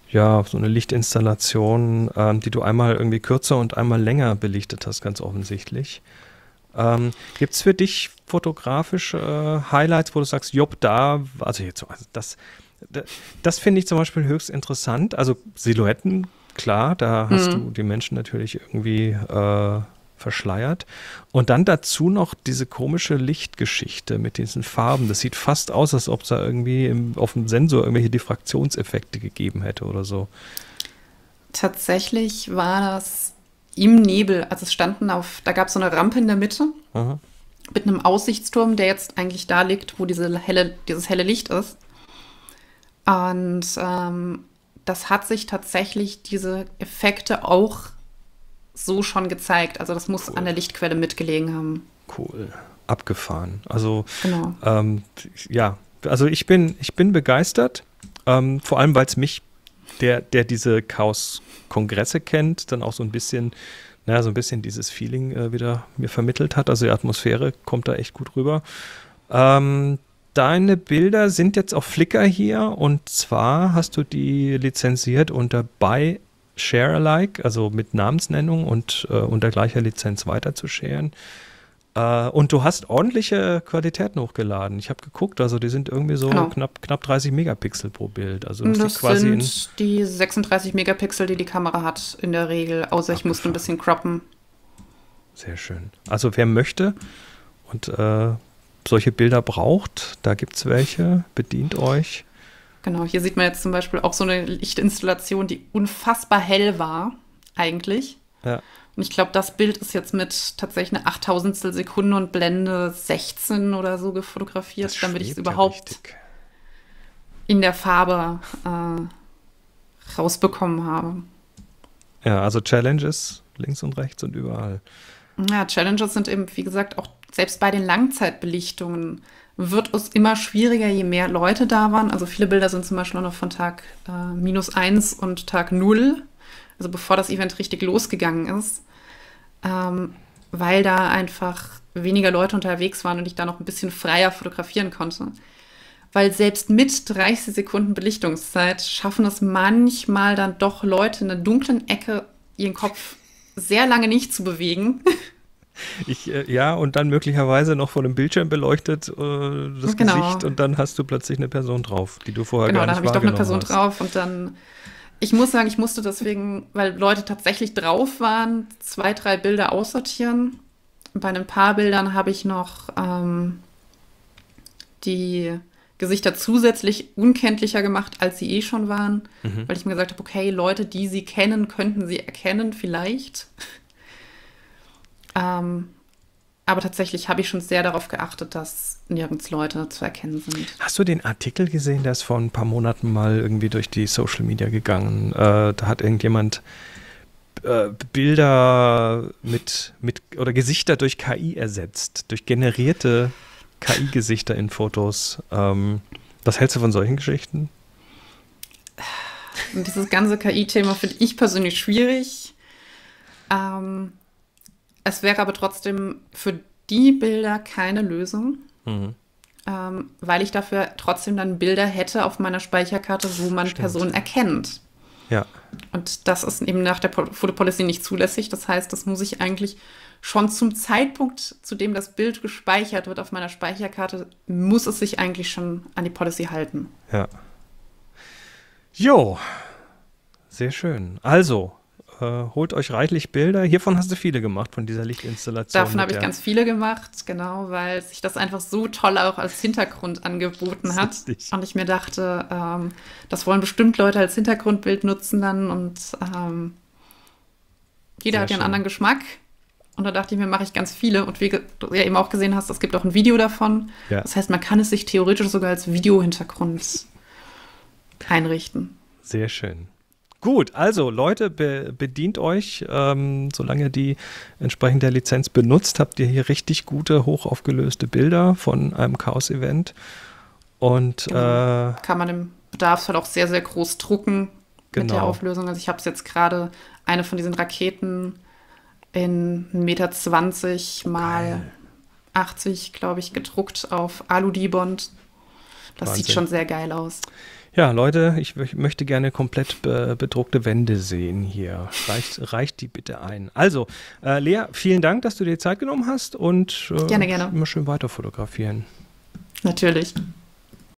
ja, so eine Lichtinstallation, ähm, die du einmal irgendwie kürzer und einmal länger belichtet hast, ganz offensichtlich. Ähm, Gibt es für dich fotografische äh, Highlights, wo du sagst, jopp, da, also jetzt, also das, das, das finde ich zum Beispiel höchst interessant. Also Silhouetten, klar, da hast mhm. du die Menschen natürlich irgendwie äh, verschleiert. Und dann dazu noch diese komische Lichtgeschichte mit diesen Farben. Das sieht fast aus, als ob es da irgendwie im, auf dem Sensor irgendwelche Diffraktionseffekte gegeben hätte oder so. Tatsächlich war das im Nebel. Also es standen auf, da gab es so eine Rampe in der Mitte Aha. mit einem Aussichtsturm, der jetzt eigentlich da liegt, wo diese helle, dieses helle Licht ist. Und ähm, das hat sich tatsächlich diese Effekte auch so schon gezeigt. Also das muss cool. an der Lichtquelle mitgelegen haben. Cool. Abgefahren. Also genau. ähm, ja, also ich bin, ich bin begeistert, ähm, vor allem weil es mich, der, der diese Chaos-Kongresse kennt, dann auch so ein bisschen, naja, so ein bisschen dieses Feeling äh, wieder mir vermittelt hat. Also die Atmosphäre kommt da echt gut rüber. Ähm, deine Bilder sind jetzt auf Flickr hier und zwar hast du die lizenziert unter by Share Alike, also mit Namensnennung und äh, unter gleicher Lizenz weiter zu sharen. Äh, und du hast ordentliche Qualitäten hochgeladen. Ich habe geguckt, also die sind irgendwie so genau. knapp, knapp 30 Megapixel pro Bild. Also das, das quasi sind die 36 Megapixel, die die Kamera hat in der Regel, außer Abgefahren. ich musste ein bisschen croppen. Sehr schön. Also wer möchte und äh, solche Bilder braucht, da gibt es welche, bedient euch. Genau, hier sieht man jetzt zum Beispiel auch so eine Lichtinstallation, die unfassbar hell war, eigentlich. Ja. Und ich glaube, das Bild ist jetzt mit tatsächlich eine 8000 Sekunde und Blende 16 oder so gefotografiert, das damit ich es überhaupt ja in der Farbe äh, rausbekommen habe. Ja, also Challenges links und rechts und überall. Ja, Challenges sind eben, wie gesagt, auch selbst bei den Langzeitbelichtungen wird es immer schwieriger, je mehr Leute da waren. Also viele Bilder sind zum Beispiel noch von Tag äh, minus eins und Tag null, also bevor das Event richtig losgegangen ist, ähm, weil da einfach weniger Leute unterwegs waren und ich da noch ein bisschen freier fotografieren konnte. Weil selbst mit 30 Sekunden Belichtungszeit schaffen es manchmal dann doch Leute in einer dunklen Ecke, ihren Kopf sehr lange nicht zu bewegen. Ich, äh, ja, und dann möglicherweise noch vor dem Bildschirm beleuchtet äh, das genau. Gesicht und dann hast du plötzlich eine Person drauf, die du vorher genau, gar nicht wahrgenommen hast. Genau, dann habe ich doch eine Person hast. drauf und dann, ich muss sagen, ich musste deswegen, weil Leute tatsächlich drauf waren, zwei, drei Bilder aussortieren. Bei ein paar Bildern habe ich noch ähm, die Gesichter zusätzlich unkenntlicher gemacht, als sie eh schon waren, mhm. weil ich mir gesagt habe, okay, Leute, die sie kennen, könnten sie erkennen vielleicht. Ähm, aber tatsächlich habe ich schon sehr darauf geachtet, dass nirgends Leute zu erkennen sind. Hast du den Artikel gesehen, der ist vor ein paar Monaten mal irgendwie durch die Social Media gegangen? Äh, da hat irgendjemand äh, Bilder mit, mit oder Gesichter durch KI ersetzt, durch generierte KI-Gesichter in Fotos. Ähm, was hältst du von solchen Geschichten? Und dieses ganze KI-Thema finde ich persönlich schwierig. Ähm, es wäre aber trotzdem für die Bilder keine Lösung, mhm. ähm, weil ich dafür trotzdem dann Bilder hätte auf meiner Speicherkarte, wo man Stimmt. Personen erkennt. Ja. Und das ist eben nach der Photo Policy nicht zulässig. Das heißt, das muss ich eigentlich schon zum Zeitpunkt, zu dem das Bild gespeichert wird auf meiner Speicherkarte, muss es sich eigentlich schon an die Policy halten. Ja. Jo, sehr schön. Also, äh, holt euch reichlich Bilder. Hiervon hast du viele gemacht, von dieser Lichtinstallation. Davon habe ich ganz viele gemacht, genau, weil sich das einfach so toll auch als Hintergrund angeboten hat. Richtig. Und ich mir dachte, ähm, das wollen bestimmt Leute als Hintergrundbild nutzen dann und ähm, jeder Sehr hat ja einen anderen Geschmack. Und da dachte ich mir, mache ich ganz viele. Und wie du ja eben auch gesehen hast, es gibt auch ein Video davon. Ja. Das heißt, man kann es sich theoretisch sogar als Videohintergrund einrichten. Sehr schön. Gut, also Leute, be bedient euch. Ähm, solange die entsprechend der Lizenz benutzt, habt ihr hier richtig gute, hochaufgelöste Bilder von einem Chaos-Event. Und genau. äh, kann man im Bedarfsfall halt auch sehr, sehr groß drucken genau. mit der genau. Auflösung. Also ich habe es jetzt gerade eine von diesen Raketen in 1,20 Meter 20 mal Geil. 80, glaube ich, gedruckt auf Alu-Dibond. Das Wahnsinn. sieht schon sehr geil aus. Ja, Leute, ich möchte gerne komplett be bedruckte Wände sehen hier. Reicht, reicht die bitte ein. Also, äh, Lea, vielen Dank, dass du dir Zeit genommen hast und äh, gerne, gerne. immer schön weiter fotografieren. Natürlich.